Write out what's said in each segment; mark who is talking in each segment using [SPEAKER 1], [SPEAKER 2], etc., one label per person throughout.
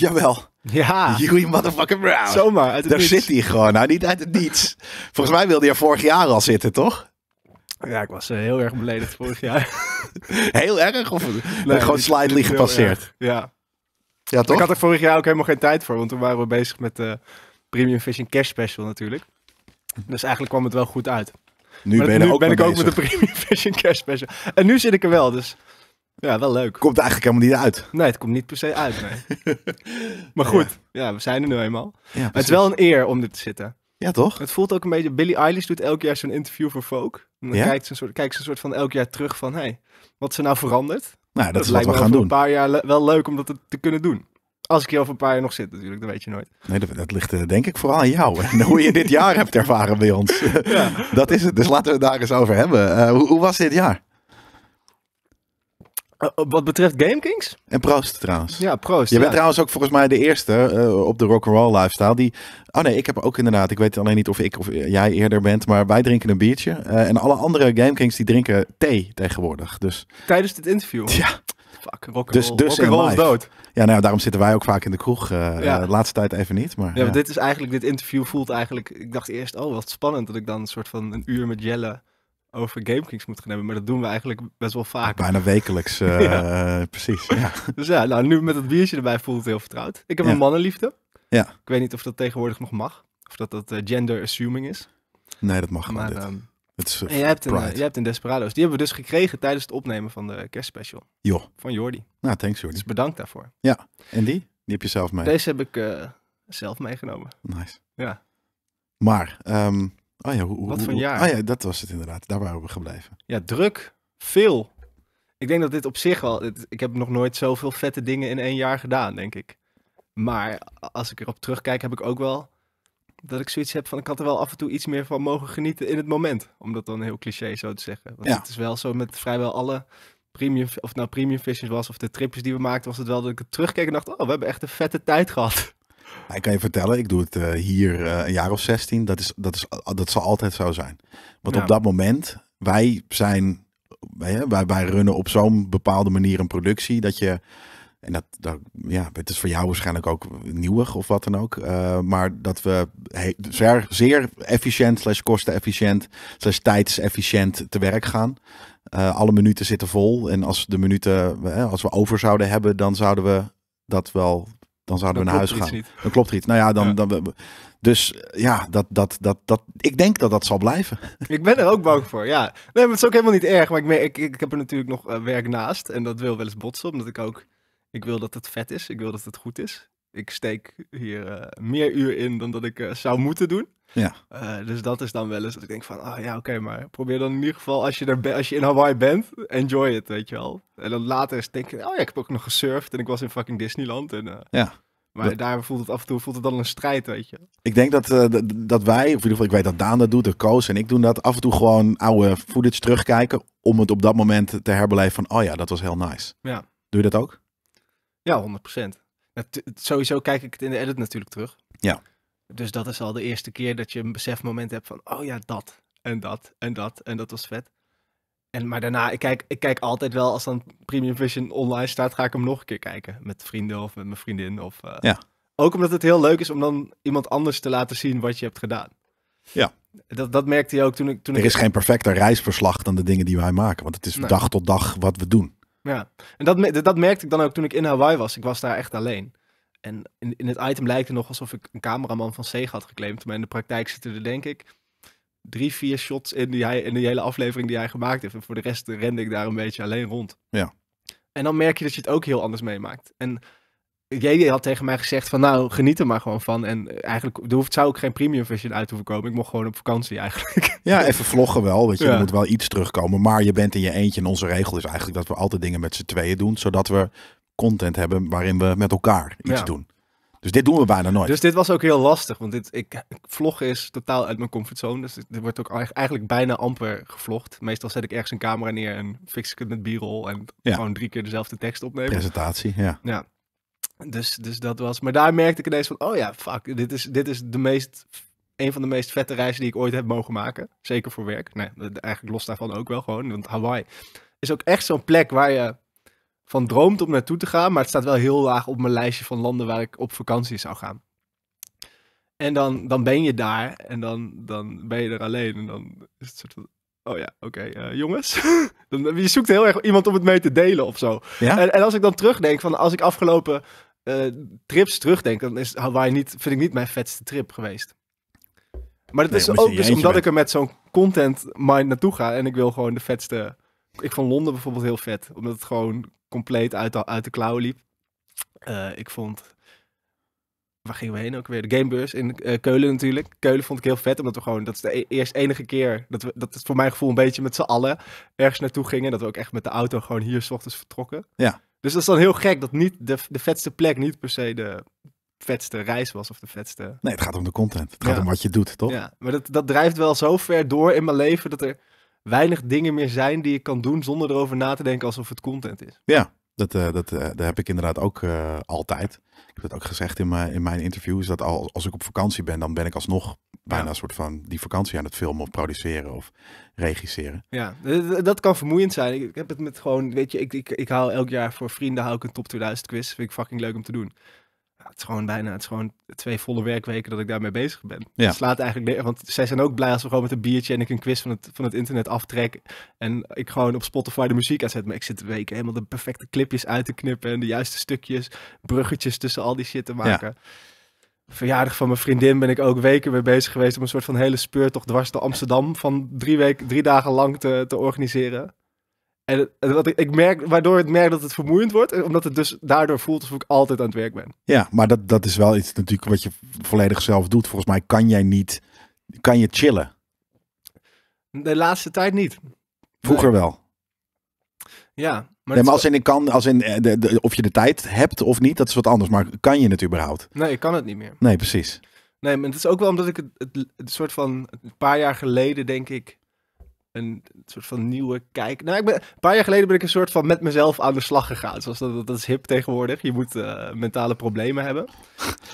[SPEAKER 1] Jawel. Ja. Huey motherfucker Brown. Zomaar, uit het Daar zit hij gewoon. Nou, niet uit het niets. Volgens mij wilde je vorig jaar al
[SPEAKER 2] zitten, toch? Ja, ik was eh, heel erg beledigd vorig jaar. heel erg? Of nee, gewoon slightly gepasseerd? Ja. Ja, toch? Ik had er vorig jaar ook helemaal geen tijd voor, want toen waren we bezig met de eh, Premium Fishing Cash Special natuurlijk. Dus eigenlijk kwam het wel goed uit. Nu ben, ik ook met de Premium Fishing Cash Special. En nu zit ik er wel, dus ja, wel leuk. Komt eigenlijk helemaal niet uit. Nee, het komt niet per se uit. Nee. maar goed, ja. we zijn er nu eenmaal. het is wel een eer om dit te zitten. Ja, toch? Het voelt ook een beetje. Billy Eilish doet elk jaar zo'n interview voor Folk. En dan kijkt, ze een soort, kijkt ze soort van elk jaar terug van: hey, wat is er nou veranderd? Nou, dat, is lijkt wat we gaan doen. een paar jaar wel leuk om dat te kunnen doen. Als ik hier over een paar jaar nog zit, natuurlijk, dat weet je nooit.
[SPEAKER 1] Nee, dat, ligt eh, denk ik vooral aan jou. En hoe je dit jaar hebt ervaren bij ons. Ja. dat is het. Dus laten we het daar eens over hebben. Eh, hoe, hoe was dit jaar?
[SPEAKER 2] Eh, eh, wat betreft GameKings? En proost trouwens. Ja, proost.
[SPEAKER 1] Je bent trouwens ook volgens mij de
[SPEAKER 2] eerste eh, op de
[SPEAKER 1] rock'n'roll lifestyle die... Oh nee, ik heb ook inderdaad, ik weet alleen niet of ik of jij eerder bent, maar wij drinken een biertje. en alle andere GameKings die drinken thee tegenwoordig. Dus...
[SPEAKER 2] Tijdens dit interview? Ja. Fuck, rock'n'roll dus, dus is dood.
[SPEAKER 1] Ja, nou daarom zitten wij ook vaak in de kroeg. De laatste tijd even niet, maar... Ja, dit
[SPEAKER 2] is eigenlijk, dit interview voelt eigenlijk... Ik dacht eerst, oh wat spannend, dat ik dan een soort van een uur met Jelle over GameKings moet gaan hebben. Maar dat doen we eigenlijk best wel vaak. Bijna
[SPEAKER 1] wekelijks, eh, precies. Ja.
[SPEAKER 2] Dus ja, nou, nu met het biertje erbij voelt het heel vertrouwd. Ik heb een mannenliefde. Ja. Ik weet niet of dat tegenwoordig nog mag. Of dat dat eh, gender assuming is. Nee, dat mag gewoon maar, dit. Ehm,
[SPEAKER 1] het is, eh, en jij hebt, een, jij
[SPEAKER 2] hebt een Desperado's. Die hebben we dus gekregen tijdens het opnemen van de kerstspecial. Joh. Van Jordi. Nou, thanks Jordi. Dus bedankt daarvoor. Ja,
[SPEAKER 1] en die? Die heb je zelf mee? Deze
[SPEAKER 2] heb ik zelf meegenomen. Nice. Ja.
[SPEAKER 1] Maar, um, Oh ja, hoe, Wat voor jaar? Oh ja, dat was het inderdaad. Daar waren we gebleven.
[SPEAKER 2] Ja, druk. Veel. Ik denk dat dit op zich wel... ik heb nog nooit zoveel vette dingen in één jaar gedaan, denk ik. Maar als ik erop terugkijk, heb ik ook wel... Dat ik zoiets heb van, ik had er wel af en toe iets meer van mogen genieten in het moment. Om dat dan heel cliché zo te zeggen. Want ja. het is wel zo met vrijwel alle premium, of nou premium fishing was of de tripjes die we maakten, was het wel dat ik terugkeek en dacht, oh, we hebben echt een vette tijd gehad. Ik
[SPEAKER 1] kan je vertellen, ik doe het eh, hier eh, een jaar of 16. Dat, is, dat, is, dat zal altijd zo zijn. Want op dat moment, wij zijn, wij, wij, runnen op zo'n bepaalde manier een productie dat je. En dat, ja, het is voor jou waarschijnlijk ook nieuwig of wat dan ook. Eh, maar dat we zeer, zeer efficiënt, slash kostenefficiënt, slash tijdsefficiënt te werk gaan. alle minuten zitten vol. En als de minuten, als we over zouden hebben, dan zouden we dat wel dan zouden we naar huis gaan. Niet. Dan klopt niet. Nou ja, dan, dan dus ja, dat, dat, dat, dat, ik denk dat dat zal blijven.
[SPEAKER 2] Ik ben er ook bang voor, ja. Nee, maar het is ook helemaal niet erg. Maar ik, ik, ik heb er natuurlijk nog eh, werk naast. En dat wil wel eens botsen, omdat ik ook... Ik wil dat het vet is. Ik wil dat het goed is. Ik steek hier eh, meer uur in dan dat ik eh, zou moeten doen. Ja. Eh, dus dat is dan wel eens dat ik denk van, ah ja, oké, maar probeer dan in ieder geval als je, er als je in Hawaii bent, enjoy it, weet je wel. En dan later eens denk ik, oh ja, ik heb ook nog gesurfd en ik was in fucking Disneyland. En, eh, ja. Maar daar voelt het af en toe voelt het dan een strijd, weet je.
[SPEAKER 1] Ik denk eh, dat, dat wij, of in ieder geval ik weet dat Daan dat doet, de Koos en ik doen dat, af en toe gewoon oude footage terugkijken om het op dat moment te herbeleven van, oh ja, dat was heel nice. Ja. Doe je dat ook?
[SPEAKER 2] Ja, 100%. Sowieso kijk ik het in de edit natuurlijk terug. Ja. Dus dat is al de eerste keer dat je een besefmoment hebt van, oh ja, dat en dat en dat en dat was vet. En, maar daarna, ik kijk, ik kijk altijd wel als dan Premium Vision online staat, ga ik hem nog een keer kijken. Met vrienden of met mijn vriendin. Of, eh, ja. Ook omdat het heel leuk is om dan iemand anders te laten zien wat je hebt gedaan. Ja. Dat, dat merkte je ook toen ik... Toen er is geen
[SPEAKER 1] perfecter reisverslag dan de dingen die wij maken. Want het is dag tot dag wat we doen.
[SPEAKER 2] Ja, en dat, dat merkte ik dan ook toen ik in Hawaii was. Ik was daar echt alleen. En in, het item lijkt het nog alsof ik een cameraman van Sega had geclaimd. Maar in de praktijk zitten er denk ik drie, vier shots in, die hij, in de hele aflevering die hij gemaakt heeft. En voor de rest rende ik daar een beetje alleen rond. Ja. En dan merk je dat je het ook heel anders meemaakt. En Jede had tegen mij gezegd van nou, geniet er maar gewoon van. En eigenlijk er zou ik geen premium version uit hoeven komen. Ik mocht gewoon op vakantie eigenlijk. Ja, even
[SPEAKER 1] vloggen wel. Weet je, ja. moet wel iets terugkomen. Maar je bent in je eentje. En onze regel is eigenlijk dat we altijd dingen met z'n tweeën doen. Zodat we content hebben waarin we met elkaar iets doen. Dus dit doen we bijna nooit. Dus
[SPEAKER 2] dit was ook heel lastig, want dit, ik, vlog is totaal uit mijn comfortzone. Dus dit wordt ook eigenlijk bijna amper gevlogd. Meestal zet ik ergens een camera neer en fix ik het met b-roll en gewoon drie keer dezelfde tekst opnemen. Presentatie, ja. ja. Dus, dus dat was. Maar daar merkte ik ineens van: oh ja, fuck, dit is, dit is de meest, een van de meest vette reizen die ik ooit heb mogen maken. Zeker voor werk. Nee, eigenlijk los daarvan ook wel gewoon. Want Hawaii is ook echt zo'n plek waar je van droomt om naartoe te gaan. Maar het staat wel heel laag op mijn lijstje van landen waar ik op vakantie zou gaan. En dan, dan ben je daar en dan, dan ben je er alleen. En dan is het soort van, oh ja, oké, eh, jongens. dan, je zoekt heel erg iemand om het mee te delen of zo. Ja? En, en als ik dan terugdenk, van als ik afgelopen eh, trips terugdenk, dan is Hawaii niet, vind ik niet mijn vetste trip geweest. Maar dat is ook dus omdat ik er met zo'n content mind naartoe ga en ik wil gewoon de vetste... Ik vond Londen bijvoorbeeld heel vet, omdat het gewoon compleet uit de, uit de klauwen liep. Eh, ik vond. Waar gingen we heen ook weer? De Gamebeurs in eh, Keulen natuurlijk. Keulen vond ik heel vet, omdat we gewoon. Dat is de e eerst enige keer dat we. Dat is voor mijn gevoel een beetje met z'n allen ergens naartoe gingen. Dat we ook echt met de auto gewoon hier s ochtends vertrokken. Ja. Dus dat is dan heel gek dat niet de, de vetste plek niet per se de vetste reis was of de vetste. Nee, het gaat
[SPEAKER 1] om de content. Het gaat om wat je doet, toch? Ja,
[SPEAKER 2] maar dat, dat drijft wel zo ver door in mijn leven dat er weinig dingen meer zijn die je kan doen zonder erover na te denken alsof het content is.
[SPEAKER 1] Ja, dat, eh, dat, uh, heb ik inderdaad ook eh, altijd. Ik heb dat ook gezegd in mijn, in mijn interview. Is dat al, als ik op vakantie ben, dan ben ik alsnog bijna een soort van die vakantie aan het filmen of produceren of regisseren. Ja,
[SPEAKER 2] dat kan vermoeiend zijn. Ik heb het met gewoon, weet je, ik, ik, ik haal elk jaar voor vrienden hou ik een top 2000 quiz. Vind ik fucking leuk om te doen het is gewoon bijna, het is gewoon twee volle werkweken dat ik daarmee bezig ben. Ja. Het slaat eigenlijk neer, want zij zijn ook blij als we gewoon met een biertje en ik een quiz van het, van het internet aftrek. En ik gewoon op Spotify de muziek aanzet. Maar ik zit de week helemaal de perfecte clipjes uit te knippen en de juiste stukjes, bruggetjes tussen al die shit te maken. Verjaardag van mijn vriendin ben ik ook weken mee bezig geweest om een soort van hele speurtocht dwars door Amsterdam van drie, week, drie dagen lang te, te organiseren. En wat ik, merk, waardoor ik merk dat het vermoeiend wordt, eh, omdat het dus daardoor voelt alsof ik altijd aan het werk ben.
[SPEAKER 1] Ja, maar dat, dat is wel iets natuurlijk wat je volledig zelf doet. Volgens mij kan jij niet, kan je chillen?
[SPEAKER 2] De laatste tijd niet. Vroeger wel. Ja. Maar, nee, maar als
[SPEAKER 1] in, ik kan, als in de, de, of je de tijd hebt of niet, dat is wat anders. Maar kan je het überhaupt?
[SPEAKER 2] Nee, ik kan het niet meer.
[SPEAKER 1] Nee, precies.
[SPEAKER 2] Nee, maar het is ook wel omdat ik het, het, het soort van een paar jaar geleden, denk ik, een soort van nieuwe kijk. Nou, ik ben, een paar jaar geleden ben ik een soort van met mezelf aan de slag gegaan. Zoals dat, dat is hip tegenwoordig. Je moet eh, mentale problemen hebben.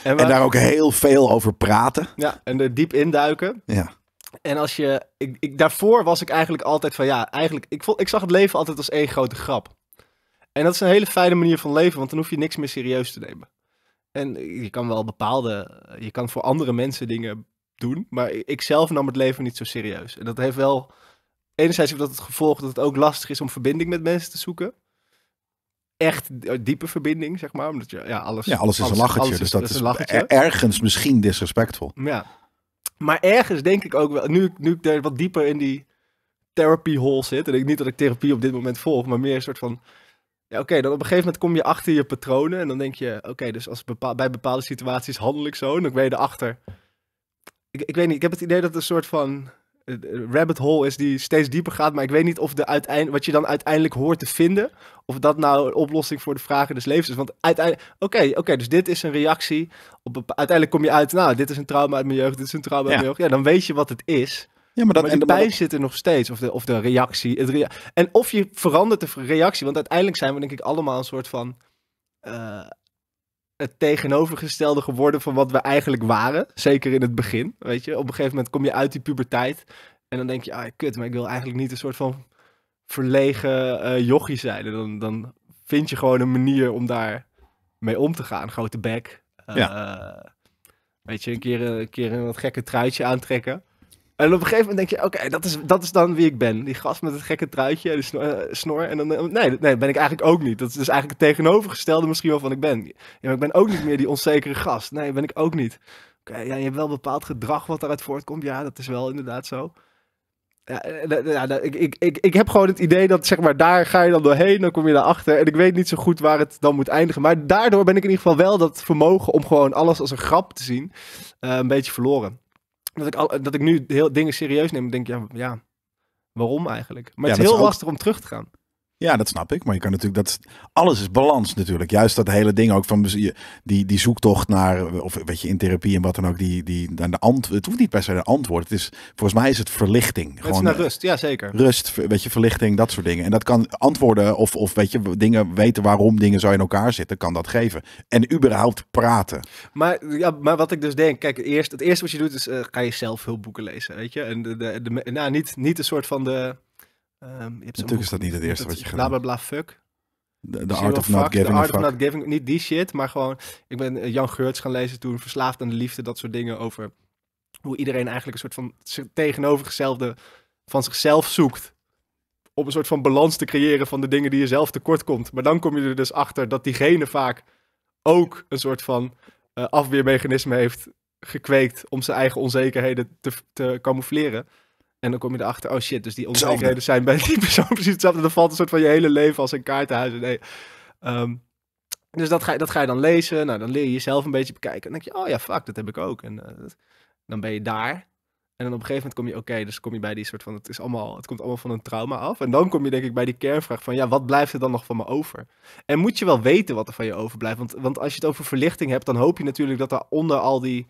[SPEAKER 2] En, en, daar ook heel
[SPEAKER 1] veel over praten.
[SPEAKER 2] Ja, en er diep induiken. Ja. En als je, ik, ik, daarvoor was ik eigenlijk altijd van ja, eigenlijk, ik, vond, ik zag het leven altijd als één grote grap. En dat is een hele fijne manier van leven, want dan hoef je niks meer serieus te nemen. En je kan wel bepaalde, je kan voor andere mensen dingen doen, maar ik zelf nam het leven niet zo serieus. En dat heeft wel enerzijds heeft dat het gevolg dat het ook lastig is om verbinding met mensen te zoeken. Echt eh, diepe verbinding, zeg maar. Omdat je, ja, alles, ja, alles is een lachertje. Is, dus dat, is, ergens
[SPEAKER 1] misschien disrespectvol.
[SPEAKER 2] Ja. Maar ergens denk ik ook wel, nu, nu ik er wat dieper in die therapy hole zit. En ik niet dat ik therapie op dit moment volg, maar meer een soort van. Ja, oké, dan op een gegeven moment kom je achter je patronen. En dan denk je, oké, dus als bij bepaalde situaties handel ik zo. En dan ben je erachter. Ik, ik weet niet, ik heb het idee dat het een soort van eh, rabbit hole is die steeds dieper gaat. Maar ik weet niet of de uiteind wat je dan uiteindelijk hoort te vinden. Of dat nou een oplossing voor de vragen des levens is. Want uiteindelijk. Oké, oké, dus dit is een reactie. Op een, uiteindelijk kom je uit. Nou, dit is een trauma uit mijn jeugd. Dit is een trauma uit mijn jeugd. Ja, dan weet je wat het is.
[SPEAKER 1] Ja, maar, dat, de pijn zitten
[SPEAKER 2] zit er nog steeds. Of de, of de reactie. Het en of je verandert de reactie. Want uiteindelijk zijn we, denk ik, allemaal een soort van. Eh, het tegenovergestelde geworden van wat we eigenlijk waren. Zeker in het begin, weet je. Op een gegeven moment kom je uit die puberteit en dan denk je, ah kut, maar ik wil eigenlijk niet een soort van verlegen uh, jochie zijn. dan, dan vind je gewoon een manier om daar mee om te gaan. Grote bek. Eh, weet je, een keer, een keer een wat gekke truitje aantrekken. En op een gegeven moment denk je, oké, dat, is, dat is dan wie ik ben. Die gast met het gekke truitje en die snor. Eh, en dan, nee, nee, dat ben ik eigenlijk ook niet. Dat is dus eigenlijk het tegenovergestelde misschien wel van ik ben. Ja, maar ik ben ook niet meer die onzekere gast. Nee, ben ik ook niet. Oké, ja, je hebt wel bepaald gedrag wat daaruit voortkomt. Ja, dat is wel inderdaad zo. Ja, eh, eh, ja, nou, ik, ik, ik, ik heb gewoon het idee dat, zeg maar, daar ga je dan doorheen, dan kom je daarachter. En ik weet niet zo goed waar het dan moet eindigen. Maar daardoor ben ik in ieder geval wel dat vermogen om gewoon alles als een grap te zien, een beetje verloren dat ik, al, dat ik nu heel, dingen serieus neem. denk ja, ja, waarom eigenlijk? Maar het is heel lastig om terug te gaan.
[SPEAKER 1] Ja, dat snap ik. Maar je kan natuurlijk dat. Alles is balans natuurlijk. Juist dat hele ding ook van die, die zoektocht naar. Of weet je, in therapie en wat dan ook. Die, die, naar de het hoeft niet per se een antwoord. Het is, volgens mij is het verlichting. Het Gewoon, is naar rust, ja zeker. Rust, weet je, verlichting, dat soort dingen. En dat kan antwoorden of, of weet je, dingen weten waarom dingen zo in elkaar zitten, kan dat geven. En überhaupt praten.
[SPEAKER 2] Maar, ja, maar wat ik dus denk, kijk, eerst, het eerste wat je doet is. kan eh, ga je zelf hulpboeken lezen, weet je. En de, de, nou, niet, niet een soort van de Ehm, Natuurlijk is dat niet het eerste wat je gaat Blablabla fuck. The, Art of Not Giving The Art of Not Giving. Niet die shit, maar gewoon... Ik ben eh, Jan Geurts gaan lezen toen. Verslaafd aan de liefde. Dat soort dingen over hoe iedereen eigenlijk een soort van tegenovergestelde van zichzelf zoekt. Om een soort van balans te creëren van de dingen die je zelf tekort komt. Maar dan kom je er dus achter dat diegene vaak ook een soort van eh, afweermechanisme heeft gekweekt om zijn eigen onzekerheden te, te camoufleren. En dan kom je erachter, oh shit, dus die onzekerheden zijn bij die persoon precies hetzelfde. Dan valt een soort van je hele leven als een kaartenhuis. Nee. Ehm, dus dat ga, je, dat ga je dan lezen. Nou, dan leer je jezelf een beetje bekijken. En dan denk je, oh ja, fuck, dat heb ik ook. En eh, dan ben je daar. En dan op een gegeven moment kom je, oké, dus kom je bij die soort van, het, is allemaal, het komt allemaal van een trauma af. En dan kom je denk ik bij die kernvraag van, ja, wat blijft er dan nog van me over? En moet je wel weten wat er van je overblijft? Want, want als je het over verlichting hebt, dan hoop je natuurlijk dat daar onder al die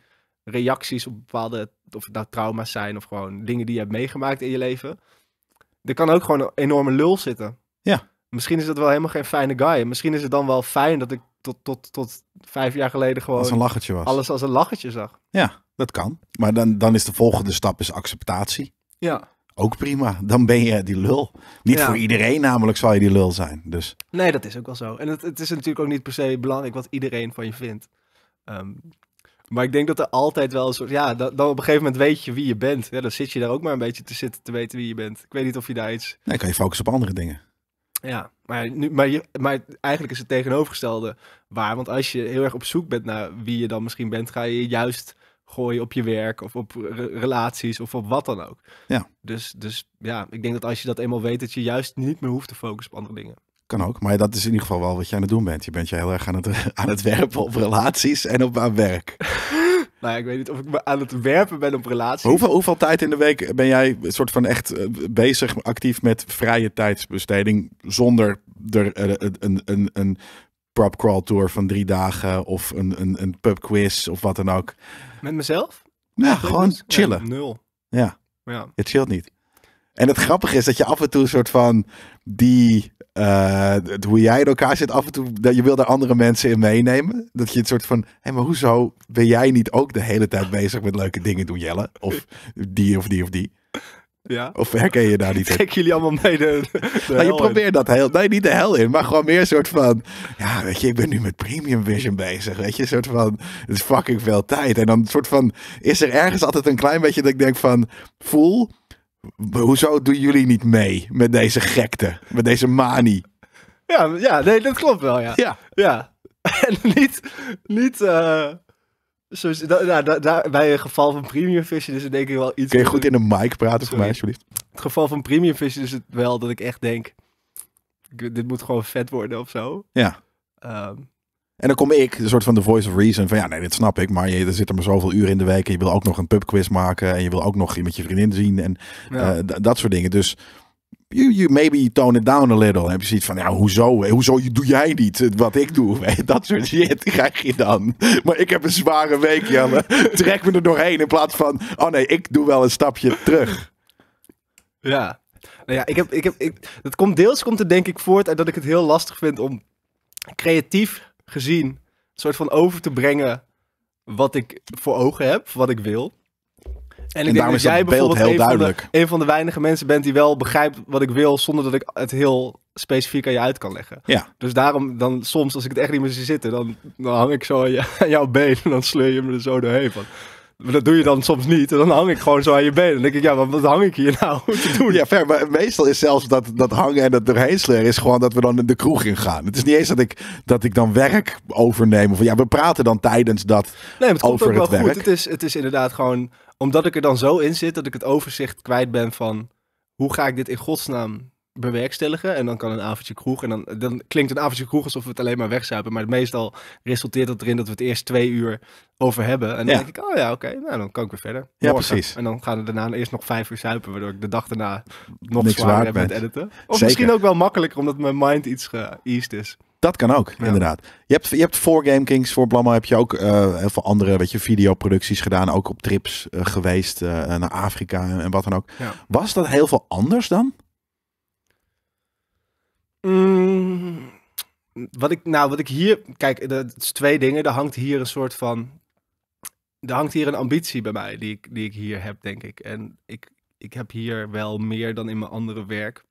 [SPEAKER 2] reacties op bepaalde, of het nou trauma's zijn of gewoon dingen die je hebt meegemaakt in je leven. Er kan ook gewoon een enorme lul zitten. Ja. Misschien is dat wel helemaal geen fijne guy. Misschien is het dan wel fijn dat ik tot, tot, tot vijf jaar geleden gewoon... Als een lachertje was. Alles als een lachertje zag. Ja, dat kan.
[SPEAKER 1] Maar dan, dan is de volgende stap is acceptatie. Ja. Ook prima. Dan ben je die lul. Niet voor iedereen namelijk zal je die lul zijn. Dus.
[SPEAKER 2] Nee, dat is ook wel zo. En het, het is natuurlijk ook niet per se belangrijk wat iedereen van je vindt. Ehm, maar ik denk dat er altijd wel een soort. Ja, dan, op een gegeven moment weet je wie je bent. Ja, dan zit je daar ook maar een beetje te zitten te weten wie je bent. Ik weet niet of je daar iets.
[SPEAKER 1] Nee, kan je focussen op andere dingen.
[SPEAKER 2] Ja, maar, nu, maar, je, maar eigenlijk is het tegenovergestelde waar. Want als je heel erg op zoek bent naar wie je dan misschien bent, ga je juist gooien op je werk of op relaties of op wat dan ook. Ja. Dus, dus ja, ik denk dat als je dat eenmaal weet, dat je juist niet meer hoeft te focussen op andere dingen.
[SPEAKER 1] Kan ook, maar dat is in ieder geval wel wat je aan het doen bent. Je bent je heel erg aan het, aan het werpen op relaties en op aan werk.
[SPEAKER 2] nou ik weet niet of ik me aan het werpen ben op relaties. Hoeveel,
[SPEAKER 1] hoeveel tijd in de week ben jij soort van echt eh, bezig, actief met vrije tijdsbesteding zonder er eh, een, een, een, prop crawl tour van drie dagen of een, een, een pub quiz of wat dan ook?
[SPEAKER 2] Met mezelf?
[SPEAKER 1] Ja, gewoon chillen. nul. Ja. ja, het chillt niet. En het grappige is dat je af en toe een soort van die. Eh, hoe jij in elkaar zit, af en toe. Dat je wil daar andere mensen in meenemen. Dat je het soort van. Hé, maar hoezo ben jij niet ook de hele tijd bezig met leuke dingen doen, Jelle? Of die of die of die. Ja. Of herken je daar niet in? Trek
[SPEAKER 2] jullie allemaal mee nou, Je probeert
[SPEAKER 1] dat heel... Nee, niet de hel in, maar gewoon meer soort van... Ja, weet je, ik ben nu met Premium Vision bezig, weet je. Een soort van, het is fucking veel tijd. En dan een soort van... Is er ergens altijd een klein beetje dat ik denk van... Voel hoezo doen jullie niet mee met deze gekte, met deze manie?
[SPEAKER 2] Ja, ja nee, dat klopt wel, ja. Ja. ja. En niet, niet eh, zoals, nou, bij een geval van premium vision is het denk ik wel iets... Kun je goed in
[SPEAKER 1] de mic praten voor mij, alsjeblieft?
[SPEAKER 2] Het geval van premium vision is het wel dat ik echt denk, dit moet gewoon vet worden of zo. Ja. Ehm,
[SPEAKER 1] en dan kom ik, een soort van de voice of reason, van ja, nee, dit snap ik, maar je, er zitten maar zoveel uren in de week en je wil ook nog een pubquiz maken en je wil ook nog met je vriendin zien en eh, dat soort dingen. Dus you, maybe tone it down a little. En heb je zoiets van, ja, hoezo? Hoezo doe jij niet wat ik doe? Dat soort shit krijg je dan. Maar ik heb een zware week, Janne. Trek me er doorheen in plaats van, oh nee, ik doe wel een stapje terug.
[SPEAKER 2] Ja. Nou ja, ik heb, ik heb, ik, dat komt deels komt er denk ik voort uit dat ik het heel lastig vind om creatief gezien. Een soort van over te brengen wat ik voor ogen heb, wat ik wil. En, ik denk dat, jij bijvoorbeeld heel een, duidelijk. Van de, een van de weinige mensen bent die wel begrijpt wat ik wil, zonder dat ik het heel specifiek aan je uit kan leggen. Ja. Dus daarom dan soms, als ik het echt niet meer zie zitten, dan, dan hang ik zo aan, aan jouw been en dan sleur je me er zo doorheen van. Dat doe je dan soms niet. En dan hang ik gewoon zo aan je benen Dan denk ik, ja, wat, wat hang ik hier nou te doen? Ja,
[SPEAKER 1] ver. Maar meestal is zelfs dat, dat hangen en dat doorheen sleren... is gewoon dat we dan in de kroeg in gaan. Het is niet eens dat ik, dat ik dan werk overneem. Of, ja, we praten dan tijdens dat nee, het over het werk. Goed. Het
[SPEAKER 2] is, het is inderdaad gewoon... Omdat ik er dan zo in zit dat ik het overzicht kwijt ben van... hoe ga ik dit in godsnaam bewerkstelligen. En dan kan een avondje kroeg. En dan, dan klinkt een avondje kroeg alsof we het alleen maar wegzuipen. Maar meestal resulteert dat erin dat we het eerst twee uur over hebben. En dan denk ik, oh ja, oké, nou dan kan ik weer verder. Ja, precies. En dan gaan we daarna eerst nog vijf uur zuipen. Waardoor ik de dag daarna nog zwaar ben heb met editen. Of misschien ook wel makkelijker, omdat mijn mind iets geëased is. Dat
[SPEAKER 1] kan ook, inderdaad. Je hebt, je hebt voor Game Kings, voor Blammo heb je ook eh, heel veel andere weet je, videoproducties gedaan. Ook op trips eh, geweest eh, naar Afrika en, en, wat dan ook. Was dat heel veel anders dan?
[SPEAKER 2] Mm, wat, ik, nou, wat ik hier. Kijk, het is twee dingen. Er hangt hier een soort van. Er hangt hier een ambitie bij mij die ik, die ik hier heb, denk ik. En ik, ik heb hier wel meer dan in mijn andere werk.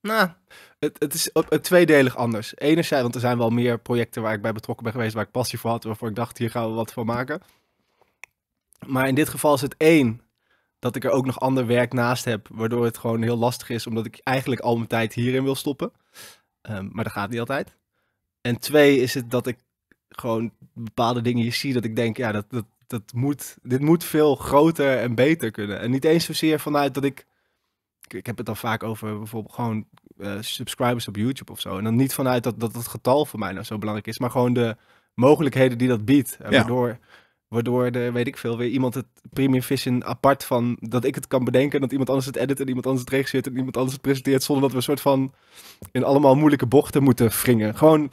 [SPEAKER 2] Nou, het, het is op, tweedelig anders. Enerzijds, want er zijn wel meer projecten waar ik bij betrokken ben geweest, waar ik passie voor had, waarvoor ik dacht, hier gaan we wat van maken. Maar in dit geval is het één, dat ik er ook nog ander werk naast heb, waardoor het gewoon heel lastig is, omdat ik eigenlijk al mijn tijd hierin wil stoppen. Ehm, maar dat gaat niet altijd. En twee is het dat ik gewoon bepaalde dingen hier zie, dat ik denk, ja, dat, dat, dat moet, dit moet veel groter en beter kunnen. En niet eens zozeer vanuit dat ik, ik heb het dan vaak over bijvoorbeeld gewoon eh, subscribers op YouTube of zo. En dan niet vanuit dat, dat het getal voor mij nou zo belangrijk is, maar gewoon de mogelijkheden die dat biedt. En ja. waardoor Waardoor er, weet ik veel, weer iemand het Premium Vision apart van dat ik het kan bedenken. dat iemand anders het edit en iemand anders het regisseert en iemand anders het presenteert. Zonder dat we een soort van in allemaal moeilijke bochten moeten wringen. Gewoon,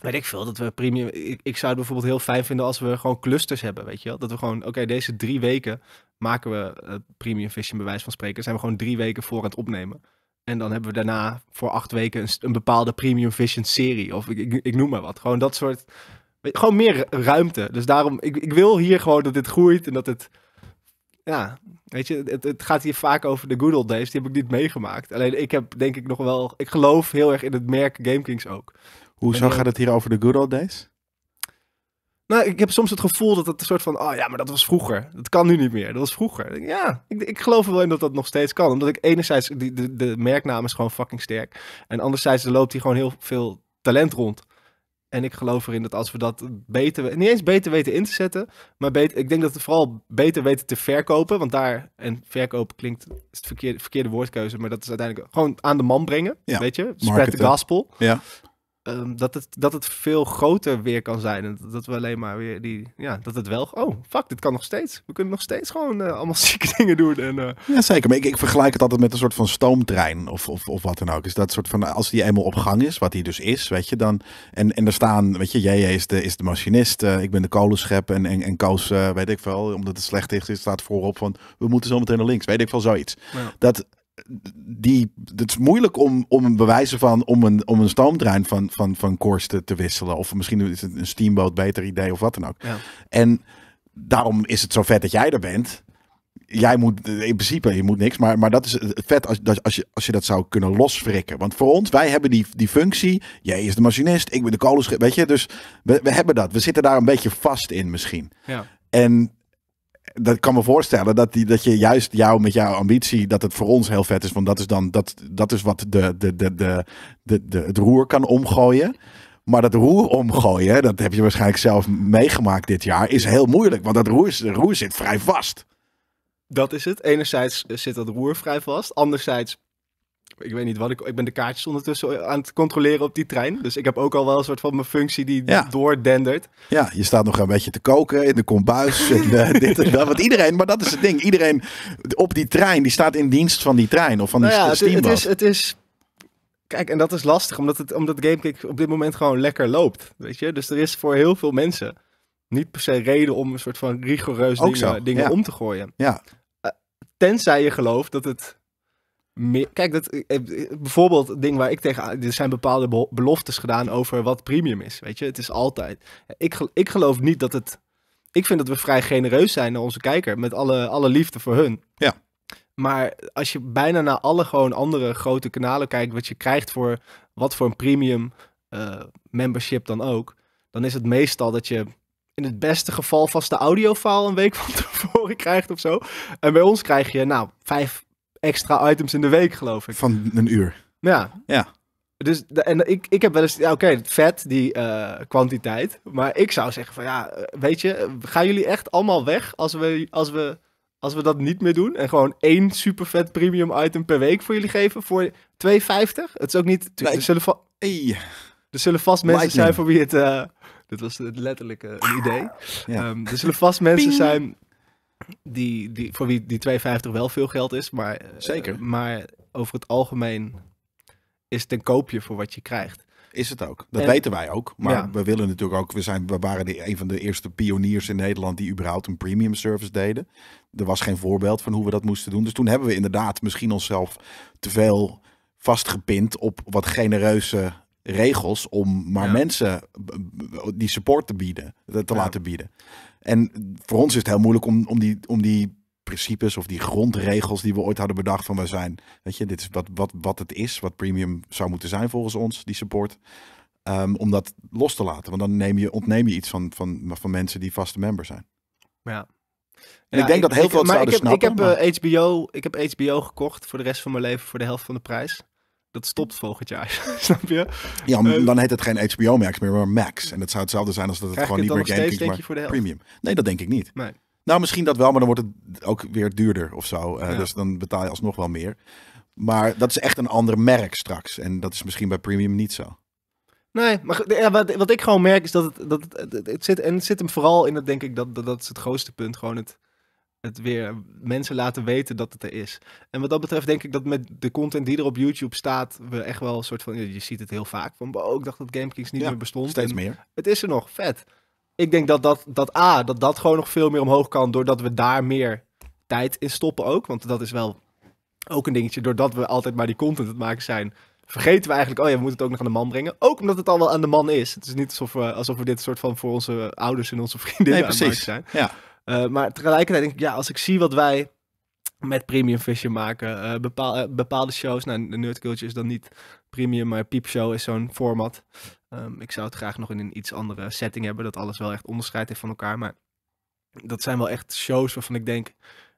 [SPEAKER 2] weet ik veel, dat we premium... Ik, zou het bijvoorbeeld heel fijn vinden als we gewoon clusters hebben, weet je wel. Dat we gewoon, oké, deze drie weken maken we eh, Premium Vision bewijs van spreken. Zijn we gewoon drie weken voor aan het opnemen. En dan hebben we daarna voor acht weken een, bepaalde Premium Vision serie. Of ik, ik noem maar wat. Gewoon dat soort gewoon meer ruimte. Dus daarom, ik, ik wil hier gewoon dat dit groeit en dat het. Ja, weet je, het, het gaat hier vaak over de good old days. Die heb ik niet meegemaakt. Alleen ik heb denk ik nog wel. Ik geloof heel erg in het merk GameKings ook. Hoezo eh, gaat het
[SPEAKER 1] hier over de good old days?
[SPEAKER 2] Nou, ik heb soms het gevoel dat het een soort van, oh ja, maar dat was vroeger. Dat kan nu niet meer. Dat was vroeger. Ja, ik, ik geloof er wel in dat dat nog steeds kan. Omdat ik enerzijds, die, de, de merknaam is gewoon fucking sterk. En anderzijds er loopt hier gewoon heel veel talent rond. En ik geloof erin dat als we dat beter, niet eens beter weten in te zetten, maar beter, ik denk dat we vooral beter weten te verkopen. Want daar, en verkopen klinkt het verkeerde, verkeerde woordkeuze, maar dat is uiteindelijk gewoon aan de man brengen. Ja, weet je, spread the gospel. Ja. Ehm, dat, het, dat het veel groter weer kan zijn. En dat we alleen maar weer die. Ja, dat het wel. Oh, fuck, dit kan nog steeds. We kunnen nog steeds gewoon eh, allemaal zieke dingen doen. En, eh, Ja, zeker. Maar ik, ik vergelijk
[SPEAKER 1] het altijd met een soort van stoomtrein of, of, of wat dan ook. is dat soort van. Als die eenmaal op gang is, wat die dus is, weet je dan. En, en er staan, weet je, jij is de, is de machinist. Eh, ik ben de kolenschep. En, en, en Koos, weet ik wel, omdat het slecht is, staat voorop van. We moeten zo meteen naar links. Weet ik wel, zoiets. Ja. Dat die, het is moeilijk om, om een bewijzen van om een, om een stoomtrein van, van, van korsten te, wisselen. Of misschien is het een Steamboat beter idee of wat dan ook. Ja. En daarom is het zo vet dat jij er bent. Jij moet in principe, je moet niks, maar, maar dat is het vet als, als, je, als je dat zou kunnen losfrikken. Want voor ons, wij hebben die, die functie. Jij is de machinist, ik ben de kolenschip. Weet je, dus we, we hebben dat. We zitten daar een beetje vast in misschien. Ja. En dat kan me voorstellen dat, die, dat je juist jou met jouw ambitie, dat het voor ons heel vet is. Want dat is dan dat, dat is wat de, de, de, de, de, de het roer kan omgooien. Maar dat roer omgooien, dat heb je waarschijnlijk zelf meegemaakt dit jaar, is heel moeilijk. Want dat roer, roer zit vrij
[SPEAKER 2] vast. Dat is het. Enerzijds eh, zit dat roer vrij vast. Anderzijds ik weet niet wat ik. Ik ben de kaartjes ondertussen aan het controleren op die trein. Dus ik heb ook al wel een soort van mijn functie die doordendert.
[SPEAKER 1] Ja, je staat nog een beetje te koken in de kombuis. en eh, dit en dat. Want
[SPEAKER 2] iedereen, maar dat is het ding. Iedereen op die trein, die staat in dienst
[SPEAKER 1] van die trein of van die nou ja, het, is,
[SPEAKER 2] het is Kijk, en dat is lastig, omdat, het, omdat GameKick op dit moment gewoon lekker loopt. Weet je? Dus er is voor heel veel mensen niet per se reden om een soort van rigoureus dingen, dingen om te gooien. Ja. Eh, tenzij je gelooft dat het Kijk, dat, eh, eh, bijvoorbeeld het ding waar ik tegen. Er zijn bepaalde beloftes gedaan over wat premium is. Weet je, het is altijd. Ik, ik geloof niet dat het. Ik vind dat we vrij genereus zijn naar onze kijker. Met alle, alle liefde voor hun. Ja. Maar als je bijna naar alle gewoon andere grote kanalen kijkt. wat je krijgt voor. wat voor een premium eh, membership dan ook. dan is het meestal dat je in het beste geval vast de audiofile een week van tevoren krijgt of zo. En bij ons krijg je, nou, vijf extra items in de week, geloof ik. Van een uur. Ja. Ja. Dus en ik, ik heb wel eens, ja, oké, vet, die eh, kwantiteit. Maar ik zou zeggen van ja, eh, weet je, gaan jullie echt allemaal weg als we, als we, als we dat niet meer doen? En gewoon één super vet premium item per week voor jullie geven voor 2,50? Het is ook niet. ze er, zullen va- zullen vast mensen zijn voor wie het. Eh, dit was het letterlijke een idee. Ja. Ehm, er zullen vast mensen zijn die, die, voor wie die 2,50 wel veel geld is. Maar, eh, Zeker. maar over het algemeen is het een koopje voor wat je krijgt. Is het ook. Dat weten wij ook. Maar we
[SPEAKER 1] willen natuurlijk ook, we, zijn, we waren de, een van de eerste pioniers in Nederland die überhaupt een premium service deden. Er was geen voorbeeld van hoe we dat moesten doen. Dus toen hebben we inderdaad misschien onszelf te veel vastgepind op wat genereuze regels om maar mensen die support te bieden, te laten bieden. En voor ons is het heel moeilijk om, om, die, om die principes of die grondregels die we ooit hadden bedacht van we zijn, weet je, dit is wat, wat, wat het is, wat premium zou moeten zijn volgens ons, die support. Ehm, om dat los te laten. Want dan neem je, ontneem je iets van, van, van mensen die vaste member zijn.
[SPEAKER 2] Ja. En ik denk dat heel veel het maar ik heb, Ik heb, HBO, eh, ik heb HBO gekocht voor de rest van mijn leven voor de helft van de prijs dat stopt volgend jaar. Snap je?
[SPEAKER 1] Ja, eh, dan heet het geen HBO Max meer, maar Max. En dat zou hetzelfde zijn als dat het gewoon niet meer Game Kings, maar voor de premium. Nee, dat denk ik niet. Nee. Nou, misschien dat wel, maar dan wordt het ook weer duurder of zo. Eh, dus dan betaal je alsnog wel meer. Maar dat is echt een ander merk straks. En dat is misschien bij premium niet zo.
[SPEAKER 2] Nee, maar ja, wat, wat ik gewoon merk is dat het, dat het, zit... En het zit hem vooral in, dat denk ik, dat, dat is het grootste punt. Gewoon het het weer mensen laten weten dat het er is. En wat dat betreft denk ik dat met de content die er op YouTube staat, we echt wel een soort van, je ziet het heel vaak, van oh, ik dacht dat GameKings niet meer bestond. Steeds meer. Het is er nog, vet. Ik denk dat dat, dat A, dat dat gewoon nog veel meer omhoog kan, doordat we daar meer tijd in stoppen ook. Want dat is wel ook een dingetje, doordat we altijd maar die content het maken zijn, vergeten we eigenlijk, oh ja, we moeten het ook nog aan de man brengen. Ook omdat het al wel aan de man is. Het is niet alsof we, alsof we dit soort van voor onze ouders en onze vriendinnen nee, precies. zijn. Ja. Eh, maar tegelijkertijd denk ik, ja, als ik zie wat wij met premium vision maken, eh, eh, bepaalde shows, nou, de Nerdculture is dan niet premium, maar Piepshow is zo'n format. Ehm, ik zou het graag nog in een iets andere setting hebben, dat alles wel echt onderscheid heeft van elkaar. Maar dat zijn wel echt shows waarvan ik denk,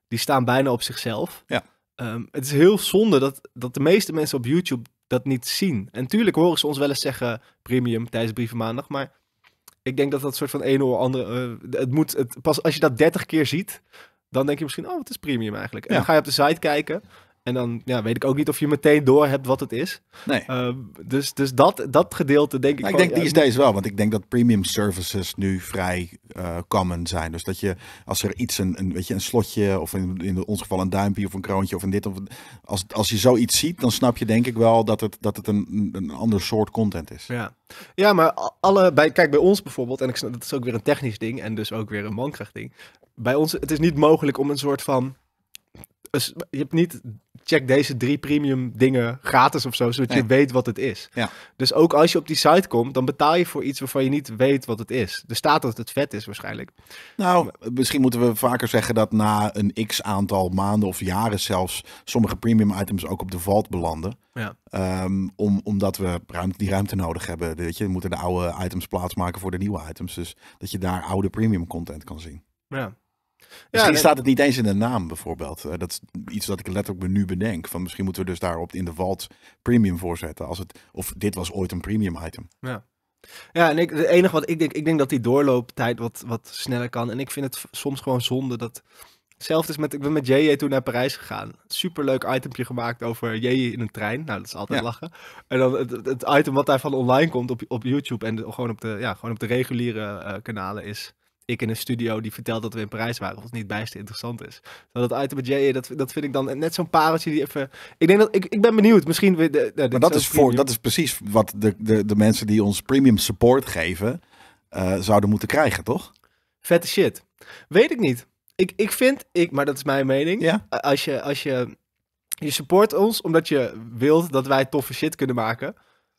[SPEAKER 2] die staan bijna op zichzelf. Ja. Ehm, het is heel zonde dat, dat de meeste mensen op YouTube dat niet zien. En tuurlijk horen ze ons wel eens zeggen premium tijdens Brieven Maandag, maar ik denk dat dat soort van een of andere. Eh, het moet, het, pas als je dat 30 keer ziet, dan denk je misschien, oh, het is premium eigenlijk. En dan ga je op de site kijken. En dan ja, weet ik ook niet of je meteen door hebt wat het is. Nee. Ehm, dus dus dat, dat gedeelte denk ik. Maar ik denk die is deze wel,
[SPEAKER 1] want ik denk dat premium services nu vrij eh, common zijn. Dus dat je als er iets een, een weet je een slotje of in, in ons geval een duimpje of een kroontje of een dit of als als je zoiets ziet, dan snap je denk ik wel dat het dat het een, een ander soort content is. Ja.
[SPEAKER 2] Ja, maar alle bij kijk bij ons bijvoorbeeld en ik dat is ook weer een technisch ding en dus ook weer een mankrachtding. Bij ons het is niet mogelijk om een soort van je hebt niet check deze drie premium dingen gratis of zo, zodat je weet wat het is. Ja. Dus ook als je op die site komt, dan betaal je voor iets waarvan je niet weet wat het is. Er staat dat het vet is waarschijnlijk.
[SPEAKER 1] Nou, misschien moeten we vaker zeggen dat na een x aantal maanden of jaren zelfs sommige premium items ook op de vault belanden. Ja. Ehm, om, omdat we ruimte, die ruimte nodig hebben. Weet je, we moeten de oude items plaatsmaken voor de nieuwe items. Dus dat je daar oude premium content kan zien. Ja. Misschien staat het niet eens in de naam bijvoorbeeld. Eh, dat is iets dat ik letterlijk nu bedenk. Van misschien moeten we dus daarop in de wald premium voorzetten. Als het, of dit was ooit een premium item.
[SPEAKER 2] Ja. Ja, en ik, het enige wat ik denk, ik denk dat die doorlooptijd wat, wat sneller kan. En ik vind het soms gewoon zonde dat. Hetzelfde is met, ik ben met JJ toen naar Parijs gegaan. Superleuk itemje gemaakt over JJ in een trein. Nou, dat is altijd lachen. En dan het, item wat daarvan online komt op, op YouTube en gewoon, op de, ja, gewoon op de reguliere eh, kanalen is ik in een studio die vertelt dat we in Parijs waren, wat niet bijste interessant is. dat item met J, dat, dat vind ik dan net zo'n pareltje die even... Ik denk dat, ik, ik ben benieuwd, misschien... Weer de, dat is, voor, dat is
[SPEAKER 1] precies wat de, de, de mensen die
[SPEAKER 2] ons premium support geven, eh, zouden moeten krijgen, toch? Vette shit. Weet ik niet. Ik, ik vind, ik, maar dat is mijn mening, ja? als je... Als je je support ons omdat je wilt dat wij toffe shit kunnen maken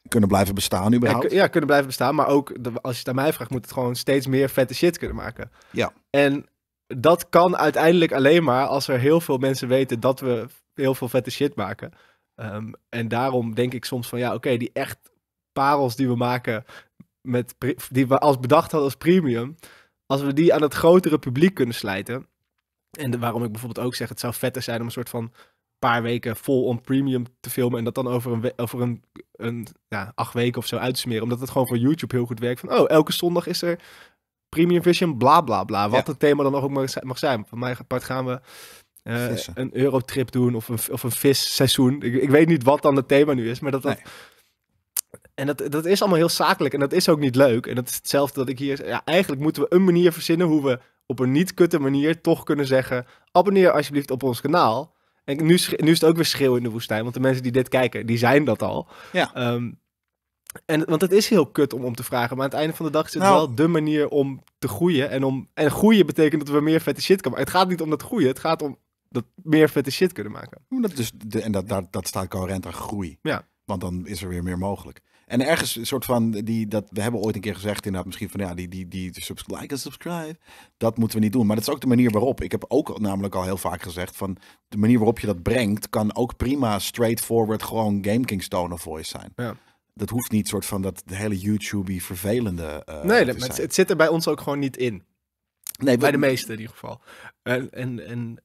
[SPEAKER 1] kunnen blijven bestaan überhaupt. Ja, ja,
[SPEAKER 2] kunnen blijven bestaan. Maar ook, als je het aan mij vraagt, moet het gewoon steeds meer vette shit kunnen maken. Ja. En dat kan uiteindelijk alleen maar als er heel veel mensen weten dat we heel veel vette shit maken. Ehm, en daarom denk ik soms van, ja, oké, die echt parels die we maken, met, die we als bedacht hadden als premium, als we die aan het grotere publiek kunnen slijten. En de, waarom ik bijvoorbeeld ook zeg, het zou vetter zijn om een soort van paar weken vol om premium te filmen en dat dan over een, over een, een ja, acht weken of zo uit te smeren. Omdat het gewoon voor YouTube heel goed werkt. Van, oh, elke zondag is er premium vision, bla bla bla. Wat het thema dan ook mag zijn. Van mijn part gaan we uh, een eurotrip doen of een, of een visseizoen. Ik, ik weet niet wat dan het thema nu is, maar dat... En dat, dat is allemaal heel zakelijk en dat is ook niet leuk. En dat is hetzelfde dat ik hier... Ja, eigenlijk moeten we een manier verzinnen hoe we op een niet kutte manier toch kunnen zeggen... abonneer alsjeblieft op ons kanaal. En nu, nu is het ook weer schreeuw in de woestijn, want de mensen die dit kijken, die zijn dat al. Ja. Ehm, en, want het is heel kut om om te vragen, maar aan het einde van de dag is het nou. wel de manier om te groeien. En, om, en groeien betekent dat we meer vette shit kunnen maken. Het gaat niet om dat groeien, het gaat om dat meer vette shit kunnen maken.
[SPEAKER 1] en dat, staat coherent aan groei. Ja. Want dan is er weer meer mogelijk. En ergens een soort van die dat we hebben ooit een keer gezegd inderdaad misschien van ja die die die like en subscribe dat moeten we niet doen. Maar dat is ook de manier waarop. Ik heb ook namelijk al heel vaak gezegd van de manier waarop je dat brengt kan ook prima straightforward gewoon Game King of Voice zijn. Ja. Dat hoeft niet soort van dat hele YouTube vervelende. Eh, nee, het,
[SPEAKER 2] zit er bij ons ook gewoon niet in. Nee, bij de meeste in ieder geval. En en, en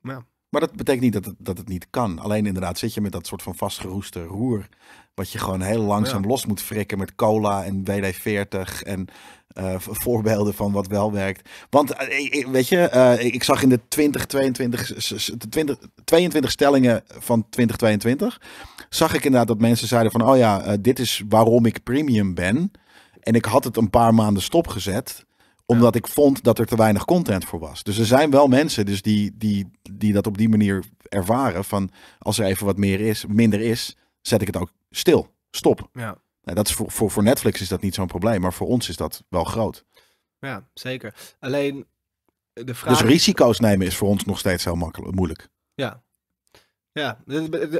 [SPEAKER 2] nou,
[SPEAKER 1] maar dat betekent niet dat het, dat het niet kan. Alleen inderdaad zit je met dat soort van vastgeroeste roer. Wat je gewoon heel langzaam los moet frikken met cola en WD-40 en eh, voorbeelden van wat wel werkt. Want eh, eh, weet je, ik zag in de 2022 20, 22 stellingen van 2022, zag ik inderdaad dat mensen zeiden van, oh ja, dit is waarom ik premium ben. En ik had het een paar maanden stopgezet omdat ik vond dat er te weinig content voor was. Dus er zijn wel mensen dus die, die, die dat op die manier ervaren. Van als er even wat meer is, minder is, zet ik het ook stil. Stop. Ja. Nou, dat is voor, voor, voor Netflix is dat niet zo'n probleem, maar voor ons is dat wel groot.
[SPEAKER 2] Ja, zeker. Alleen de vraag. Dus
[SPEAKER 1] risico's nemen is voor ons nog steeds heel makkelijk, moeilijk.
[SPEAKER 2] Ja. Ja,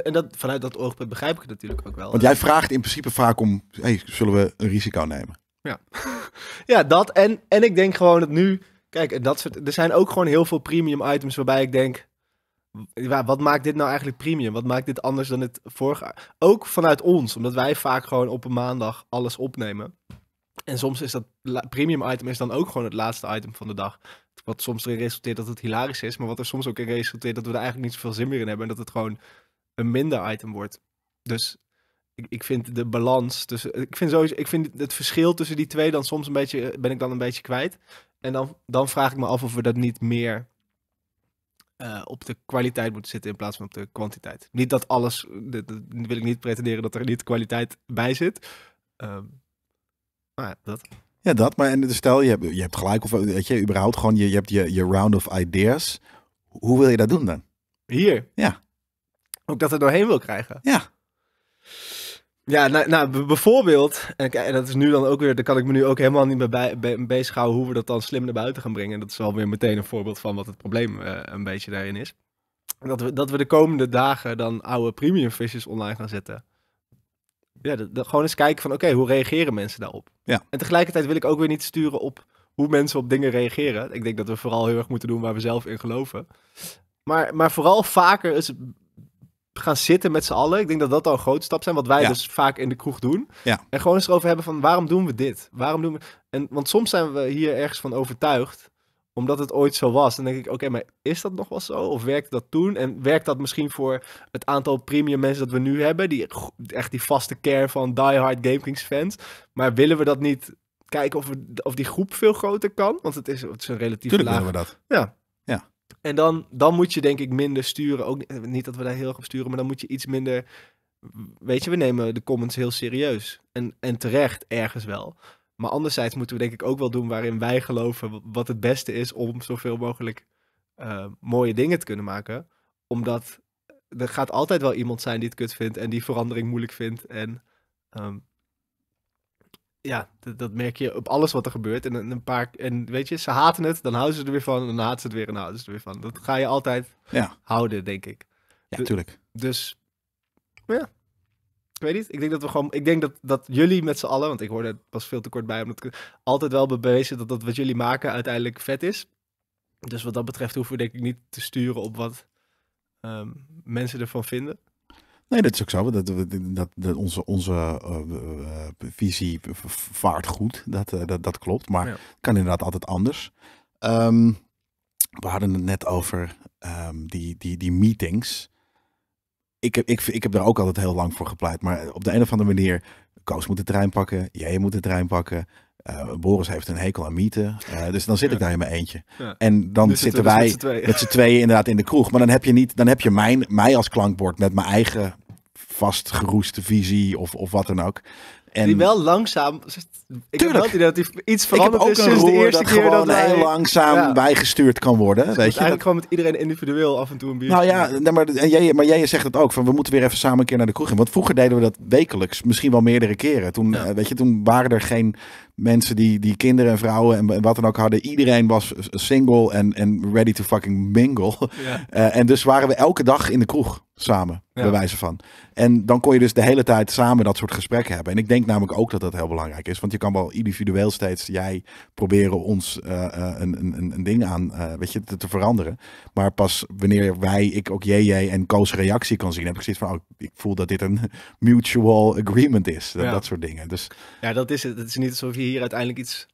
[SPEAKER 2] en dat, vanuit dat oogpunt begrijp ik het natuurlijk ook wel. Want jij vraagt
[SPEAKER 1] in principe vaak om, hey, zullen we een risico nemen?
[SPEAKER 2] Ja, ja dat. En, en ik denk gewoon dat nu. Kijk, dat er zijn ook gewoon heel veel premium items waarbij ik denk. Wat maakt dit nou eigenlijk premium? Wat maakt dit anders dan het vorige? Ook vanuit ons, omdat wij vaak gewoon op een maandag alles opnemen. En soms is dat premium item is dan ook gewoon het laatste item van de dag. Wat soms erin resulteert dat het hilarisch is, maar wat er soms ook in resulteert dat we er eigenlijk niet zoveel zin meer in hebben. En dat het gewoon een minder item wordt. Dus ik, ik vind de balans tussen. Ik vind, sowieso, ik vind het verschil tussen die twee dan soms een beetje. Eh, ben ik dan een beetje kwijt. En dan, dan vraag ik me af of we dat niet meer. Eh, op de kwaliteit moeten zitten in plaats van op de kwantiteit. Niet dat alles, eh, dat, wil ik niet pretenderen dat er niet kwaliteit bij zit. Ehm, maar ja, dat.
[SPEAKER 1] Ja, dat. Maar en stel, je hebt, je hebt gelijk, of weet je, überhaupt gewoon, je, je hebt je, je round of ideas. Hoe wil je dat doen dan?
[SPEAKER 2] Hier? Ja. Ook dat er doorheen wil krijgen? Ja. Ja, nou, nou bijvoorbeeld, en, en dat is nu dan ook weer, daar kan ik me nu ook helemaal niet mee bij, be, bezighouden hoe we dat dan slim naar buiten gaan brengen. En dat is wel weer meteen een voorbeeld van wat het probleem eh, een beetje daarin is. Dat we, dat we de komende dagen dan oude premium visjes online gaan zetten. Ja, gewoon eens kijken van oké, hoe reageren mensen daarop? Ja. En tegelijkertijd wil ik ook weer niet sturen op hoe mensen op dingen reageren. Ik denk dat we vooral heel erg moeten doen waar we zelf in geloven. Maar, maar vooral vaker is gaan zitten met z'n allen. Ik denk dat dat al een grote stap zijn, wat wij dus vaak in de kroeg doen. Ja. En gewoon eens erover hebben van waarom doen we dit? Waarom doen we... En, want soms zijn we hier ergens van overtuigd, omdat het ooit zo was. Dan denk ik, oké, maar is dat nog wel zo? Of werkte dat toen? En werkt dat misschien voor het aantal premium mensen dat we nu hebben? Die, echt die vaste kern van die hard GameKings fans. Maar willen we dat niet kijken of, we, of die groep veel groter kan? Want het is, het is een relatief Tuurlijk laag... we dat. Ja, en dan, dan moet je denk ik minder sturen. Ook eh, niet dat we daar heel erg op sturen, maar dan moet je iets minder. Weet je, we nemen de comments heel serieus. En, en terecht ergens wel. Maar anderzijds moeten we denk ik ook wel doen waarin wij geloven wat het beste is om zoveel mogelijk eh, mooie dingen te kunnen maken. Omdat eh, er gaat altijd wel iemand zijn die het kut vindt en die verandering moeilijk vindt. En ehm, ja, dat, dat, merk je op alles wat er gebeurt. En, een paar, en weet je, ze haten het, dan houden ze er weer van. En dan haat ze het weer en houden ze er weer van. Dat ga je altijd ja. houden, denk ik. Ja, tuurlijk Dus, ja. Ik weet niet. Ik denk dat we gewoon. Ik denk dat, dat jullie met z'n allen. Want ik hoorde het pas veel te kort bij. Omdat ik altijd wel bewezen dat dat wat jullie maken uiteindelijk vet is. Dus wat dat betreft hoeven we denk ik niet te sturen op wat ehm, mensen ervan vinden.
[SPEAKER 1] Nee, dat is ook zo. Dat, dat, onze onze eh, eh, eh, visie vaart goed. Dat, dat, dat klopt. Maar ja. kan inderdaad altijd anders. Ehm, we hadden het net over ehm, die, die, die meetings. Ik heb, ik, ik heb daar ook altijd heel lang voor gepleit. Maar op de een of andere manier, Koos moet de trein pakken. Jij moet de trein pakken. Eh, Boris heeft een hekel aan mieten, eh, dus dan zit ik daar in mijn eentje. En dan dus zitten, wij met z'n tweeën. inderdaad in de kroeg. Maar dan heb je, niet, dan heb je mijn, mij als klankbord met mijn eigen vastgeroeste visie of, of wat dan ook. En... Die wel
[SPEAKER 2] langzaam. Ik heb wel dat hij iets veranderd is sinds de eerste dat keer dat hij langzaam
[SPEAKER 1] bijgestuurd kan worden. Dus weet je? Eigenlijk dat...
[SPEAKER 2] gewoon met iedereen individueel af en toe een nou biertje. Nou ja, maar, jij, maar jij
[SPEAKER 1] zegt het ook van we moeten weer even samen een keer naar de kroeg Want vroeger deden we dat wekelijks, misschien wel meerdere keren. Toen, eh, weet je, toen waren er geen mensen die, die kinderen en vrouwen en wat dan ook hadden. Iedereen was single en, en ready to fucking mingle. Eh, en dus waren we elke dag in de kroeg samen, ja. bij wijze van. En dan kon je dus de hele tijd samen dat soort gesprekken hebben. En ik denk namelijk ook dat dat heel belangrijk is. Want je kan wel individueel steeds, jij proberen ons eh, eh, een, een, een ding aan eh, weet je, te, veranderen. Maar pas wanneer wij, ik ook JJ en Koos reactie kan zien, heb ik zoiets van, oh, ik voel dat dit een mutual agreement is. Dat, dat soort dingen. Dus,
[SPEAKER 2] ja, dat is het. Het is niet alsof je hier uiteindelijk iets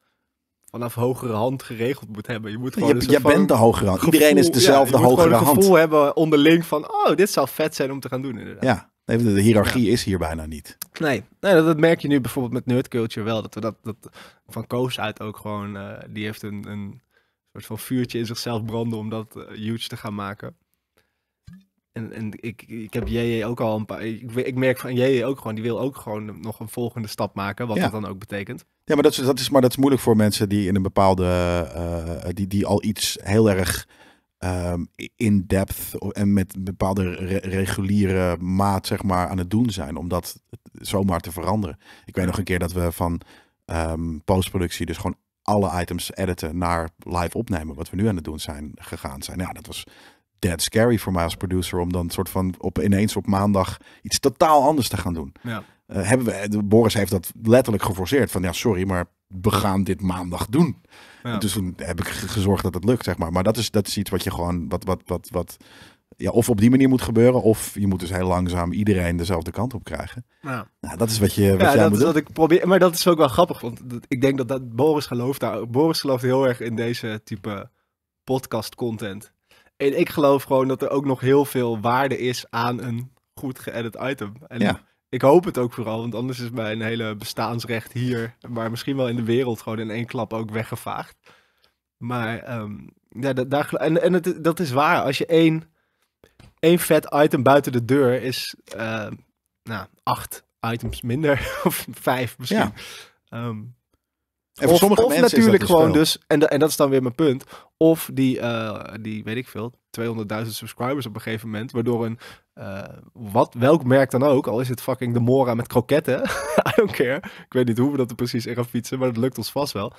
[SPEAKER 2] vanaf hogere hand geregeld moet hebben. Je moet gewoon je, bent de hogere hand. Iedereen is dezelfde hogere hand. Je gevoel hebben onderling van, oh, dit zou vet zijn om te gaan doen inderdaad.
[SPEAKER 1] Ja, de hiërarchie is hier bijna niet.
[SPEAKER 2] Nee, dat, merk je nu bijvoorbeeld met nerdculture wel. Dat, we dat, dat van Koos uit ook gewoon, eh, die heeft een, een soort van vuurtje in zichzelf branden om dat eh, huge te gaan maken en, en ik, ik heb JJ ook al een paar. Ik, ik merk van JJ ook gewoon, die wil ook gewoon nog een volgende stap maken, wat dat dan ook betekent.
[SPEAKER 1] Ja, maar dat, is, dat is, maar dat is moeilijk voor mensen die in een bepaalde. Eh, eh, die, die al iets heel erg ehm, in-depth en met een bepaalde reguliere maat, zeg maar, aan het doen zijn. Om dat zomaar te veranderen. Ik weet nog een keer dat we van um, postproductie, dus gewoon alle items editen naar live opnemen, wat we nu aan het doen zijn, gegaan zijn. Ja, dat was dead scary voor mij als producer om dan soort van op ineens op maandag iets totaal anders te gaan doen. Ja. Eh, hebben we, Boris heeft dat letterlijk geforceerd van ja sorry, maar we gaan dit maandag doen. Dus toen heb ik gezorgd dat het lukt zeg maar. Maar dat is dat is iets wat je gewoon wat wat wat wat ja, of op die manier moet gebeuren, of je moet dus heel langzaam iedereen dezelfde kant op krijgen. Nou, dat is wat je. Wat jij dat moet doen.
[SPEAKER 2] ik probeer. Maar dat is ook wel grappig, want ik denk dat, dat Boris gelooft daar. Boris gelooft heel erg in deze type podcast content. En ik geloof gewoon dat er ook nog heel veel waarde is aan een goed geëdit item. En ja. ik hoop het ook vooral, want anders is mijn hele bestaansrecht hier, maar misschien wel in de wereld, gewoon in één klap ook weggevaagd. Maar ehm, ja, dat, en, en het, dat is waar. Als je één, één vet item buiten de deur is, uh, nou, acht items minder, of vijf misschien. Ja. Ehm, of, sommige mensen natuurlijk dus gewoon dus, en, en dat is dan weer mijn punt, of die, eh, die weet ik veel, 200.000 subscribers op een gegeven moment, waardoor een, eh, wat, welk merk dan ook, al is het fucking de Mora met kroketten, I don't care, ik weet niet hoe we dat er precies in gaan fietsen, maar dat lukt ons vast wel.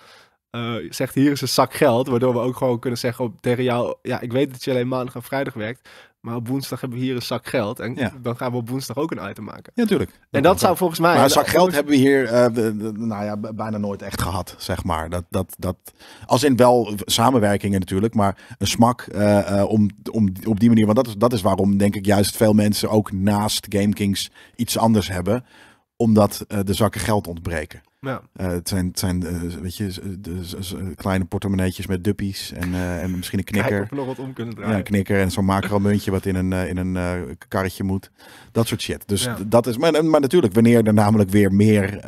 [SPEAKER 2] Eh, zegt hier is een zak geld, waardoor we ook gewoon kunnen zeggen op, tegen jou, ja ik weet dat je alleen maandag en vrijdag werkt, maar op woensdag hebben we hier een zak geld. En dan gaan we op woensdag ook een item maken. Ja, natuurlijk. En dat, zou volgens mij. Maar een zak geld hebben we
[SPEAKER 1] hier eh, nou ja, bijna nooit echt gehad, zeg maar. Dat, dat, dat, als in wel samenwerkingen natuurlijk, maar een smak eh, eh, om, om, op die manier. Want dat is, dat is waarom, denk ik, juist veel mensen ook naast Gamekings iets anders hebben. Omdat de zakken geld ontbreken. Ja. Eh, het zijn, het zijn eh, weet je, kleine portemonneetjes met duppies en, eh, en misschien een knikker. Kijk nog
[SPEAKER 2] wat om kunnen draaien. Ja, een
[SPEAKER 1] knikker en zo'n macro-muntje wat in een, in een karretje moet. Dat soort shit. Dus dat is, maar, maar natuurlijk, wanneer er namelijk weer meer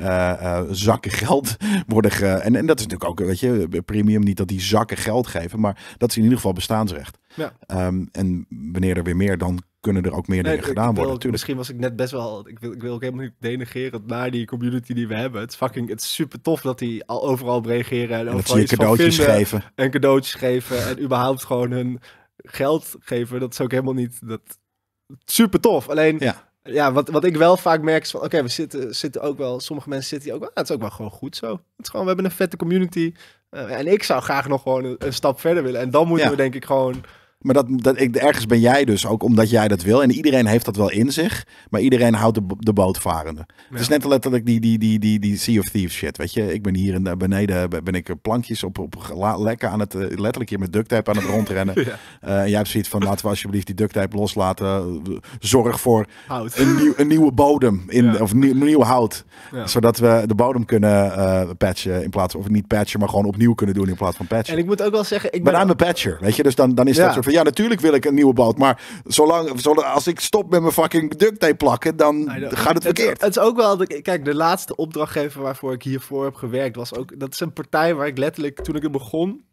[SPEAKER 1] zakken geld worden ge, en, en dat is natuurlijk ook, weet je, premium, niet dat die zakken geld geven, maar dat is in ieder geval bestaansrecht. Ja. Ehm, en wanneer er weer meer dan kunnen er ook meer dingen gedaan worden.
[SPEAKER 2] Misschien was ik net best wel. Ik wil, ik wil ook helemaal niet denegeren naar die community die we hebben. Het is fucking het is super tof dat die al overal reageren. En, overal iets cadeautjes geven. En cadeautjes geven. En überhaupt gewoon hun geld geven. Dat is ook helemaal niet. Dat, super tof. Alleen. Ja. wat, wat ik wel vaak merk is van, oké, we zitten, zitten ook wel, sommige mensen zitten hier ook wel, ah, het is ook wel gewoon goed zo. Het is gewoon, we hebben een vette community. Eh, en ik zou graag nog gewoon een, stap verder willen. En dan moeten we denk ik gewoon
[SPEAKER 1] maar dat, dat, ik, ergens ben jij dus ook omdat jij dat wil. En iedereen heeft dat wel in zich. Maar iedereen houdt de, de boot varende. Het is net letterlijk die, die, die, die, die Sea of Thieves shit. Weet je, ik ben hier en eh, beneden eh, ben ik eh, plankjes op, op lekker aan het. Letterlijk hier met duct tape aan het rondrennen. ja. jij hebt zoiets van: laten we alsjeblieft die duct tape loslaten. Zorg voor Een, nieuw, een nieuwe bodem. In, Of nieuw, nieuw hout. Zodat we de bodem kunnen patchen. In plaats of niet patchen, maar gewoon opnieuw kunnen doen in plaats van patchen. En ik moet ook
[SPEAKER 2] wel zeggen: ik ben aan
[SPEAKER 1] patcher. Weet je, dus dan, dan is dat soort ja, natuurlijk wil ik een nieuwe boot. Maar zolang, zolang als ik stop met mijn fucking duct tape plakken, dan nou, gaat het verkeerd. Het,
[SPEAKER 2] is ook wel. Kijk, de laatste opdrachtgever waarvoor ik hiervoor heb gewerkt, was ook. Dat is een partij waar ik letterlijk toen ik het begon.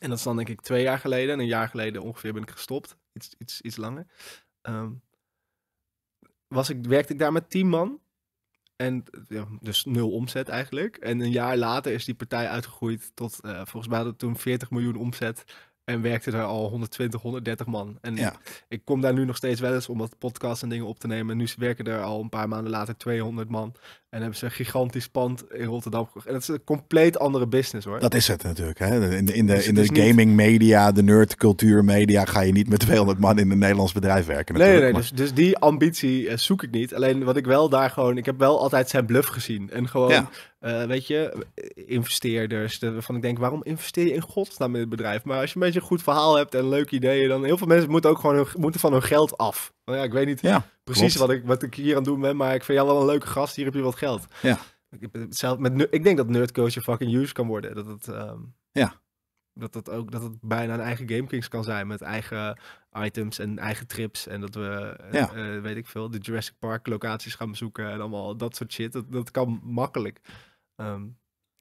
[SPEAKER 2] En dat is dan denk ik twee jaar geleden. En een jaar geleden ongeveer ben ik gestopt. Iets, iets, iets langer. Ehm, was ik, werkte ik daar met tien man. En ja, dus nul omzet eigenlijk. En een jaar later is die partij uitgegroeid tot, eh, volgens mij hadden we toen 40 miljoen omzet. En werkte er al 120, 130 man. En ik kom daar nu nog steeds wel eens om wat podcasts en dingen op te nemen. En nu werken er al een paar maanden later 200 man. En hebben ze een gigantisch pand in Rotterdam. En dat is een compleet andere business hoor. Dat is het natuurlijk.
[SPEAKER 1] Hè? In, de, in de, dus gaming media, de nerd cultuur media ga je niet met 200 man in een Nederlands bedrijf werken. Nee, nee, dus,
[SPEAKER 2] dus die ambitie eh, zoek ik niet. Alleen wat ik wel daar gewoon, ik heb wel altijd zijn bluff gezien. En gewoon eh, weet je, investeerders. Waarvan ik denk, waarom investeer je in godsnaam in het bedrijf? Maar als je een beetje een goed verhaal hebt en leuke ideeën, dan heel veel mensen moeten ook gewoon moeten van hun geld af. Nou ja, ik weet niet precies wat ik, wat ik hier aan het doen ben, maar ik vind jou wel een leuke gast. Hier heb je wat geld. Ja. Ik, zelf met, ik denk dat nerdcoach fucking use kan worden. Dat het, ehm, ja. dat dat ook dat het bijna een eigen GameKings kan zijn met eigen items en eigen trips. En dat we, eh, eh, weet ik veel, de Jurassic Park locaties gaan bezoeken en allemaal dat soort shit. Dat, dat kan makkelijk. Ehm,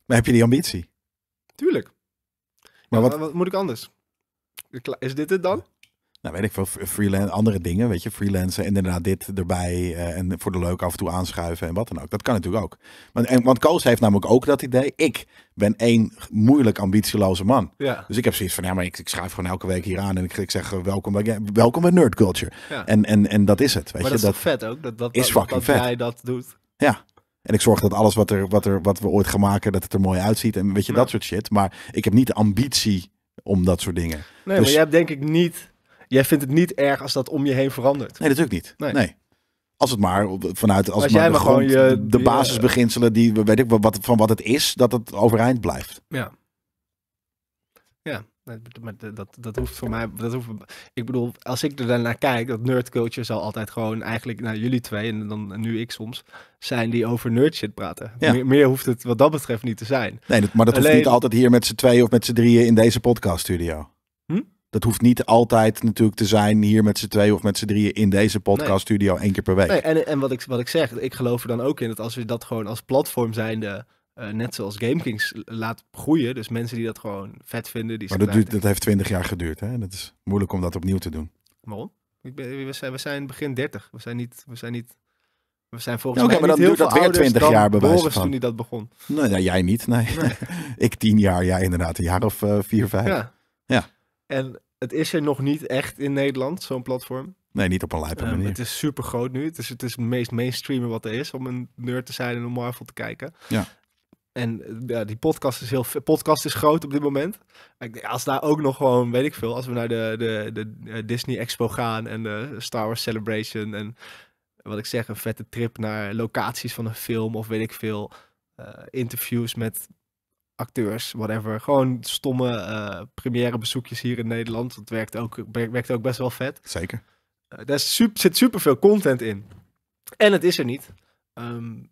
[SPEAKER 1] maar heb je die ambitie?
[SPEAKER 2] Tuurlijk. Maar wat... wat... moet ik anders? Is dit het dan?
[SPEAKER 1] Nou, weet ik veel, freelance, andere dingen, weet je, freelancen en daarna dit erbij eh, en voor de leuk af en toe aanschuiven en wat dan ook. Dat kan natuurlijk ook. Want, en, want Koos heeft namelijk ook dat idee, ik ben één moeilijk ambitieloze man. Dus ik heb zoiets van, ja, maar ik, ik schuif gewoon elke week hier aan en ik, ik zeg eh, welkom bij, welkom bij Nerd Culture. En, en, en dat is het, weet maar je. dat is dat
[SPEAKER 2] vet ook, dat, dat, is dat, fucking dat jij dat doet.
[SPEAKER 1] Ja, en ik zorg dat alles wat, er, wat, er, wat we ooit gaan maken, dat het er mooi uitziet. En weet je, dat soort shit. Maar ik heb niet de ambitie om dat soort dingen. Nee,
[SPEAKER 2] maar dus- jij hebt denk ik niet... Jij vindt het niet erg als dat om je heen verandert. Nee, natuurlijk niet. Nee.
[SPEAKER 1] Als het maar vanuit als, maar jij de, maar gewoon de basisbeginselen die weet ik wat van wat het is, dat het overeind blijft.
[SPEAKER 2] Ja. Ja. Maar dat, dat hoeft voor mij. Dat hoeft, ik bedoel, als ik er naar kijk, dat nerdculture zal altijd gewoon eigenlijk naar jullie twee en dan nu ik soms zijn die over nerdshit praten. Meer, hoeft het wat dat betreft niet te zijn. Nee, maar dat hoeft niet altijd
[SPEAKER 1] hier met z'n twee of met z'n drieën in deze podcast studio. Hm? Dat hoeft niet altijd natuurlijk te zijn hier met z'n twee of met z'n drieën in deze podcast studio één keer per week. Nee,
[SPEAKER 2] en en wat, ik, wat ik zeg, ik geloof er dan ook in dat als we dat gewoon als platform zijnde eh, net zoals GameKings laat groeien. Dus mensen die dat gewoon vet vinden. Die maar dat, duurt,
[SPEAKER 1] dat heeft 20 jaar geduurd. Hè? Dat is moeilijk om dat opnieuw te doen.
[SPEAKER 2] Waarom? Ik we, zijn, we zijn begin 30. We zijn niet. We zijn niet we zijn volgens nou, okay, mij maar dan duurt dat weer 20 jaar bewezen van. toen die dat begon. Nou
[SPEAKER 1] jij niet. Nee. ik tien jaar, ja inderdaad. Een jaar of eh, vier, vijf. Ja. ja.
[SPEAKER 2] En het is er nog niet echt in Nederland, zo'n platform. Nee, niet op een lijpe eh, manier. het is super groot nu. Het is het, is het meest mainstreamen wat er is om een nerd te zijn en om Marvel te kijken. Ja. En ja, die podcast is heel podcast is groot op dit moment. Als daar ook nog gewoon, weet ik veel, als we naar de, de, de eh, Disney Expo gaan en de Star Wars Celebration en wat ik zeg, een vette trip naar locaties van een film of weet ik veel, eh, interviews met acteurs, whatever. Gewoon stomme uh, première bezoekjes hier in Nederland. Dat werkt ook, werkt ook best wel vet. Zeker. Uh, daar super, zit super veel content in. En het is er niet. Um,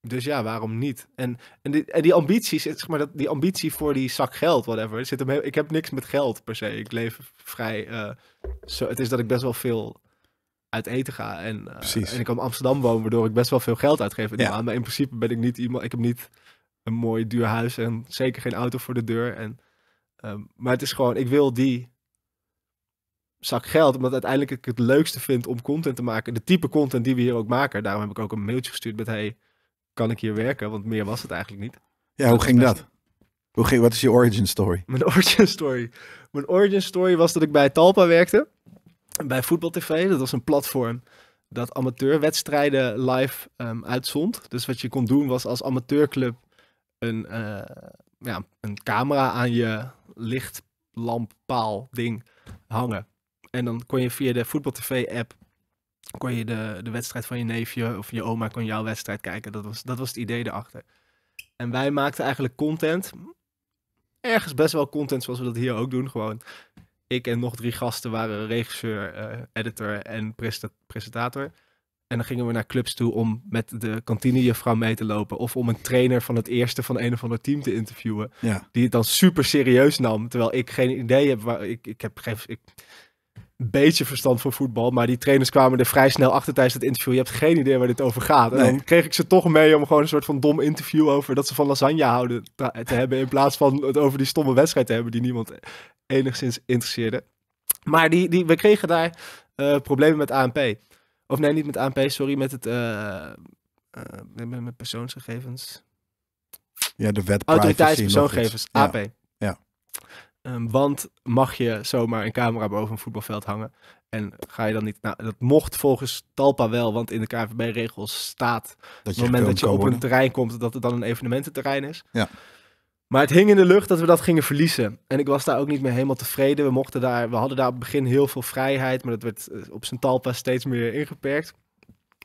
[SPEAKER 2] dus ja, waarom niet? En, en, die, en die ambities, zeg maar, dat, die ambitie voor die zak geld, whatever. Zit hem ik heb niks met geld per se. Ik leef vrij. Eh, zo, het is dat ik best wel veel uit eten ga. En, eh, en ik kan Amsterdam wonen, waardoor ik best wel veel geld uitgeef in ja. Maar in principe ben ik niet iemand. Ik heb niet een mooi duur huis en zeker geen auto voor de deur. En, ehm, maar het is gewoon, ik wil die zak geld, omdat uiteindelijk ik het leukste vind om content te maken. De type content die we hier ook maken. Daarom heb ik ook een mailtje gestuurd met hey kan ik hier werken? Want meer was het eigenlijk niet.
[SPEAKER 1] Ja, hoe ging dat? Hoe ging, wat is je origin story?
[SPEAKER 2] Mijn origin story. Mijn origin story was dat ik bij Talpa werkte. Bij Voetbal TV. Dat was een platform dat amateurwedstrijden live ehm, uitzond. Dus wat je kon doen was als amateurclub een, eh, ja, een camera aan je lichtlamppaal ding hangen. En dan kon je via de Voetbal TV app kon je de, de wedstrijd van je neefje of je oma kon jouw wedstrijd kijken. Dat was, dat was het idee erachter. En wij maakten eigenlijk content. Ergens best wel content zoals we dat hier ook doen. Gewoon ik en nog drie gasten waren regisseur, eh, editor en presentator. En dan gingen we naar clubs toe om met de kantinejuffrouw mee te lopen. Of om een trainer van het eerste van een of ander team te interviewen. Die het dan super serieus nam. Terwijl ik geen idee heb waar ik, ik heb. Geen, ik, beetje verstand van voetbal. Maar die trainers kwamen er vrij snel achter tijdens het interview. Je hebt geen idee waar dit over gaat. En dan kreeg ik ze toch mee om gewoon een soort van dom interview over dat ze van lasagne houden te hebben. In plaats van het over die stomme wedstrijd te hebben die niemand enigszins interesseerde. Maar die, die, we kregen daar eh, problemen met ANP. Of nee, niet met ANP, sorry, met het. Uh, met persoonsgegevens. Ja, de wet. Autoriteitspersoongegevens, ja. AP. Ja. Um, want mag je zomaar een camera boven een voetbalveld hangen? En ga je dan niet. Nou, dat mocht volgens Talpa wel, want in de KVB-regels staat. Dat je het moment dat je op een terrein komt, dat het dan een evenemententerrein is. Ja. Maar het hing in de lucht dat we dat gingen verliezen. En ik was daar ook niet meer helemaal tevreden. We, mochten daar, we hadden daar op het begin heel veel vrijheid, maar dat werd eh, op zijn Talpa steeds meer ingeperkt.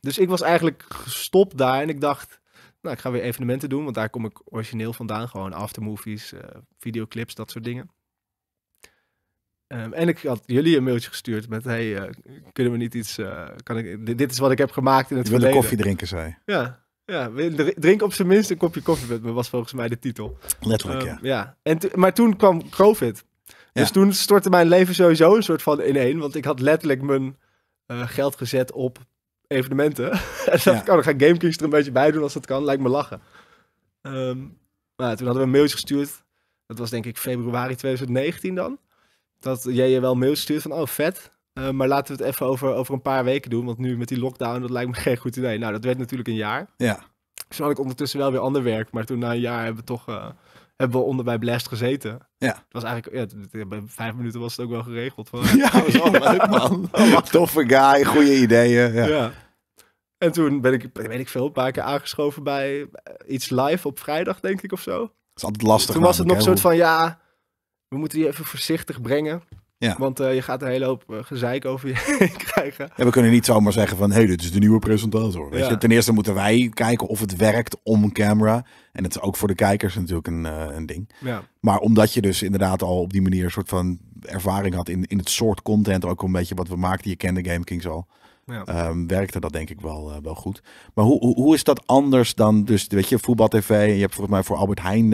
[SPEAKER 2] Dus ik was eigenlijk gestopt daar en ik dacht. Nou, ik ga weer evenementen doen, want daar kom ik origineel vandaan. Gewoon aftermovies, eh, videoclips, dat soort dingen. Ehm, en ik had jullie een mailtje gestuurd met: hey, eh, kunnen we niet iets. Eh, kan ik, dit, is wat ik heb gemaakt in het verleden. koffie drinken, zei Ja. Ja, drink op zijn minst een kopje koffie met me, was volgens mij de titel. Letterlijk, ehm, ja. ja. En maar toen kwam COVID. Dus toen stortte mijn leven sowieso een soort van ineen. Want ik had letterlijk mijn eh, geld gezet op evenementen. en dacht ik, oh, dan ga ik GameKings er een beetje bij doen als dat kan. Lijkt me lachen. Ehm, maar toen hadden we een mailtje gestuurd. Dat was denk ik februari 2019 dan dat jij je wel mail stuurt van, oh vet, eh, maar laten we het even over, over een paar weken doen. Want nu met die lockdown, dat lijkt me geen goed idee. Nou, dat werd natuurlijk een jaar. Ja. zou dus had ik ondertussen wel weer ander werk. Maar toen na een jaar hebben we toch eh, hebben we onder bij Blast gezeten. Ja. Het was eigenlijk, ja, bij vijf minuten was het ook wel geregeld. ja, dat was allemaal leuk, man. Toffe guy, goede ideeën. Ja. En toen ben ik, weet ik veel, een paar keer aangeschoven bij iets live op vrijdag, denk ik, of zo. Dat is altijd lastig. Toen was het nog een soort van, ja, we moeten die even voorzichtig brengen. Ja. Want eh, je gaat een hele hoop eh, gezeik over je krijgen. Ja,
[SPEAKER 1] we kunnen niet zomaar zeggen van, hé, hey, dit is de nieuwe presentator. Weet je? Ten eerste moeten wij kijken of het werkt om camera. En het is ook voor de kijkers natuurlijk een, eh, een ding. Ja. Maar omdat je dus inderdaad al op die manier een soort van ervaring had in, in het soort content. Ook een beetje wat we maakten, je kende Game Kings al. Ja. Ehm, werkte dat denk ik wel, wel goed. Maar hoe, hoe, hoe, is dat anders dan, dus weet je, voetbal tv. Je hebt volgens mij voor Albert Heijn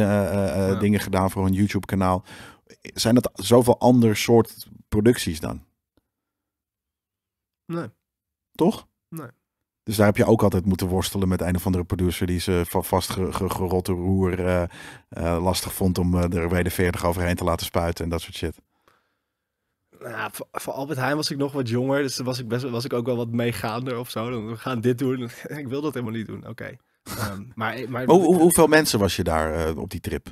[SPEAKER 1] dingen gedaan voor een YouTube kanaal zijn dat zoveel ander soort producties dan? Nee. Toch? Nee. Dus daar heb je ook altijd moeten worstelen met een of andere producer die ze vastgerotte roer eh, eh, lastig vond om eh, er weder 40 overheen te laten spuiten en dat soort shit.
[SPEAKER 2] Nou, voor, Albert Heijn was ik nog wat jonger, dus was ik, best, was ik ook wel wat meegaander of zo. Dan, we gaan dit doen. ik wil dat helemaal niet doen. Oké. Ehm, maar, maar, hoeveel
[SPEAKER 1] mensen was je daar op die trip?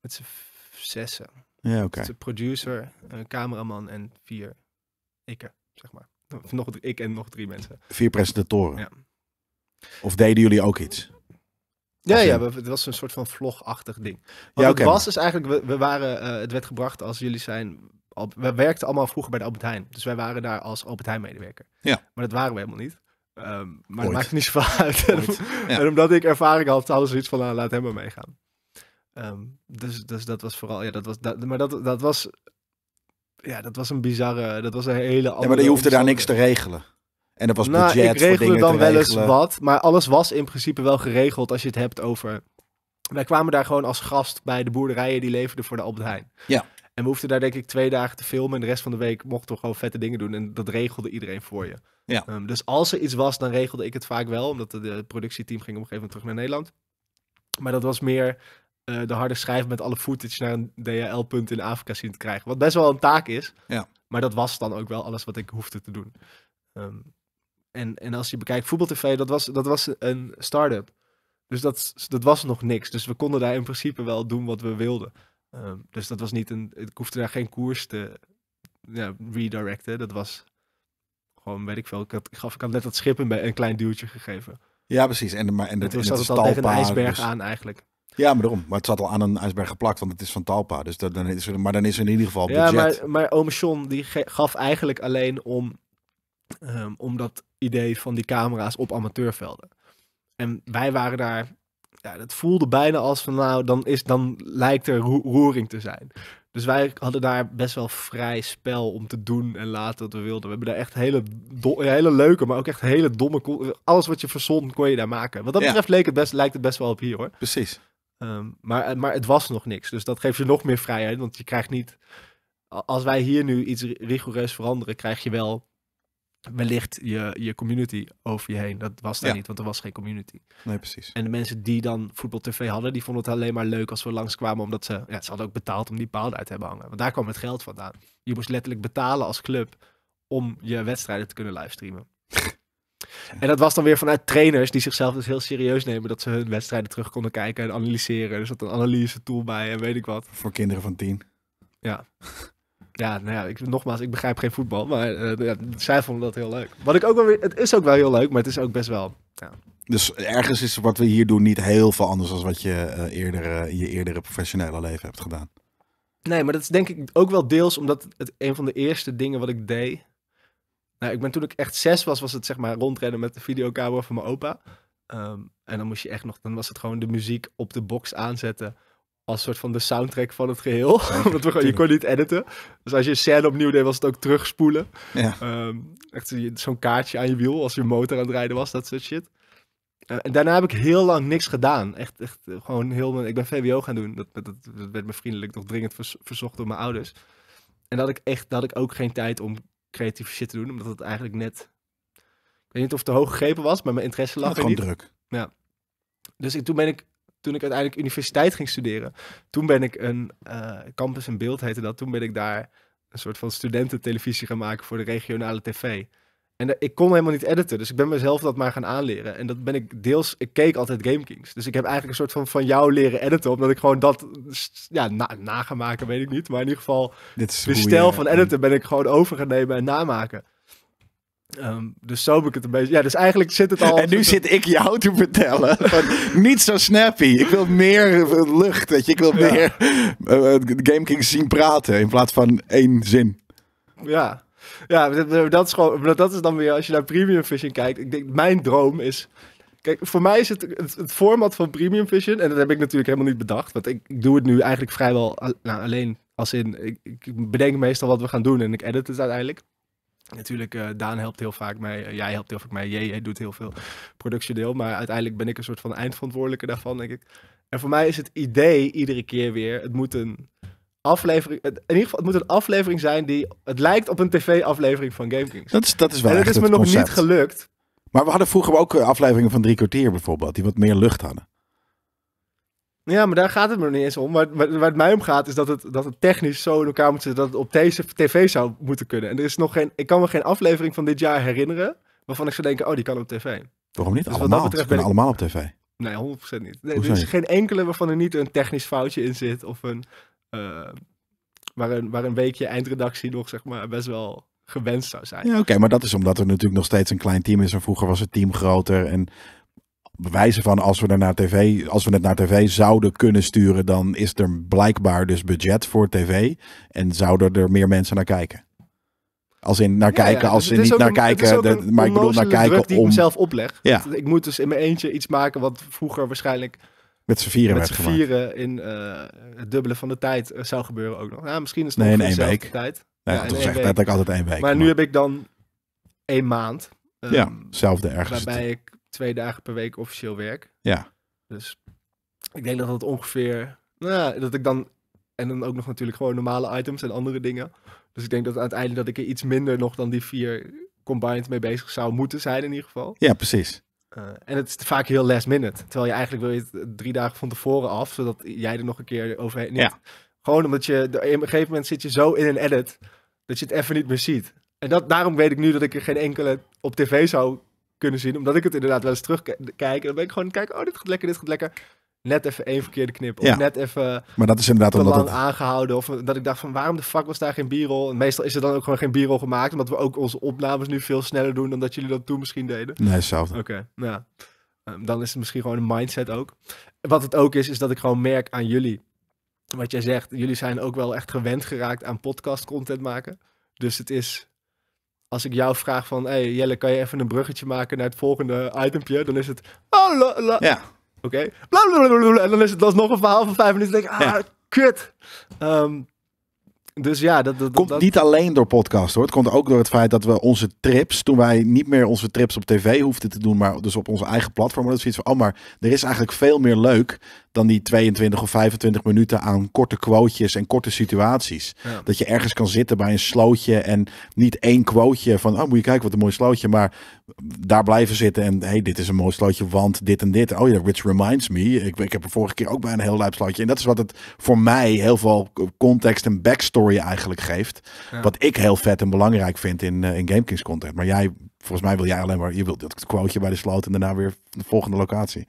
[SPEAKER 2] Met z'n zessen. Ja, oké. Okay. Dus producer, een eh, cameraman en vier ikken, zeg maar. nog ik en nog drie mensen.
[SPEAKER 1] Vier presentatoren. Ja. Of deden jullie ook iets?
[SPEAKER 2] Ja, ja, het was een soort van vlogachtig ding. Wat ja, het was is eigenlijk, we, we waren, eh, het werd gebracht als jullie zijn, al, we werkten allemaal vroeger bij de Albert Heijn. Dus wij waren daar als Albert Heijn medewerker. Ja. Maar dat waren we helemaal niet. Ehm, maar het maakt niet zoveel uit. en, omdat ik ervaring had, hadden ze iets van, nou, laat hem maar meegaan. Ehm, dus, dus dat was vooral, ja, dat was, maar dat, dat was, ja, dat was een bizarre, dat was een hele andere... Ja, maar je hoefde daar niks
[SPEAKER 1] te regelen. En dat was nou, ik regelde dan wel eens wat,
[SPEAKER 2] maar alles was in principe wel geregeld als je het hebt over... Wij kwamen daar gewoon als gast bij de boerderijen die leverden voor de Albert Heijn. Ja. En we hoefden daar denk ik twee dagen te filmen en de rest van de week mochten we gewoon vette dingen doen. En dat regelde iedereen voor je. Ja. Ehm, dus als er iets was, dan regelde ik het vaak wel, omdat het productieteam ging op een gegeven moment terug naar Nederland. Maar dat was meer, eh, de harde schijf met alle footage naar een DHL-punt in Afrika zien te krijgen. Wat best wel een taak is. Ja. Maar dat was dan ook wel alles wat ik hoefde te doen. Ehm, en, en als je bekijkt, voetbaltv, dat was, dat was een start-up. Dus dat, dat was nog niks. Dus we konden daar in principe wel doen wat we wilden. Ehm, dus dat was niet een. Ik hoefde daar geen koers te ja, redirecten. Dat was gewoon, weet ik veel. Ik, had, gaf, ik had net dat schip een, een klein duwtje gegeven. Ja, precies. En, dat maar, en, de, en, het, al tegen een ijsberg dus- aan eigenlijk.
[SPEAKER 1] Ja, maar daarom. Maar het zat al aan een ijsberg geplakt, want het is van taalpa Dus dat, dan is maar dan is er in ieder geval budget. Ja, maar,
[SPEAKER 2] maar oom John die gaf eigenlijk alleen om, um, om dat idee van die camera's op amateurvelden. En wij waren daar... Ja, dat voelde bijna als van nou, dan, is, dan lijkt er roering te zijn. Dus wij hadden daar best wel vrij spel om te doen en laten wat we wilden. We hebben daar echt hele, hele leuke, maar ook echt hele domme... Alles wat je verzond, kon je daar maken. Wat dat betreft leek het best, lijkt het best wel op hier, hoor. Precies. Ehm, maar, eh, maar het was nog niks. Dus dat geeft je nog meer vrijheid. Want je krijgt niet. Als wij hier nu iets rigoureus veranderen, krijg je wel wellicht je, je community over je heen. Dat was daar niet, want er was geen community. Nee, precies. En de mensen die dan voetbal tv hadden, die vonden het alleen maar leuk als we langskwamen, omdat ze, ja, ze hadden ook betaald om die paal uit te hebben hangen. Want daar kwam het geld vandaan. Je moest letterlijk betalen als club om je wedstrijden te kunnen livestreamen. En dat was dan weer vanuit trainers die zichzelf dus heel serieus nemen dat ze hun wedstrijden terug konden kijken en analyseren. Dus dat een analyse tool bij en weet ik wat. Voor kinderen van tien. Ja. Ja, nou ja, ik, nogmaals, ik begrijp geen voetbal, maar eh, zij vonden dat heel leuk. Wat ik ook wel weer, het is ook wel heel leuk, maar het is ook best wel. Ja.
[SPEAKER 1] Dus ergens is wat we hier doen niet heel veel anders dan wat je eh, eerder eh, in je eerdere professionele leven hebt gedaan.
[SPEAKER 2] Nee, maar dat is denk ik ook wel deels omdat het een van de eerste dingen wat ik deed nou, ik ben toen ik echt zes was, was het zeg maar rondrennen met de videocamera van mijn opa. Ehm, en dan moest je echt nog, dan was het gewoon de muziek op de box aanzetten. Als soort van de soundtrack van het geheel. Ja, we je kon niet editen. Dus als je een scène opnieuw deed, was het ook terugspoelen. Ja. Ehm, echt zo'n kaartje aan je wiel als je motor aan het rijden was, dat soort shit. Eh, en daarna heb ik heel lang niks gedaan. Echt, echt eh, gewoon heel ik ben VWO gaan doen. Dat, werd me vriendelijk nog dringend verzocht door mijn ouders. En dat ik echt, dat ik ook geen tijd om creatieve shit te doen. Omdat het eigenlijk net... Ik weet niet of het te hoog gegrepen was, maar mijn interesse lag er niet. druk. Ja. Dus toen ben ik... Toen ik uiteindelijk universiteit ging studeren, toen ben ik een eh, campus in beeld heette dat. Toen ben ik daar een soort van studententelevisie gaan maken voor de regionale tv. En eh, ik kon helemaal niet editen, dus ik ben mezelf dat maar gaan aanleren. En dat ben ik deels, ik keek altijd GameKings. Dus ik heb eigenlijk een soort van van jou leren editen, omdat ik gewoon dat ja, na, maken, weet ik niet. Maar in ieder geval, Dit de stijl van ehm, editen ben ik gewoon over gaan nemen en namaken. Ehm, dus zo heb ik het een beetje. Ja, dus eigenlijk zit het al. En nu zit ik jou te vertellen. niet zo snappy. Ik wil meer eh, lucht. Weet je, ik wil meer
[SPEAKER 1] eh, Game zien praten in plaats van één zin.
[SPEAKER 2] Ja. Ja, dat is, gewoon, dat is dan weer als je naar Premium Vision kijkt. Ik denk, mijn droom is. Kijk, voor mij is het, het, format van Premium Vision. En dat heb ik natuurlijk helemaal niet bedacht. Want ik, doe het nu eigenlijk vrijwel nou, alleen. Als in, ik, bedenk meestal wat we gaan doen en ik edit het uiteindelijk. Natuurlijk, eh, Daan helpt heel vaak mij, eh, jij helpt heel vaak mij, jij doet heel veel deel, maar uiteindelijk ben ik een soort van eindverantwoordelijke daarvan, denk ik. En voor mij is het idee iedere keer weer, het moet een, aflevering. In ieder geval, het moet een aflevering zijn die. Het lijkt op een tv-aflevering van Game Kings.
[SPEAKER 1] Dat is, dat is wel. het is me nog niet gelukt. Maar we hadden vroeger ook eh, afleveringen van drie kwartier bijvoorbeeld, die wat meer lucht hadden.
[SPEAKER 2] Ja, maar daar gaat het me niet eens om. Waar, waar, het mij om gaat is dat het, dat het technisch zo in elkaar moet zitten dat het op deze tv zou moeten kunnen. En er is nog geen, ik kan me geen aflevering van dit jaar herinneren waarvan ik zou denken, oh, die kan op tv. Waarom niet? allemaal. Dus wat dat ben ik... allemaal op tv. Nee, 100% niet. er is geen enkele waarvan er niet een technisch foutje in zit of een eh, waar, een, waar een weekje eindredactie nog zeg maar, best wel gewenst zou zijn. Ja, oké,
[SPEAKER 1] maar dat is omdat er natuurlijk nog steeds een klein team is. En vroeger was het team groter. En bewijzen van als we, er naar tv, als we het naar tv zouden kunnen sturen, dan is er blijkbaar dus budget voor tv. En zouden er meer mensen naar kijken. Als in naar kijken, dus als in niet naar kijken. maar ik bedoel naar kijken om... mezelf
[SPEAKER 2] opleg. Ja. Ik moet dus in mijn eentje iets maken wat vroeger waarschijnlijk met z'n vieren met z'n vieren in uh, het dubbele van de tijd eh, zou gebeuren ook nog. Ja, misschien is het nee, in één week. tijd. Nee, ja, dat ik altijd één week. Maar, nu heb ik dan één maand. ja, ehm, zelfde ergens. Waarbij ik twee dagen per week officieel werk. Ja. Dus ik denk dat dat ongeveer... Nou, dat ik dan... En dan ook nog natuurlijk gewoon normale items en andere dingen. Dus ik denk dat uiteindelijk dat ik er iets minder nog dan die vier combined mee bezig zou moeten zijn in ieder geval. Ja, precies. Eh, en het is vaak heel last minute. Terwijl je eigenlijk wil je het eh, drie dagen van tevoren af, zodat jij er nog een keer overheen. Niet. Ja. Gewoon omdat je op een gegeven moment zit je zo in een edit dat je het even niet meer ziet. En dat, daarom weet ik nu dat ik er geen enkele op tv zou kunnen zien. Omdat ik het inderdaad wel eens terugkijk. En dan ben ik gewoon kijk, oh, dit gaat lekker, dit gaat lekker net even één verkeerde knip. Of ja. net even maar dat is inderdaad omdat lang het... aangehouden. Of dat ik dacht van waarom de fuck was daar geen b-roll? En meestal is er dan ook gewoon geen b-roll gemaakt. Omdat we ook onze opnames nu veel sneller doen dan dat jullie dat toen misschien deden. Nee, hetzelfde. Oké, nou ja. Ehm, dan is het misschien gewoon een mindset ook. Wat het ook is, is dat ik gewoon merk aan jullie. Wat jij zegt, jullie zijn ook wel echt gewend geraakt aan podcast content maken. Dus het is als ik jou vraag van, hey Jelle, kan je even een bruggetje maken naar het volgende itempje? Dan is het, oh, la, la. Ja. Oké? Okay? En dan is het nog een verhaal van vijf minuten. denk ik, ah, kut. Um, dus ja, dat, dat komt niet
[SPEAKER 1] alleen door podcast hoor. Het komt ook door het feit dat we onze trips, toen wij niet meer onze trips op tv hoefden te doen, maar dus op onze eigen platform, dat is iets van, oh, maar er is eigenlijk veel meer leuk dan die 22 of 25 minuten aan korte quotejes en korte situaties. Dat je ergens kan zitten bij een slootje en niet één quoteje van, oh moet je kijken wat een mooi slootje, maar daar blijven zitten en hey, dit is een mooi slootje, want dit en dit. Oh ja, which reminds me. Ik, ik heb er vorige keer ook bij een heel lijp slootje. En dat is wat het voor mij heel veel context en backstory eigenlijk geeft. Wat ik heel vet en belangrijk vind in, uh, in GameKings content. Maar jij, volgens mij wil jij alleen maar, je wilt dat quoteje bij de sloot en daarna weer de volgende locatie.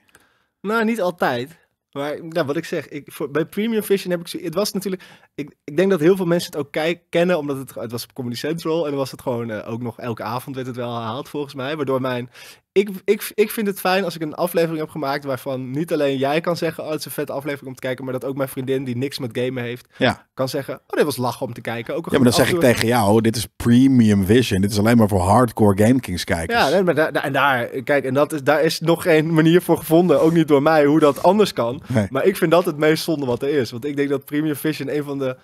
[SPEAKER 2] Nou, niet altijd. Maar nou, wat ik zeg, ik, bij Premium Vision heb ik Het was natuurlijk. Ik, ik denk dat heel veel mensen het ook kennen, omdat het, het was op Comedy Central. En dan was het gewoon eh, ook nog elke avond werd het wel herhaald volgens mij. Waardoor mijn ik, ik, ik vind het fijn als ik een aflevering heb gemaakt waarvan niet alleen jij kan zeggen, oh het is een vette aflevering om te kijken, maar dat ook mijn vriendin die niks met gamen heeft, kan zeggen, oh dit was lachen om te kijken. Ook ja, maar dan zeg ik tegen
[SPEAKER 1] jou, dit is premium vision, dit is alleen maar voor hardcore GameKings kijkers.
[SPEAKER 2] Ja, en daar, kijk, en dat is, daar is nog geen manier voor gevonden, ook niet door mij, hoe dat anders kan. Maar ik vind dat het meest zonde wat er is, want ik denk dat premium vision een van de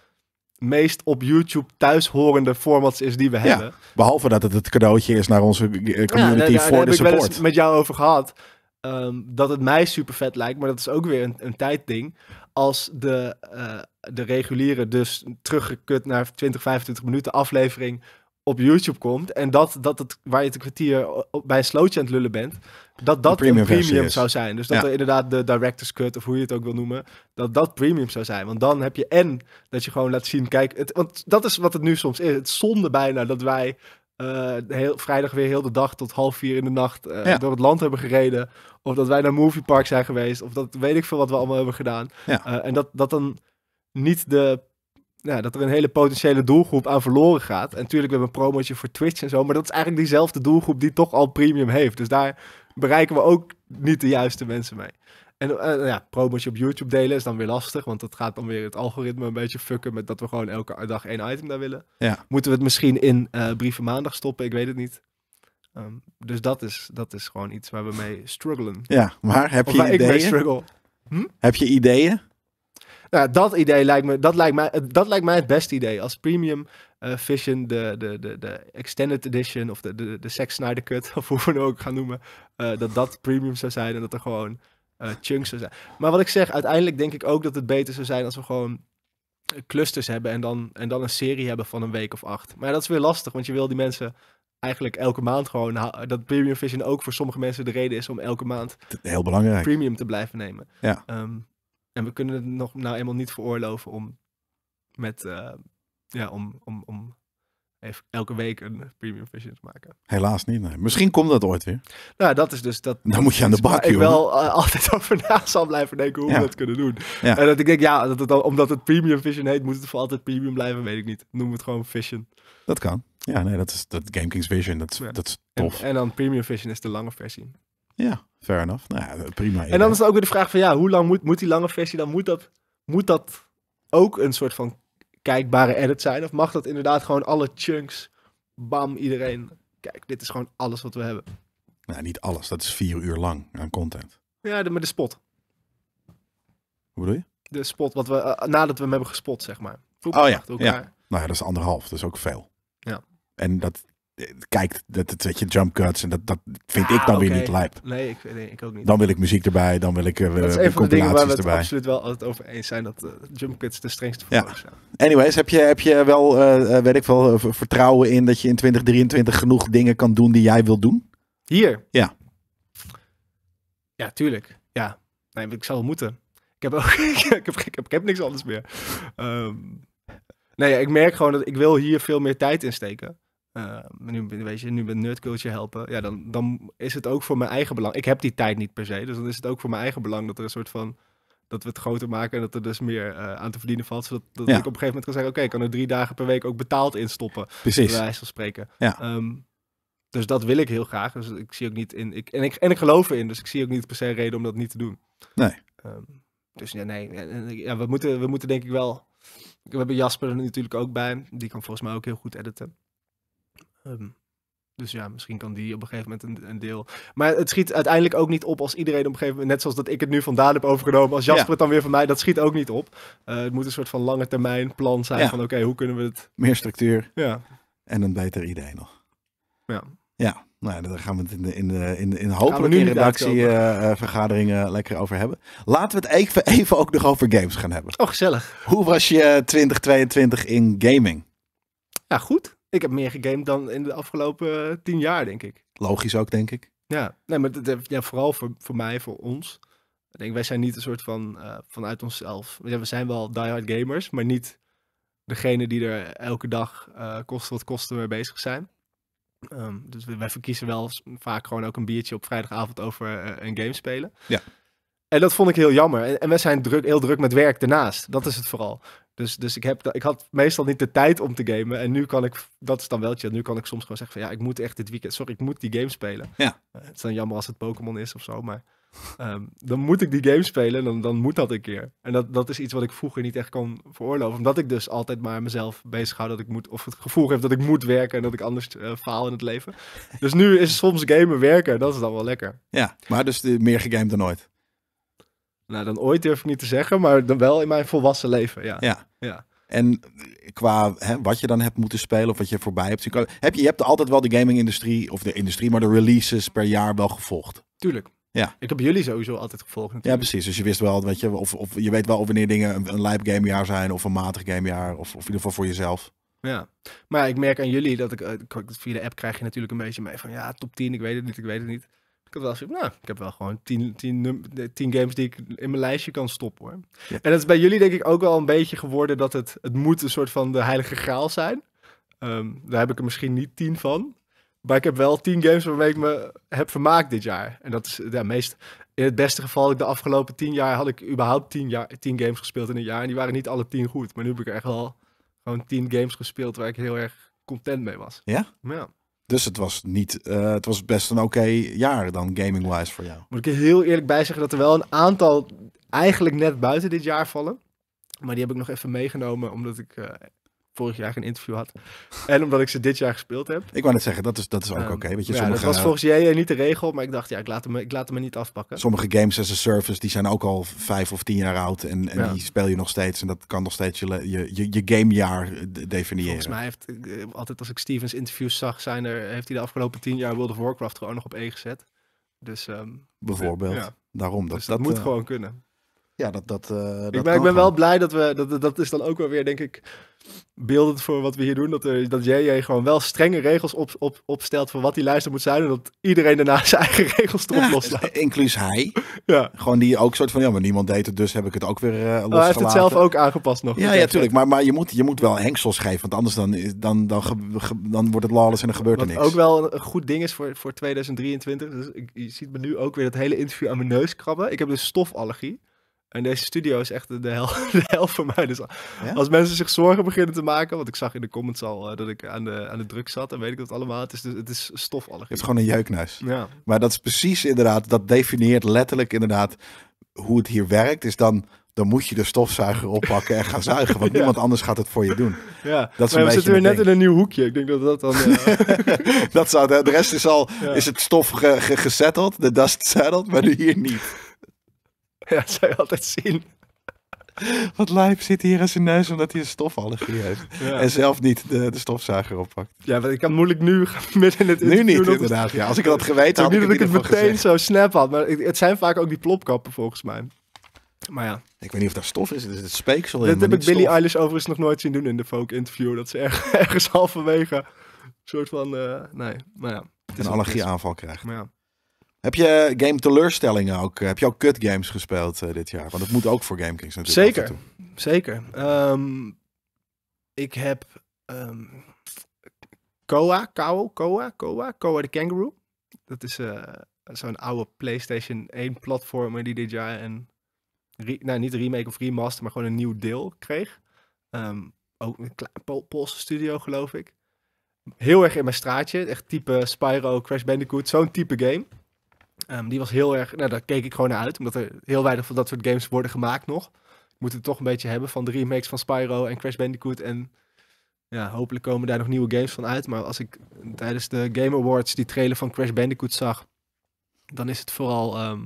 [SPEAKER 2] meest op YouTube thuishorende formats is die we hebben.
[SPEAKER 1] Behalve dat het het cadeautje is naar onze eh, community voor de support. Ik heb ik het
[SPEAKER 2] met jou over gehad. Ehm, dat het mij super vet lijkt, maar dat is ook weer een, een tijdding. Als de, eh, de reguliere, dus teruggekut naar 20, 25 minuten aflevering op YouTube komt. En dat, dat het, waar je het een kwartier bij een slootje aan het lullen bent dat dat premium, premium zou zijn. Dus dat er inderdaad de director's cut, of hoe je het ook wil noemen, dat dat premium zou zijn. Want dan heb je en dat je gewoon laat zien, kijk, het, want dat is wat het nu soms is. Het zonde bijna dat wij eh, heel, vrijdag weer heel de dag tot half vier in de nacht eh, door het land hebben gereden. Of dat wij naar Movie Park zijn geweest. Of dat weet ik veel wat we allemaal hebben gedaan. Eh, en dat, dat dan niet de. Ja, dat er een hele potentiële doelgroep aan verloren gaat. En natuurlijk, we hebben een promotje voor Twitch en zo. Maar dat is eigenlijk diezelfde doelgroep die toch al premium heeft. Dus daar bereiken we ook niet de juiste mensen mee. En eh, nou ja, promotie op YouTube delen is dan weer lastig, want dat gaat dan weer het algoritme een beetje fucken met dat we gewoon elke dag één item daar willen. Ja. Moeten we het misschien in uh, Brieven Maandag stoppen? Ik weet het niet. Ehm, dus dat is, dat is gewoon iets waar we mee struggelen. Ja, maar heb je ideeën? Ik struggle. Hm? Heb je ideeën? Nou, dat idee lijkt me, dat lijkt mij, dat lijkt mij het beste idee. Als premium eh, vision, de, de, de, de extended edition of de, de, de sex Snyder cut, of hoe we het ook gaan noemen, eh, dat dat premium zou zijn en dat er gewoon eh, chunks zou zijn. Maar wat ik zeg, uiteindelijk denk ik ook dat het beter zou zijn als we gewoon clusters hebben en dan, en dan een serie hebben van een week of acht. Maar dat is weer lastig, want je wil die mensen eigenlijk elke maand gewoon dat premium vision ook voor sommige mensen de reden is om elke maand heel belangrijk premium te blijven nemen. Ja. Ehm, en we kunnen het nog nou eenmaal niet veroorloven om met eh, ja, om, om, om even elke week een premium vision te maken.
[SPEAKER 1] Helaas niet. Nee. Misschien komt dat ooit weer.
[SPEAKER 2] Nou, dat is dus dat. Dan moet je aan de bak. Ik wel eh, altijd over na zal blijven denken hoe we dat kunnen doen. En dat ik denk, ja, het omdat het premium vision heet, moet het voor altijd premium blijven, weet ik niet. Noem het gewoon vision.
[SPEAKER 1] Dat kan. Ja, nee, dat is dat Game Kings Vision. Dat, dat is tof.
[SPEAKER 2] En, en, dan premium vision is de lange versie.
[SPEAKER 1] Ja, fair enough. Nou, prima. En dan
[SPEAKER 2] is het ook weer de vraag van ja, hoe lang moet, moet die lange versie dan? Moet dat, moet dat ook een soort van kijkbare edit zijn? Of mag dat inderdaad gewoon alle chunks, bam, iedereen... Kijk, dit is gewoon alles wat we hebben. Nou, niet
[SPEAKER 1] alles. Dat is vier uur lang aan content.
[SPEAKER 2] Ja, de, maar de spot.
[SPEAKER 1] Hoe bedoel je?
[SPEAKER 2] De spot, wat we, eh, nadat we hem hebben gespot, zeg maar. oh ja, ja. Nou
[SPEAKER 1] ja, dat is anderhalf. Dat is ook veel. Ja. En dat kijk, dat, dat je, jump cuts en dat, dat vind ik ah, dan weer niet lijp. Nee ik, ik ook niet. Dan wil ik muziek erbij, dan wil ik uh, dat is een van de dingen waar we het absoluut
[SPEAKER 2] wel altijd over eens zijn dat eh, jump cuts de strengste
[SPEAKER 1] voor ja. zijn. Anyways, heb je, heb je wel, eh, weet ik wel, vertrouwen in dat je in 2023 genoeg dingen kan doen die jij wilt doen?
[SPEAKER 2] Hier? Ja. Ja, tuurlijk. Ja, nee, ik zal moeten. Ik heb, ook, ik, heb, ik, heb, ik heb niks anders meer. Ehm, nee, ik merk gewoon dat ik wil hier veel meer tijd in steken. Uh, nu, weet je, nu met nerdculture helpen. Ja, dan, dan is het ook voor mijn eigen belang. Ik heb die tijd niet per se. Dus dan is het ook voor mijn eigen belang dat er een soort van. Dat we het groter maken en dat er dus meer eh, aan te verdienen valt. Zodat dat ik op een gegeven moment kan zeggen: Oké, ik kan er drie dagen per week ook betaald in stoppen. Precies. Bij wijze van spreken. Ja. Ehm, dus dat wil ik heel graag. Dus ik zie ook niet in. Ik, en, ik, en ik geloof erin. Dus ik zie ook niet per se reden om dat niet te doen. Nee. Ehm, dus ja, nee. Ja, we, moeten, we moeten denk ik wel. We hebben Jasper er natuurlijk ook bij. Die kan volgens mij ook heel goed editen. Ehm, dus ja, misschien kan die op een gegeven moment een, een, deel. Maar het schiet uiteindelijk ook niet op als iedereen op een gegeven moment, net zoals dat ik het nu vandaan heb overgenomen, als Jasper het dan weer van mij, dat schiet ook niet op. Eh, het moet een soort van lange termijn plan zijn van oké, hoe kunnen we het.
[SPEAKER 1] Meer structuur. Ja. En een beter idee nog. Ja. Ja. Nou, daar gaan we het in de, in de, in in hopelijk in redactievergaderingen eh, eh, uh, lekker over hebben. Laten we het even, even ook nog over games gaan hebben. Oh, gezellig. Hoe was je 2022 in gaming?
[SPEAKER 2] Ja, goed. Ik heb meer gegamed dan in de afgelopen eh, tien jaar, denk ik.
[SPEAKER 1] Logisch ook, denk ik.
[SPEAKER 2] Ja, nee, maar dat, ja, vooral voor, voor mij, voor ons. Ik denk, wij zijn niet een soort van eh, vanuit onszelf. Ja, we zijn wel diehard gamers, maar niet degene die er elke dag eh, kost wat kosten mee bezig zijn. Um, dus wij verkiezen wel vaak gewoon ook een biertje op vrijdagavond over een game spelen. Ja. En dat vond ik heel jammer. En, en we zijn druk, heel druk met werk daarnaast. Dat is het vooral. Dus, dus ik, heb, ik had meestal niet de tijd om te gamen. En nu kan ik, dat is dan wel chill, nu kan ik soms gewoon zeggen van ja, ik moet echt dit weekend, sorry, ik moet die game spelen. Ja. Eh, het is dan jammer als het Pokémon is of zo, maar ehm, dan moet ik die game spelen, dan, dan moet dat een keer. En dat, dat is iets wat ik vroeger niet echt kon veroorloven, omdat ik dus altijd maar mezelf bezig hou dat ik moet, of het gevoel heb dat ik moet werken en dat ik anders uh, eh, faal in het leven. Dus nu is soms gamen werken, dat is dan wel lekker.
[SPEAKER 1] Ja, maar dus meer gegamed dan ooit.
[SPEAKER 2] Nou, dan ooit durf ik niet te zeggen, maar dan wel in mijn volwassen leven, ja. Ja. ja.
[SPEAKER 1] En qua hè, wat je dan hebt moeten spelen of wat je voorbij hebt zien Heb je, hebt altijd wel de gaming-industrie, of de industrie, maar de releases per jaar wel gevolgd. Tuurlijk. Ja.
[SPEAKER 2] Ik heb jullie sowieso altijd gevolgd. Natuurlijk. Ja,
[SPEAKER 1] precies. Dus je wist wel, weet je, of, of je weet wel of wanneer dingen een, een lijp gamejaar zijn of een matig gamejaar, of, of in ieder geval voor jezelf.
[SPEAKER 2] Ja, maar ik merk aan jullie dat eh, ik via de app krijg je natuurlijk een beetje mee van ja, top 10, ik weet het niet, ik weet het niet. Ik had wel nou, ik heb wel gewoon tien, tien, games die ik in mijn lijstje kan stoppen hoor. En dat is bij jullie denk ik ook wel een beetje geworden dat het, het moet een soort van de heilige graal zijn. Ehm, daar heb ik er misschien niet tien van. Maar ik heb wel tien games waarmee ik me heb vermaakt dit jaar. En dat is ja, meest, in het beste geval, de afgelopen tien jaar had ik überhaupt tien, jaar, tien games gespeeld in een jaar. En die waren niet alle tien goed. Maar nu heb ik echt wel gewoon tien games gespeeld waar ik heel erg content mee was.
[SPEAKER 1] Ja? Ja. Dus het was niet, eh, het was best een oké jaar dan gaming-wise voor jou.
[SPEAKER 2] Moet ik heel eerlijk bij zeggen dat er wel een aantal eigenlijk net buiten dit jaar vallen. Maar die heb ik nog even meegenomen, omdat ik eh, vorig jaar een interview had. En omdat ik ze dit jaar gespeeld heb. Ik wou net zeggen, dat is, dat is ook ehm, oké. Okay. je sommige... dat was volgens jij eh, niet de regel, maar ik dacht, ja, ik laat, hem, ik laat hem niet afpakken. Sommige
[SPEAKER 1] games as a service, die zijn ook al vijf of tien jaar oud. En, en die speel je nog steeds. En dat kan nog steeds je, je, je, je gamejaar eh, definiëren. Volgens mij
[SPEAKER 2] heeft, eh, altijd als ik Stevens interviews zag, zijn er, heeft hij de afgelopen tien jaar World of Warcraft gewoon nog op één gezet. Dus, ehm, Bijvoorbeeld. Daarom. Dat, dus dat, moet gewoon kunnen.
[SPEAKER 1] Ja, dat. dat, eh, ik, dat ben, ik ben
[SPEAKER 2] wel blij dat we. Dat, dat is dan ook wel weer, denk ik. beeldend voor wat we hier doen. Dat, er, eh, dat JJ gewoon wel strenge regels op, op, opstelt. voor wat die luister moet zijn. En dat iedereen daarna zijn eigen regels erop ja, loslaat. Inclusief hij.
[SPEAKER 1] ja. Gewoon die ook soort van. ja, maar niemand deed het, dus heb ik het ook weer uh, eh, losgelaten. Nou, hij heeft het zelf ook aangepast nog. Ja, ja Maar, maar je, moet, je moet wel hengsels geven. Want anders dan, dan, dan, dan wordt het lawless en er gebeurt wat er niks.
[SPEAKER 2] ook wel een goed ding is voor, voor 2023. Dus ik, je ziet me nu ook weer dat hele interview aan mijn neus krabben. Ik heb dus stofallergie. En deze studio is echt de hel, de hel voor mij. Dus als mensen zich zorgen beginnen te maken, want ik zag in de comments al eh, dat ik aan de, aan de druk zat en weet ik dat allemaal. Het is, dus, het is stofallergie. Het is gewoon een jeukneus. Ja.
[SPEAKER 1] Maar dat is precies inderdaad, dat definieert letterlijk inderdaad hoe het hier werkt. Is dan dan moet je de stofzuiger oppakken en gaan zuigen. Want niemand anders gaat het voor je doen. Ja, dat is maar we zitten weer net
[SPEAKER 2] in een nieuw hoekje. Ik denk dat dat dan... Eh, dat zou, de rest is al, is het stof gezetteld,
[SPEAKER 1] de dust settled, maar nu hier niet.
[SPEAKER 2] Ja, dat zou je altijd zien.
[SPEAKER 1] Wat lijp zit hier in zijn neus omdat hij een stofallergie heeft. En zelf niet de, de stofzuiger oppakt.
[SPEAKER 2] Ja, want ik kan moeilijk nu midden in het Nu niet, inderdaad. Ja, als ik dat geweten had, had ik niet dat ik het meteen zo snap had. Maar het zijn vaak ook die plopkappen volgens mij.
[SPEAKER 1] Maar ja. Ik weet niet of daar stof is, het is het speeksel. Dat heb ik Billy Eilish
[SPEAKER 2] overigens nog nooit zien doen in de folk interview. Dat ze ergens halverwege een soort van, uh, nee, maar ja. een
[SPEAKER 1] allergieaanval krijgt. Maar ja. Heb je game teleurstellingen ook? Heb je ook kut games gespeeld eh, dit jaar? Want dat moet ook voor GameKings natuurlijk. Zeker,
[SPEAKER 2] zeker. Ehm, ik heb um, Koa, Kao, Koa, Koa, Koa de Kangaroo. Dat is eh, zo'n oude PlayStation 1 platformer die dit jaar een, nou niet remake of remaster, maar gewoon een nieuw deel kreeg. Um, ook een klein Poolse studio geloof ik. Heel erg in mijn straatje, echt type Spyro, Crash Bandicoot, zo'n type game. Ehm, die was heel erg, nou daar keek ik gewoon naar uit, omdat er heel weinig van dat soort games worden gemaakt nog. Moeten moet het toch een beetje hebben van de remakes van Spyro en Crash Bandicoot. En ja, hopelijk komen daar nog nieuwe games van uit. Maar als ik tijdens de Game Awards die trailer van Crash Bandicoot zag, dan is het vooral ehm,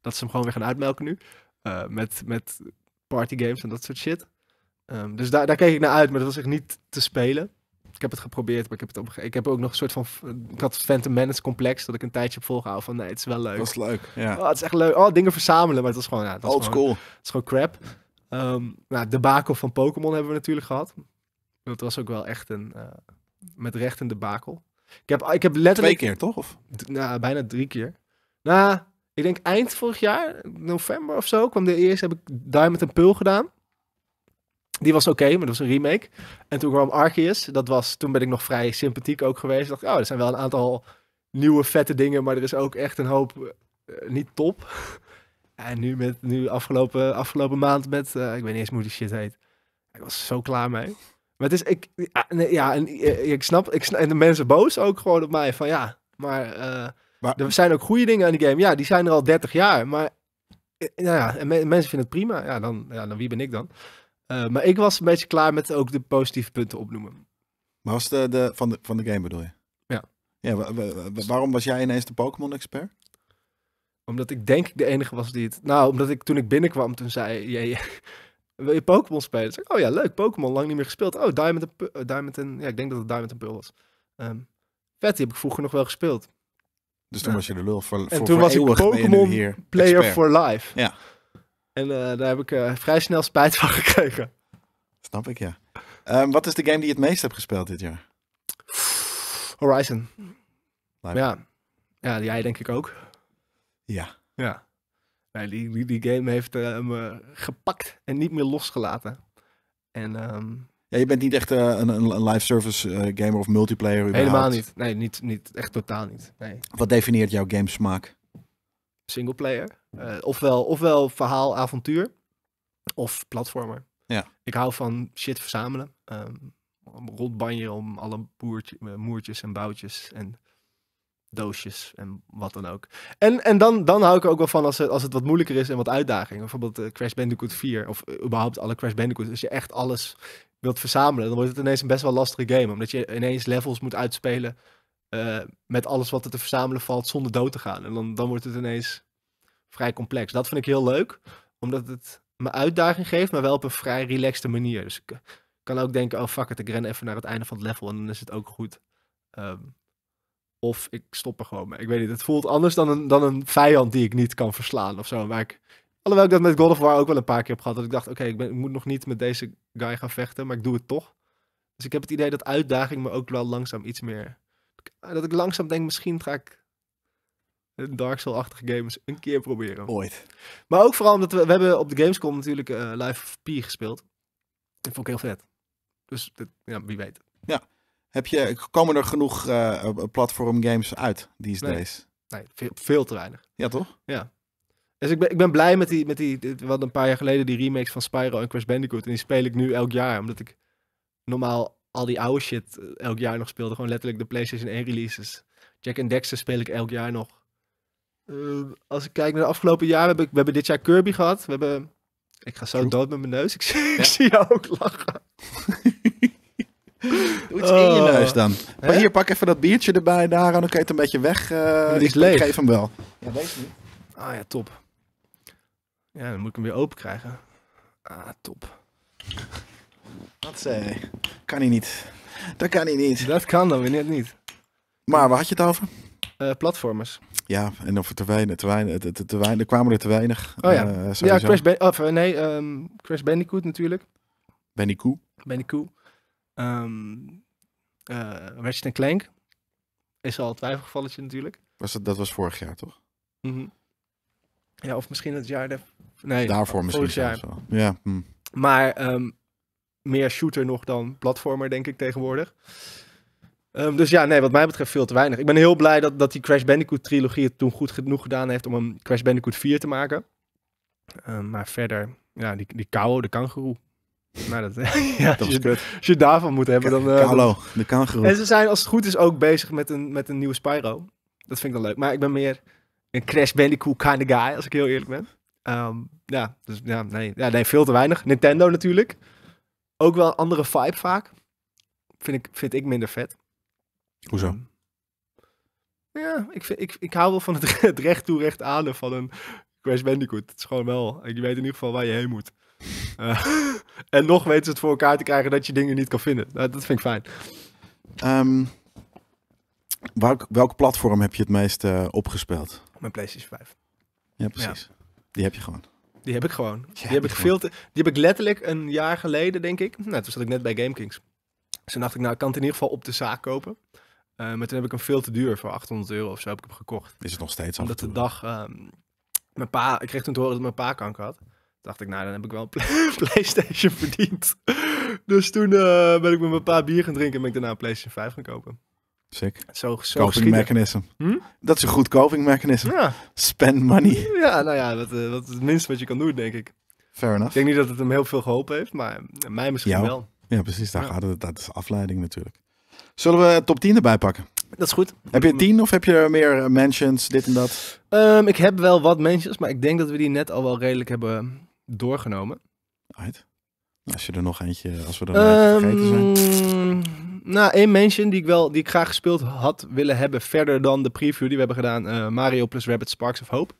[SPEAKER 2] dat ze hem gewoon weer gaan uitmelken nu. Eh, met, met party games en dat soort shit. Ehm, dus daar keek ik naar uit, maar dat was echt niet te spelen ik heb het geprobeerd, maar ik heb het op, Ik heb ook nog een soort van. Ik had Phantom Menace complex dat ik een tijdje heb volgehouden. Van nee, het is wel leuk. Dat is leuk. Ja. Oh, het is echt leuk. Oh, dingen verzamelen, maar het was gewoon. Ja, Old school. Gewoon, het is gewoon crap. Ehm, nou, de bakel van Pokémon hebben we natuurlijk gehad. Dat was ook wel echt een. Eh, met recht een debakel. Ik heb, ik heb letterlijk. Twee keer toch? Of? Nou, bijna drie keer. Nou, ik denk eind vorig jaar, november of zo, kwam de eerste. Heb ik Diamond en Pearl gedaan. Die was oké, maar dat was een remake. En toen kwam Arceus. Dat was, toen ben ik nog vrij sympathiek ook geweest. Ik dacht, oh, er zijn wel een aantal nieuwe vette dingen, maar er is ook echt een hoop eh, niet top. en nu, met, nu afgelopen, afgelopen maand met, eh, ik weet niet eens hoe die shit heet. Ik was zo klaar mee. Maar het is, ik, ja, en, eh, ik, snap, ik snap, en de mensen boos ook gewoon op mij van ja, maar, maar, er zijn ook goede dingen aan die game. Ja, die zijn er al 30 jaar, maar nou ja, en mensen vinden het prima. Ja, dan, ja, dan wie ben ik dan? Eh, maar ik was een beetje klaar met ook de positieve punten opnoemen. Maar was de, eh, de, van, de, van de game bedoel je? Ja. ja waarom was jij ineens de Pokémon-expert? Omdat ik denk ik de enige was die het... Nou, omdat ik toen ik binnenkwam, toen zei jij... Wil je Pokémon spelen? Zeg oh ja, leuk, Pokémon, lang niet meer gespeeld. Oh, Diamond en... Eh, Diamond en ja, ik denk dat het Diamond en Pearl was. Um, vet, die heb ik vroeger nog wel gespeeld.
[SPEAKER 1] Dus toen was je de lul voor, voor En toen was ik Pokémon player for life.
[SPEAKER 2] Ja. En eh, daar heb ik eh, vrij snel spijt van gekregen.
[SPEAKER 1] Snap ik, ja. Ehm, wat is de game die je het meest hebt gespeeld dit
[SPEAKER 2] jaar? Horizon. Ja. ja, jij denk ik ook. Ja. Ja. die, die, die, game heeft uh, me gepakt en niet meer losgelaten. En, ehm,
[SPEAKER 1] ja, je bent niet echt een, een, live service gamer of multiplayer Helemaal niet.
[SPEAKER 2] Nee, niet, niet, echt totaal niet.
[SPEAKER 1] Wat definieert jouw gamesmaak?
[SPEAKER 2] Singleplayer. Eh, ofwel, ofwel verhaal, avontuur. Of platformer. Ja. Ik hou van shit verzamelen. Um, ehm, rondbanje om alle eh, moertjes en boutjes en doosjes en wat dan ook. En, en dan, dan hou ik er ook wel van als het, als het wat moeilijker is en wat uitdagingen. Bijvoorbeeld eh, Crash Bandicoot 4 of überhaupt alle Crash Bandicoot. Als je echt alles wilt verzamelen, dan wordt het ineens een best wel lastige game. Omdat je ineens levels moet uitspelen met alles wat er te verzamelen valt zonder dood te gaan. En dan, dan wordt het ineens vrij complex. Dat vind ik heel leuk, omdat het me uitdaging geeft, maar wel op een vrij relaxte manier. Dus ik eh, kan ook denken, oh fuck it, ik ren even naar het einde van het level en dan is het ook goed. Ehm, of ik stop er gewoon mee. Ik weet niet, het voelt anders dan een, dan een vijand die ik niet kan verslaan of zo. Maar ik, alhoewel ik dat met God of War ook wel een paar keer heb gehad. Dat ik dacht, oké, ik, moet nog niet met deze guy gaan vechten, maar ik doe het toch. Dus ik heb het idee dat uitdaging me ook wel langzaam iets meer... Dat ik langzaam denk, misschien ga ik een Dark Soul-achtige games een keer proberen. Ooit. Maar ook vooral omdat we, we hebben op de Gamescom natuurlijk uh, eh, Live P gespeeld. Dat vond ik heel vet. Dus dit, ja, wie weet. Ja. Heb je, komen er genoeg uh, platform games uit die is days? Nee, veel, veel, te weinig. Ja, toch? Ja. Dus ik ben, ik ben blij met die, met die, we een paar jaar geleden die remakes van Spyro en Crash Bandicoot. En die speel ik nu elk jaar, omdat ik normaal al die oude shit eh, elk jaar nog speelde. Gewoon letterlijk de PlayStation 1 releases. Jack and Dexter speel ik elk jaar nog. Eh, als ik kijk naar de afgelopen jaren, we, we hebben dit jaar Kirby gehad. We hebben... Ik ga zo dood met mijn neus. Ik, zie, jou ook lachen. Doe iets in je oh. neus dan. Maar
[SPEAKER 1] hier, pak even dat biertje erbij daar. En dan je het een beetje weg. Uh, is leeg. Ik geef hem wel.
[SPEAKER 2] Ja, je niet. Ah ja, top. Ja, dan moet ik hem weer open krijgen. Ah, top. Wat zei eh, Kan hij niet. Dat kan hij niet. Dat kan dan weer niet. Maar waar had je het over? Uh, platformers.
[SPEAKER 1] Ja, en of er te weinig, te weinig, te, te, te weinig, kwamen er te weinig. Oh ja, eh, ja Crash,
[SPEAKER 2] ben of, eh, nee, um, Crash Bandicoot natuurlijk. Bandicoot. Bandicoot. Um, uh, Ratchet Clank is al het twijfelgevalletje natuurlijk.
[SPEAKER 1] Was dat, dat was vorig jaar, toch?
[SPEAKER 3] Mhm.
[SPEAKER 2] Ja, of misschien het jaar de...
[SPEAKER 1] Nee, daarvoor misschien jaar. Ja.
[SPEAKER 2] Hm. Maar ehm, meer shooter nog dan platformer, denk ik tegenwoordig. Ehm, dus ja, nee, wat mij betreft veel te weinig. Ik ben heel blij dat, dat die Crash Bandicoot trilogie het toen goed genoeg gedaan heeft om een Crash Bandicoot 4 te maken. Ehm, maar verder, ja, die, die Kao, de kangeroe. Maar nou, dat, ja, dat als, je, als je daarvan moet hebben, dan... Uh, de kangoeroe En ze zijn als het goed is ook bezig met een, met een nieuwe Spyro. Dat vind ik dan leuk. Maar ik ben meer een Crash Bandicoot kind of guy, als ik heel eerlijk ben. Ehm, ja, dus ja, nee. ja, nee, veel te weinig. Nintendo natuurlijk. Ook wel een andere vibe vaak. Vind ik, vind ik minder vet. Hoezo? Ehm, ja, ik, ik, ik hou wel van het, recht toe, recht aan van een Crash Bandicoot. Het is gewoon wel. Je weet in ieder geval waar je heen moet. Eh, en nog weten ze het voor elkaar te krijgen dat je dingen niet kan vinden. Nou, dat vind ik fijn. Um,
[SPEAKER 1] welk, welk platform heb je het meest eh, opgespeeld?
[SPEAKER 2] Mijn PlayStation 5.
[SPEAKER 1] Ja, precies. Die heb je gewoon.
[SPEAKER 2] Die heb ik gewoon. die, heb ik die heb ik letterlijk een jaar geleden, denk ik. Nou, toen zat ik net bij GameKings. Dus toen dacht ik, nou, ik kan het in ieder geval op de zaak kopen. Eh, maar toen heb ik hem veel te duur voor 800 euro of zo heb ik hem gekocht. Is het nog steeds Omdat de dag. Ehm, mijn pa, ik kreeg toen te horen dat mijn pa kanker had. dacht ik, nou, dan heb ik wel een PlayStation verdiend. dus toen eh, ben ik met mijn pa bier gaan drinken en ben ik daarna een PlayStation 5 gaan kopen. Sick. Zo, zo coping mechanism. Hm? Dat is een goed
[SPEAKER 1] coping mechanism. Ja. Spend money.
[SPEAKER 2] Ja, nou ja, eh, dat, is het minste wat je kan doen, denk ik. Fair enough. Ik denk niet dat het hem heel veel geholpen heeft, maar mij misschien wel.
[SPEAKER 1] Ja, precies. Daar ja. gaat het. Dat is afleiding natuurlijk. Zullen we top 10 erbij pakken?
[SPEAKER 2] Dat is goed. Heb je 10
[SPEAKER 1] of heb je meer mentions, dit en dat?
[SPEAKER 2] Ehm, ik heb wel wat mentions, maar ik denk dat we die net al wel redelijk hebben doorgenomen. Right. Als je er nog eentje,
[SPEAKER 1] als we er um, vergeten
[SPEAKER 2] zijn. Nou, één mention die ik wel, die ik graag gespeeld had willen hebben, verder dan de preview die we hebben gedaan, eh, Mario plus Rabbit Sparks of Hope.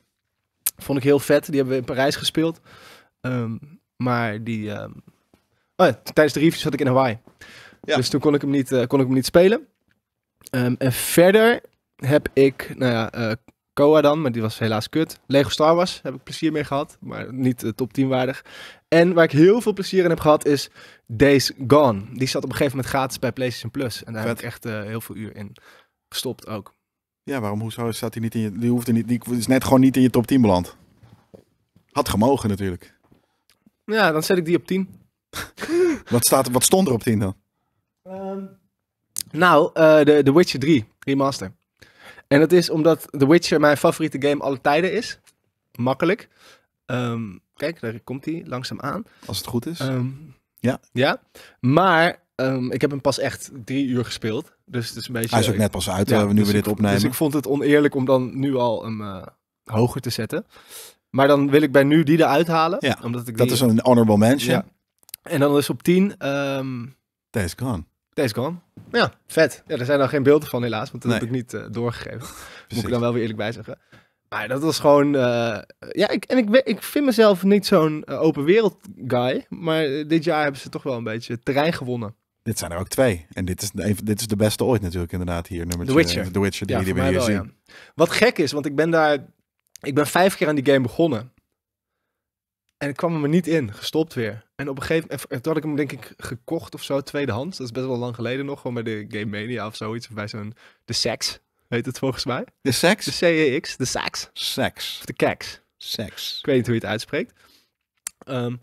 [SPEAKER 2] Vond ik heel vet. Die hebben we in Parijs gespeeld. Ehm, maar die. Oh tijdens de reviews zat ik in Hawaii. Dus toen kon ik hem niet, eh, kon ik hem niet spelen. Ehm, en verder heb ik, nou ja, eh, Koa dan, maar die was helaas kut. Lego Star Wars heb ik plezier mee gehad, maar niet eh, top 10 waardig. En waar ik heel veel plezier in heb gehad is Days Gone. Die zat op een gegeven moment gratis bij PlayStation Plus. En daar heb ik echt heel veel uur in gestopt ook. Ja, waarom hoezo staat die niet in je, die hoefde niet,
[SPEAKER 1] die is net gewoon niet in je top 10 beland. Had gemogen natuurlijk.
[SPEAKER 2] Ja, dan zet ik die op 10.
[SPEAKER 1] wat, staat, wat stond er op 10 dan?
[SPEAKER 2] Ehm, nou, uh, de, The Witcher 3 remaster. En dat is omdat The Witcher mijn favoriete game alle tijden is. Makkelijk. Ehm, kijk, daar komt hij langzaam aan. Als het goed is. Ehm, ja. Ja. Maar ik heb hem pas echt drie uur gespeeld. Dus het is een beetje. Hij is ook net pas uit, ja, eh, nu we dus dit dus opnemen. Dus ik vond het oneerlijk om dan nu al hem eh, hoger te zetten. Maar dan wil ik bij nu die eruit halen. omdat ik dat is een honorable mention. En dan is op tien. Um... Days Gone. Days Gone. Ja, vet. Ja, er zijn nog geen beelden van helaas, want dat heb ik niet eh, doorgegeven. Moet ik dan wel weer eerlijk bij zeggen. Maar dat was gewoon... Eh, ja, ik, en ik, ik vind mezelf niet zo'n eh, open wereld guy. Maar dit jaar hebben ze toch wel een beetje terrein gewonnen.
[SPEAKER 1] Dit zijn er ook twee. En dit is, dit is de beste ooit natuurlijk inderdaad hier. Nummer The Witcher. The Witcher, die, ja, hier zien.
[SPEAKER 2] Ja. Wat gek is, want ik ben daar... Ik ben vijf keer aan die game begonnen. En ik kwam er me niet in, gestopt weer. En op een gegeven moment, toen had ik hem denk ik gekocht of zo, tweedehands. Dat is best wel lang geleden nog, gewoon bij de Game Mania of zoiets. Of bij zo'n, de Sex, heet het volgens mij. De Sex? De CEX, de Sax. Sex. Of de Keks. Sex. Ik weet niet hoe je het uitspreekt. Ehm,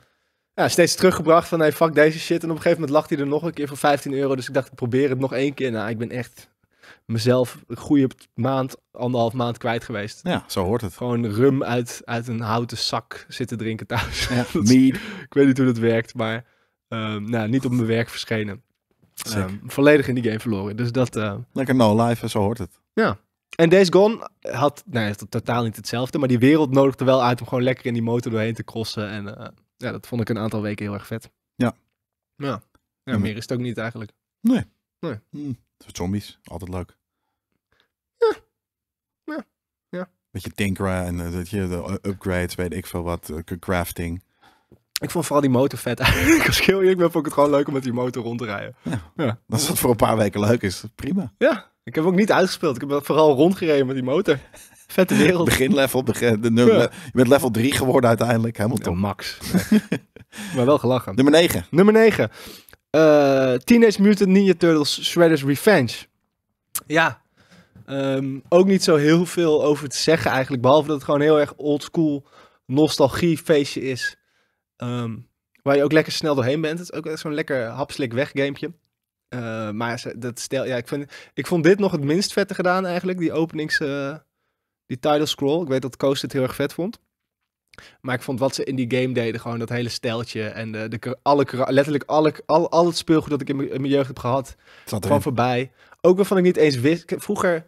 [SPEAKER 2] ja, steeds teruggebracht van, hey, fuck deze shit. En op een gegeven moment lag hij er nog een keer voor 15 euro. Dus ik dacht, ik probeer het nog één keer. Nou, ik ben echt mezelf een goede maand, anderhalf maand kwijt geweest. Ja, zo hoort het. Gewoon rum uit, uit een houten zak zitten drinken thuis. Ja, ik weet niet hoe dat werkt, maar ehm, nou, niet op mijn werk verschenen. Ehm, volledig in die game verloren. Dus dat... Ehm, lekker no life, zo hoort het. Ja. En Days Gone had, nou, het totaal niet hetzelfde, maar die wereld nodigde wel uit om gewoon lekker in die motor doorheen te crossen. En eh, ja, dat vond ik een aantal weken heel erg vet. Ja. Ja, ja meer is het ook niet eigenlijk. Nee. Nee. Hmm.
[SPEAKER 1] Zombies, altijd leuk.
[SPEAKER 2] Ja. Ja. ja.
[SPEAKER 1] je tinkeren en eh, dat je de upgrades, weet ik veel wat, eh, crafting.
[SPEAKER 2] Ik vond vooral die motor vet eigenlijk. Als ik heel eerlijk ben, vond ik het gewoon leuk om met die motor rond te rijden. Ja. ja.
[SPEAKER 1] Als dat voor een paar weken
[SPEAKER 2] leuk is, prima. Ja, ik heb ook niet uitgespeeld. Ik heb vooral rondgereden met die motor. Vette wereld. Begin level, begin, de nummer, je bent level 3 geworden uiteindelijk. Helemaal Ja, max. maar wel gelachen. Nummer 9. Nummer 9. Eh, Teenage Mutant Ninja Turtles Shredder's Revenge. Ja, ehm, ook niet zo heel veel over te zeggen eigenlijk. Behalve dat het gewoon heel erg oldschool feestje is. Ehm, waar je ook lekker snel doorheen bent. Het is ook zo'n lekker hapslik weg gamepje. Eh, maar dat stel, ja, ik, vind, ik vond dit nog het minst vette gedaan eigenlijk. Die openings... Eh, die title scroll. Ik weet dat Coast het heel erg vet vond. Maar ik vond wat ze in die game deden, gewoon dat hele steltje en de, de alle, letterlijk alle, al, al het speelgoed dat ik in mijn jeugd heb gehad, van voorbij. Ook waarvan ik niet eens wist. Vroeger,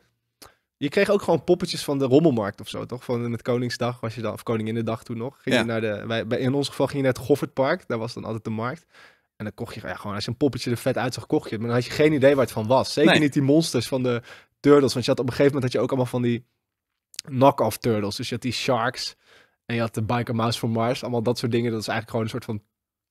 [SPEAKER 2] je kreeg ook gewoon poppetjes van de rommelmarkt of zo, toch? Van met Koningsdag was je dan, of Koninginnedag toen nog. Ging je naar de, in ons geval ging je naar het Goffertpark, daar was dan altijd de markt. En dan kocht je ja, gewoon, als je een poppetje er vet uitzag, kocht je het. Maar dan had je geen idee waar het van was. Zeker niet die monsters van de turtles. Want je had op een gegeven moment had je ook allemaal van die knock-off turtles. Dus je had die sharks. En je had de Biker Mouse for Mars. Allemaal dat soort dingen. Dat is eigenlijk gewoon een soort van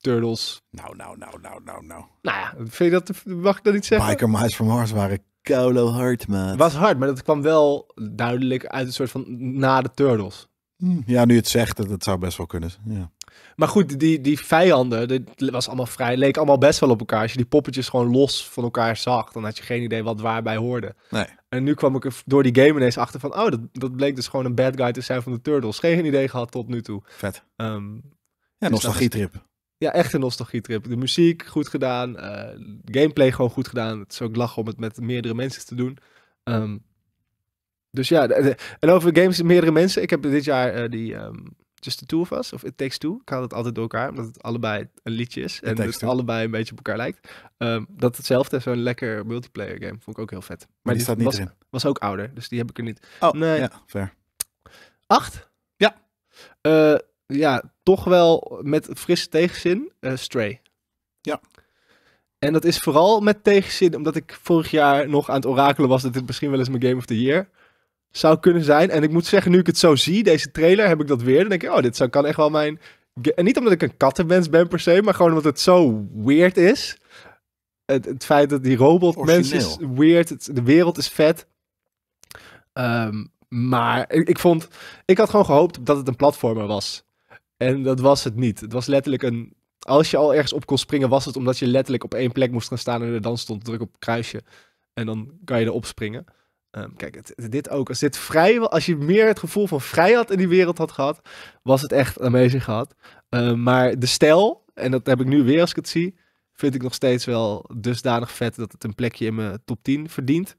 [SPEAKER 2] Turtles. Nou, nou, nou, nou, nou, nou. Nou ja, vind je dat, mag ik dat niet zeggen? Biker Mouse from Mars waren koulo hard, man. was hard, maar dat kwam wel duidelijk uit een soort van na de Turtles.
[SPEAKER 1] Hm, ja, nu het zegt, dat, dat zou best wel kunnen. Ja.
[SPEAKER 2] Maar goed, die, die vijanden, dat was allemaal vrij, leek allemaal best wel op elkaar. Als je die poppetjes gewoon los van elkaar zag, dan had je geen idee wat waarbij hoorde. Nee. En nu kwam ik er door die game ineens achter van, oh, dat, dat bleek dus gewoon een bad guy te zijn van de Turtles. Geen idee gehad tot nu toe. Vet. Ehm, ja, dus nostalgietrip. ja, echt een nostalgietrip. De muziek goed gedaan, eh, gameplay gewoon goed gedaan. Het is ook lachen om het met meerdere mensen te doen. Ehm, dus ja, en over games met meerdere mensen. Ik heb dit jaar eh, die... Ehm, dus de Two of Us of It Takes toe Ik haal het altijd door elkaar, omdat het allebei een liedje is. En dus allebei een beetje op elkaar lijkt. Ehm, dat hetzelfde, zo'n lekker multiplayer game. Vond ik ook heel vet. Maar, die, staat niet was, erin. Was ook ouder, dus die heb ik er niet. Oh, nee. ja, Acht? Ja. Eh, ja, toch wel met frisse tegenzin. Eh, Stray. Ja. En dat is vooral met tegenzin, omdat ik vorig jaar nog aan het orakelen was dat dit misschien wel eens mijn Game of the Year zou kunnen zijn. En ik moet zeggen, nu ik het zo zie, deze trailer, heb ik dat weer. Dan denk ik, oh, dit zou, kan echt wel mijn... En niet omdat ik een kattenmens ben per se, maar gewoon omdat het zo weird is. Het, het feit dat die robotmens is weird, de wereld is vet. Ehm, maar ik, ik, vond, ik had gewoon gehoopt dat het een platformer was. En dat was het niet. Het was letterlijk een. Als je al ergens op kon springen, was het omdat je letterlijk op één plek moest gaan staan en er dan stond druk op kruisje. En dan kan je erop springen. Ehm, kijk, dit ook. Als, dit vrij, als je meer het gevoel van vrijheid in die wereld had gehad, was het echt amazing gehad. Ehm, maar de stijl, en dat heb ik nu weer als ik het zie, vind ik nog steeds wel dusdanig vet dat het een plekje in mijn top 10 verdient.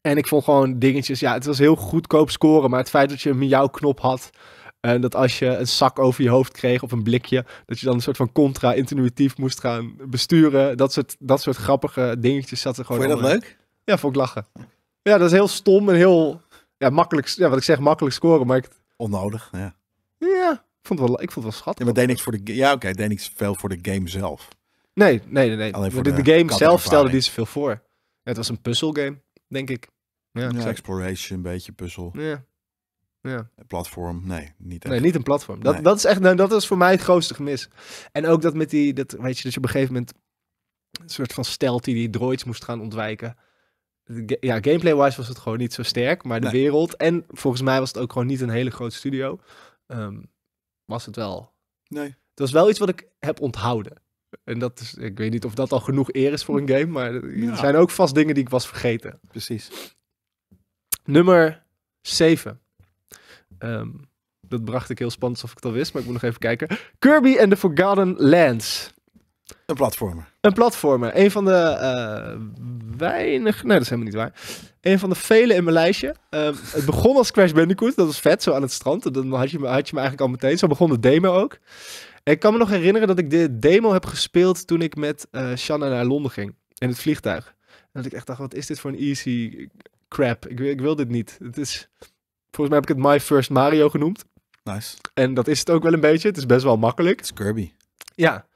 [SPEAKER 2] En ik vond gewoon dingetjes, ja, het was heel goedkoop scoren, maar het feit dat je een jouw knop had, en dat als je een zak over je hoofd kreeg of een blikje, dat je dan een soort van contra-intuïtief moest gaan besturen. Dat soort, dat soort grappige dingetjes zat er gewoon. Vond je dat leuk? Ja, vond ik lachen. Ja, dat is heel stom en heel ja, makkelijk, ja, wat ik zeg, makkelijk scoren, maar ik... Onnodig, ja. Ja, ik vond het wel, ik vond het wel schattig. Ja, maar deed voor de, ja,
[SPEAKER 1] oké, deed veel voor de game zelf. Nee, nee, nee. nee. Alleen voor de, de, game zelf stelde die
[SPEAKER 2] zoveel voor. het was een puzzelgame, denk ik. Ja, ja
[SPEAKER 1] exploration, een beetje puzzel. Ja. ja. Platform, nee, niet echt. Nee, niet een platform. Dat, dat
[SPEAKER 2] is echt, nou, dat is voor mij het grootste gemis. En ook dat met die, dat, weet je, dat je op een gegeven moment een soort van stelt die die droids moest gaan ontwijken ja, gameplay-wise was het gewoon niet zo sterk. Maar de wereld. En volgens mij was het ook gewoon niet een hele grote studio. Ehm, was het wel. Nee. Het was wel iets wat ik heb onthouden. En dat is, ik weet niet of dat al genoeg eer is voor een game. Maar er zijn ook vast dingen die ik was vergeten. Precies. Nummer 7. Ehm, dat bracht ik heel spannend alsof ik het al wist, maar ik moet nog even kijken. Kirby and the Forgotten Lands. Een platformer. Een platformer. Een van de eh, weinig. Nee, dat is helemaal niet waar. Een van de vele in mijn lijstje. Ehm, het begon als Crash Bandicoot. Dat was vet, zo aan het strand. Dan had je, me, had je me eigenlijk al meteen. Zo begon de demo ook. En ik kan me nog herinneren dat ik de demo heb gespeeld toen ik met uh, Shanna naar Londen ging. In het vliegtuig. En dat ik echt dacht, wat is dit voor een easy crap? Ik, ik wil dit niet. Het is... Volgens mij heb ik het My First Mario genoemd. Nice. En dat is het ook wel een beetje. Het is best wel makkelijk. Het is Kirby. Ja.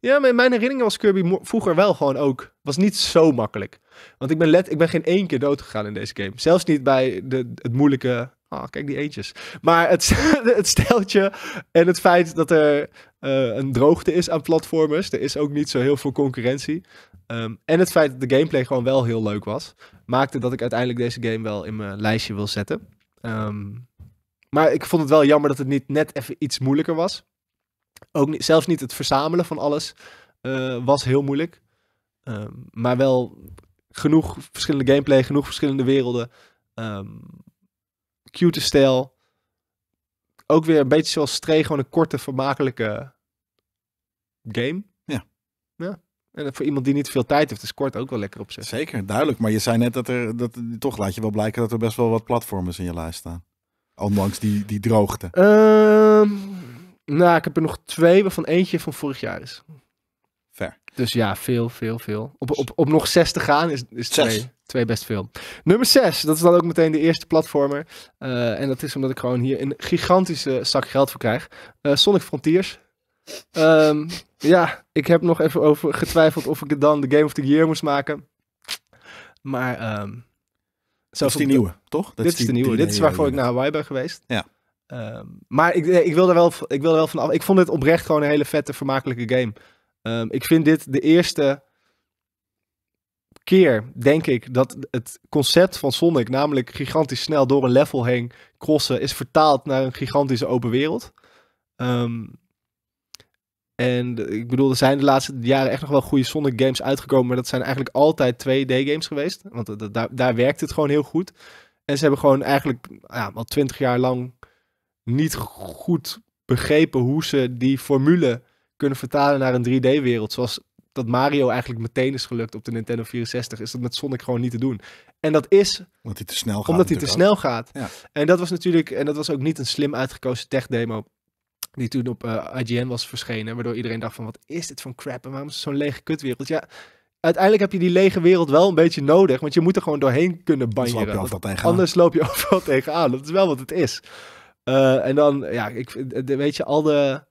[SPEAKER 2] Ja, in mijn herinnering was Kirby vroeger wel gewoon ook. Was niet zo makkelijk. Want ik ben, let, ik ben geen één keer dood gegaan in deze game. Zelfs niet bij de, het moeilijke. Ah, oh, kijk die eentjes. Maar het, het steltje en het feit dat er eh, een droogte is aan platformers. Er is ook niet zo heel veel concurrentie. Ehm, en het feit dat de gameplay gewoon wel heel leuk was. Maakte dat ik uiteindelijk deze game wel in mijn lijstje wil zetten. Ehm, maar ik vond het wel jammer dat het niet net even iets moeilijker was. Ook niet, zelfs niet het verzamelen van alles eh, was heel moeilijk. Ehm, maar wel genoeg verschillende gameplay, genoeg verschillende werelden. Ehm, cute stijl. Ook weer een beetje zoals stregen gewoon een korte, vermakelijke game. Ja. ja. En voor iemand die niet veel tijd heeft, is kort ook wel lekker op Zeker, duidelijk. Maar
[SPEAKER 1] je zei net dat er, dat, toch laat je wel blijken dat er best wel wat platformers in je lijst staan.
[SPEAKER 2] Ondanks die, die droogte. Uh nou, ik heb er nog twee, waarvan eentje van vorig jaar is. Ver. Dus ja, veel, veel, veel. Op, op, op nog zes te gaan is, is twee. Twee best veel. Nummer zes, dat is dan ook meteen de eerste platformer. Eh, en dat is omdat ik gewoon hier een gigantische zak geld voor krijg. Eh, Sonic Frontiers. Ehm, ja, ik heb nog even over getwijfeld of ik het dan de Game of the Year moest maken. Maar... Um, is die nieuwe, toch? Dat dit is is de nieuwe. dit is waarvoor ik naar Hawaii ben geweest. Ja. Ehm, maar ik, ik, wil er wel, ik wil er wel van af. Ik vond dit oprecht gewoon een hele vette, vermakelijke game. Ehm, ik vind dit de eerste keer, denk ik, dat het concept van Sonic, namelijk gigantisch snel door een level heen crossen, is vertaald naar een gigantische open wereld. Ehm, en ik bedoel, er zijn de laatste jaren echt nog wel goede Sonic games uitgekomen, maar dat zijn eigenlijk altijd 2D games geweest. Want eh, daar, daar werkt het gewoon heel goed. En ze hebben gewoon eigenlijk ja, al twintig jaar lang niet goed begrepen hoe ze die formule kunnen vertalen naar een 3D-wereld. Zoals dat Mario eigenlijk meteen is gelukt op de Nintendo 64, is dat met Sonic gewoon niet te doen. En dat is omdat hij te snel gaat. Omdat hij te snel gaat. En dat was natuurlijk, en dat was ook niet een slim uitgekozen tech-demo. Die toen op eh, IGN was verschenen. Waardoor iedereen dacht van wat is dit van crap? En waarom is zo'n lege kutwereld? Ja, uiteindelijk heb je die lege wereld wel een beetje nodig. Want je moet er gewoon doorheen kunnen banjeren. Anders loop je overal tegenaan. Dat is wel wat het is. Eh, en dan, ja, ik, eh, weet je, al de,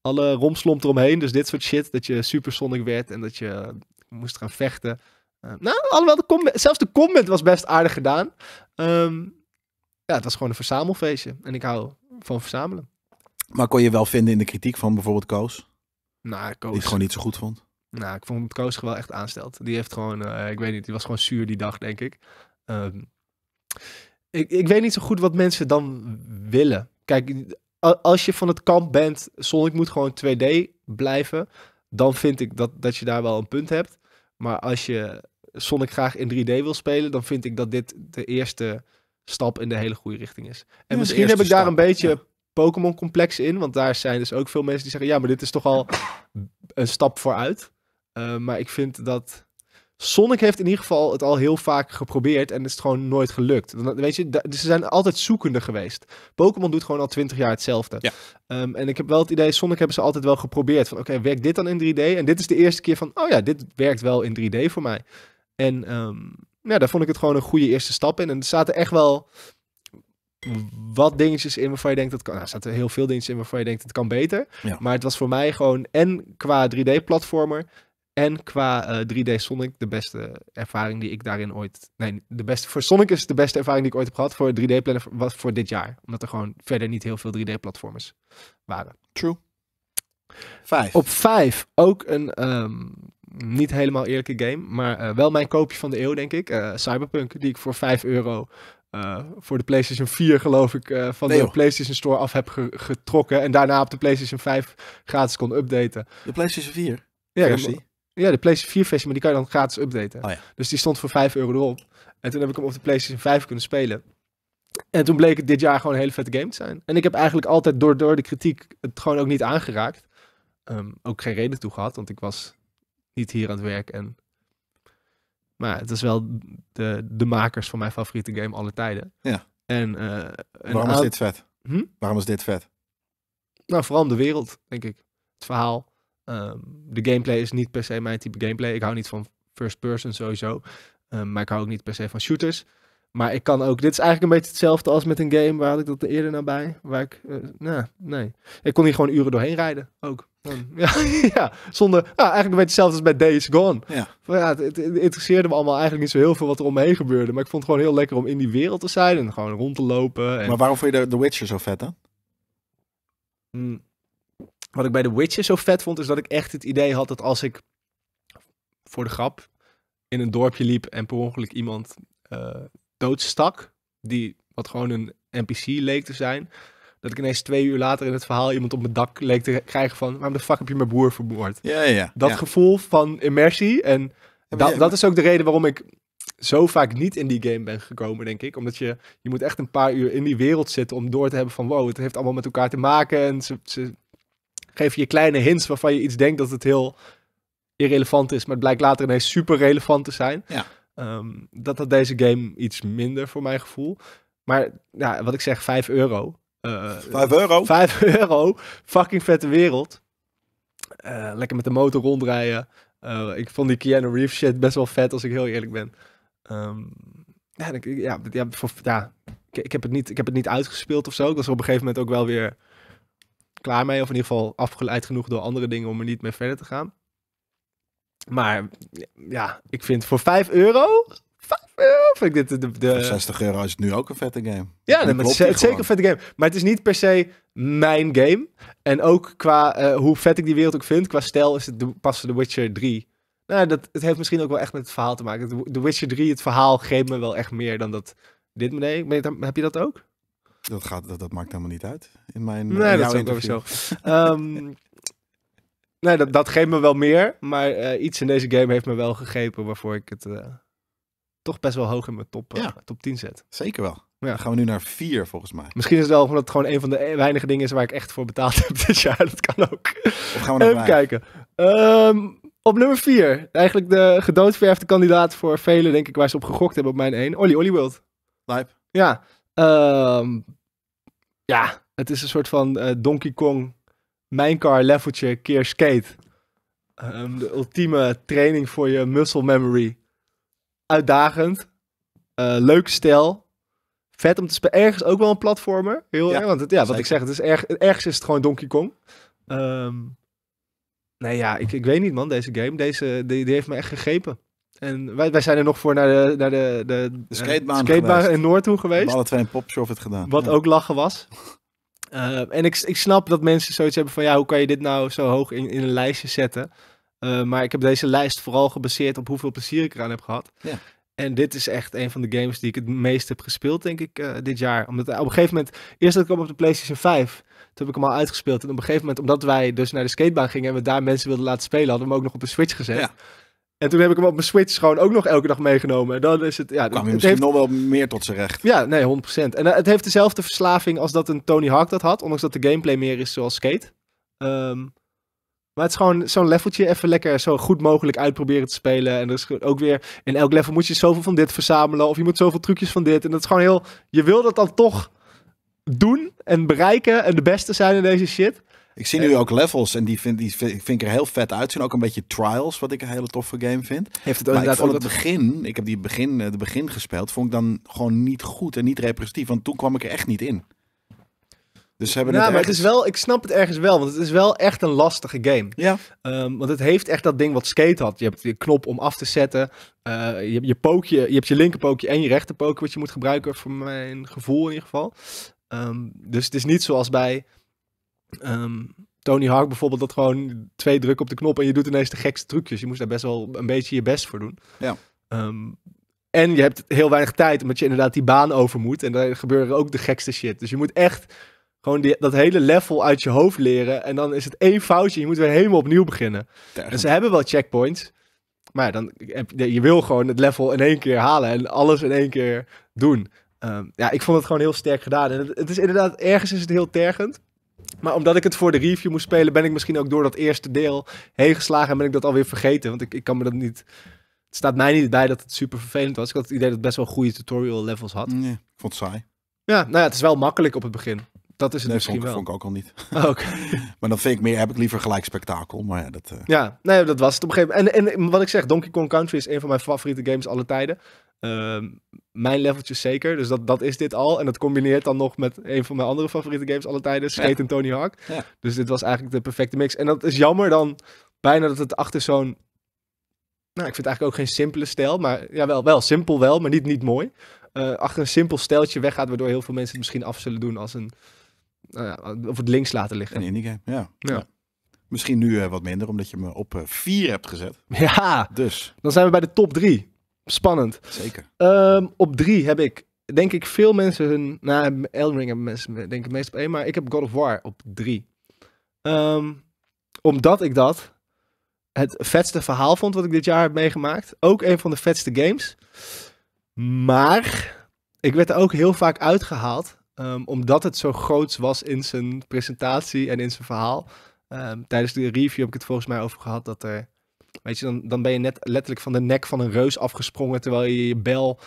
[SPEAKER 2] alle romslomp eromheen. Dus dit soort shit. Dat je supersonic werd en dat je eh, moest gaan vechten. nou, alhoewel, de comment, zelfs de comment was best aardig gedaan. Ehm, ja, het was gewoon een verzamelfeestje. En ik hou van verzamelen.
[SPEAKER 1] Maar kon je wel vinden in de kritiek van bijvoorbeeld Koos?
[SPEAKER 2] Nou, Koos... Die het gewoon niet zo goed vond? Nou, ik vond Koos wel echt aanstelt. Die heeft gewoon, ik weet niet, die was gewoon zuur die dag, denk ik. Ehm, ik, ik weet niet zo goed wat mensen dan willen. Kijk, als je van het kamp bent, Sonic moet gewoon 2D blijven, dan vind ik dat, dat je daar wel een punt hebt. Maar als je Sonic graag in 3D wil spelen, dan vind ik dat dit de eerste stap in de hele goede richting is. En misschien heb ik daar een beetje Pokémon-complex in, want daar zijn dus ook veel mensen die zeggen, ja, maar dit is toch al een stap vooruit. Eh, maar ik vind dat Sonic heeft in ieder geval het al heel vaak geprobeerd en is het gewoon nooit gelukt. weet je, dus ze zijn altijd zoekende geweest. Pokémon doet gewoon al twintig jaar hetzelfde. Ehm, en ik heb wel het idee, Sonic hebben ze altijd wel geprobeerd. Van oké, werkt dit dan in 3D? En dit is de eerste keer van, oh ja, dit werkt wel in 3D voor mij. En ehm, ja, daar vond ik het gewoon een goede eerste stap in. En er zaten echt wel wat dingetjes in waarvan je denkt dat kan. Nou, er zaten heel veel dingetjes in waarvan je denkt het kan beter. Maar het was voor mij gewoon en qua 3D-platformer en qua 3D eh, Sonic, de beste ervaring die ik daarin ooit. Nee, de beste, voor Sonic is de beste ervaring die ik ooit heb gehad. Voor 3D Planner was voor dit jaar. Omdat er gewoon verder niet heel veel 3D-platformers waren. True. Vijf. Op vijf ook een ehm, niet helemaal eerlijke game. Maar eh, wel mijn koopje van de eeuw, denk ik. Eh, Cyberpunk, die ik voor 5 euro voor de PlayStation 4, geloof ik, van de PlayStation Store af heb getrokken. En daarna op de PlayStation 5 gratis kon updaten. De PlayStation 4? Ja, versie. Ja, de PlayStation 4 versie, maar die kan je dan gratis updaten. Oh, ja. Dus die stond voor 5 euro erop. En toen heb ik hem op de PlayStation 5 kunnen spelen. En toen bleek het dit jaar gewoon een hele vette game te zijn. En ik heb eigenlijk altijd door, door de kritiek het gewoon ook niet aangeraakt. Ehm, ook geen reden toe gehad, want ik was niet hier aan het werk. En... Maar het is wel de, de makers van mijn favoriete game alle tijden. Ja. En, eh, Waarom is dit vet? Hm? Waarom is dit vet? Nou, vooral de wereld, denk ik. Het verhaal. Ehm, de gameplay is niet per se mijn type gameplay. Ik hou niet van first person sowieso. Ehm, maar ik hou ook niet per se van shooters. Maar ik kan ook. Dit is eigenlijk een beetje hetzelfde als met een game. Waar had ik dat eerder naar bij? Waar ik. Eh, nou, nee. Ik kon hier gewoon uren doorheen rijden. Ook. Ja, ja, zonder. Nou, eigenlijk een beetje hetzelfde als bij Days Gone. Ja. ja het, interesseerde me allemaal eigenlijk niet zo heel veel wat er omheen gebeurde. Maar ik vond het gewoon heel lekker om in die wereld te zijn en gewoon rond te lopen. En... Maar waarom vond je The Witcher zo vet dan? Mm. Wat ik bij The Witcher zo vet vond, is dat ik echt het idee had dat als ik voor de grap in een dorpje liep en per ongeluk iemand eh, doodstak, die wat gewoon een NPC leek te zijn, dat ik ineens twee uur later in het verhaal iemand op mijn dak leek te krijgen van waarom de fuck heb je mijn broer vermoord? Ja, ja, Dat gevoel van immersie en dat is ook de reden waarom ik zo vaak niet in die game ben gekomen, denk ik. Omdat je, je moet echt een paar uur in die wereld zitten om door te hebben van wow, het heeft allemaal met elkaar te maken en ze, ze Geef je kleine hints waarvan je iets denkt dat het heel irrelevant is, maar het blijkt later ineens super relevant te zijn. Ja. Ehm, dat had deze game iets minder voor mijn gevoel. Maar ja, wat ik zeg, 5 euro. Uh, eh, 5 euro? 5 euro. Fucking vette wereld. Eh, lekker met de motor rondrijden. Eh, ik vond die Keanu Reeves shit best wel vet, als ik heel eerlijk ben. Ehm, ja, ik, ja, ja, voor, ja ik, heb het niet, ik heb het niet uitgespeeld of zo. Ik was op een gegeven moment ook wel weer klaar mee. Of in ieder geval afgeleid genoeg door andere dingen om er niet mee verder te gaan. Maar ja, ik vind voor 5 euro. 5 vind ik dit de, de... 60 euro is het nu ook een vette game. Ja, het is zeker een vette game. Maar het is niet per se mijn game. En ook qua eh, hoe vet ik die wereld ook vind, qua stijl is het de, passen The Witcher 3. Nou, dat, het heeft misschien ook wel echt met het verhaal te maken. The Witcher 3, het verhaal geeft me wel echt meer dan dat dit meneer. Heb je dat ook?
[SPEAKER 1] Dat, gaat, dat, dat maakt helemaal niet uit. In mijn, nee, dat ook zo.
[SPEAKER 2] Ehm, nee, dat, dat geeft me wel meer. Maar eh, iets in deze game heeft me wel gegrepen waarvoor ik het eh, toch best wel hoog in mijn top, eh, top 10 zet. Zeker
[SPEAKER 1] wel. Dan gaan we nu naar vier volgens mij. Misschien
[SPEAKER 2] is het wel omdat het gewoon een van de e-, weinige dingen is waar ik echt voor betaald heb dit jaar. Dat kan ook. Of gaan we naar Even kijken. Ehm, op nummer 4, eigenlijk de gedoodverfde kandidaat voor velen, denk ik, waar ze op gegokt hebben op mijn 1. Olly Olly World. Lijp. Ja, Ehm, ja, het is een soort van eh, Donkey Kong car leveltje keer skate. Ehm, de ultieme training voor je muscle memory. Uitdagend. Eh, leuk stijl. Vet om te spelen. Ergens ook wel een platformer. Heel erg. Want ja, wat ik zeg, het is erg, ergens is het gewoon Donkey Kong. Ehm, nee ja, ik, ik weet niet man, deze game. Deze, die heeft me echt gegrepen. En wij, wij zijn er nog voor naar de, naar de, de, eh, skatebaan, skatebaan in
[SPEAKER 1] Noord toe geweest. We alle twee een popshow het gedaan. Wat ook
[SPEAKER 2] lachen was. Eh, en ik, ik snap dat mensen zoiets hebben van ja, hoe kan je dit nou zo hoog in, in een lijstje zetten? Eh, maar ik heb deze lijst vooral gebaseerd op hoeveel plezier ik eraan heb gehad. Ja. En dit is echt een van de games die ik het meest heb gespeeld, denk ik, dit jaar. Omdat op een gegeven moment, eerst dat ik kwam op de PlayStation 5, toen heb ik hem al uitgespeeld. En op een gegeven moment, omdat wij dus naar de skatebaan gingen en we daar mensen wilden laten spelen, hadden we hem ook nog op de Switch gezet. Ja. En toen heb ik hem op mijn Switch gewoon ook nog elke dag meegenomen. En dan is het, ja, het, is heeft nog
[SPEAKER 1] wel meer tot
[SPEAKER 2] zijn recht. Ja, nee, 100%. En eh, het heeft dezelfde verslaving als dat een Tony Hawk dat had. Ondanks dat de gameplay meer is zoals skate. Ehm, maar het is gewoon zo'n leveltje even lekker zo goed mogelijk uitproberen te spelen. En er is ook weer, in elk level moet je zoveel van dit verzamelen. Of je moet zoveel trucjes van dit. En dat is gewoon heel, je wil dat dan toch doen en bereiken en de beste zijn in deze shit. Ik zie nu ook levels en die vind, die vind
[SPEAKER 1] ik er heel vet uitzien. Ook een beetje Trials, wat ik een hele toffe game vind. Heeft het maar ik het begin, ik heb die begin, eh, de begin gespeeld, vond ik dan gewoon niet goed en niet representatief. Want toen kwam ik er echt niet in. Dus
[SPEAKER 2] hebben ja, nou, het maar het is wel, ik snap het ergens wel, want het is wel echt een lastige game. Ja. Ehm, want het heeft echt dat ding wat skate had. Je hebt je knop om af te zetten. Eh, je, je, pookje, je hebt je linkerpookje en je rechterpookje wat je moet gebruiken, voor mijn gevoel in ieder geval. Ehm, dus het is niet zoals bij Ehm, Tony Hawk bijvoorbeeld, dat gewoon twee druk op de knop en je doet ineens de gekste trucjes. Je moest daar best wel een beetje je best voor doen. Ja. Ehm, en je hebt heel weinig tijd, omdat je inderdaad die baan over moet. En daar gebeuren ook de gekste shit. Dus je moet echt gewoon die, dat hele level uit je hoofd leren. En dan is het één foutje. Je moet weer helemaal opnieuw beginnen. En ze hebben wel checkpoints. Maar ja, dan je wil gewoon het level in één keer halen. En alles in één keer doen. Ehm, ja, ik vond het gewoon heel sterk gedaan. En het, het, is inderdaad, ergens is het heel tergend. Maar omdat ik het voor de review moest spelen, ben ik misschien ook door dat eerste deel heen geslagen en ben ik dat alweer vergeten. Want ik, ik kan me dat niet. Het staat mij niet bij dat het super vervelend was. Ik had het idee dat het best wel goede tutorial levels had. Nee, ik vond het saai. Ja, nou ja, het is wel makkelijk op het begin. Dat is het nee, misschien vond, wel. vond ik ook al niet.
[SPEAKER 1] Oh, maar dan vind ik meer, heb ik liever gelijk spektakel. Maar ja, dat... Eh. Ja,
[SPEAKER 2] nee, dat was het op een gegeven moment. En, en wat ik zeg, Donkey Kong Country is een van mijn favoriete games alle tijden. Ehm, mijn leveltjes zeker. Dus dat, dat is dit al. En dat combineert dan nog met een van mijn andere favoriete games alle tijden, Skate en Tony Hawk. Dus dit was eigenlijk de perfecte mix. En dat is jammer dan bijna dat het achter zo'n nou, ik vind het eigenlijk ook geen simpele stijl, maar ja, wel, wel simpel wel, maar niet, niet mooi. Eh, achter een simpel stijltje weggaat, waardoor heel veel mensen het misschien af zullen doen als een, nou of het links laten liggen. Een indie game, ja.
[SPEAKER 1] ja. Misschien nu eh, wat
[SPEAKER 2] minder, omdat je me op 4 eh, hebt gezet. Ja, dus. Dan zijn we bij de top 3 spannend. Zeker. Ehm, op drie heb ik, denk ik, veel mensen hun... Nou, Elden Ring hebben mensen denk ik meest op één, maar ik heb God of War op drie. Ehm, omdat ik dat het vetste verhaal vond wat ik dit jaar heb meegemaakt. Ook een van de vetste games. Maar ik werd er ook heel vaak uitgehaald. Ehm, omdat het zo groots was in zijn presentatie en in zijn verhaal. tijdens de review heb ik het volgens mij over gehad dat er Weet je, dan, dan ben je net letterlijk van de nek van een reus afgesprongen. Terwijl je je bel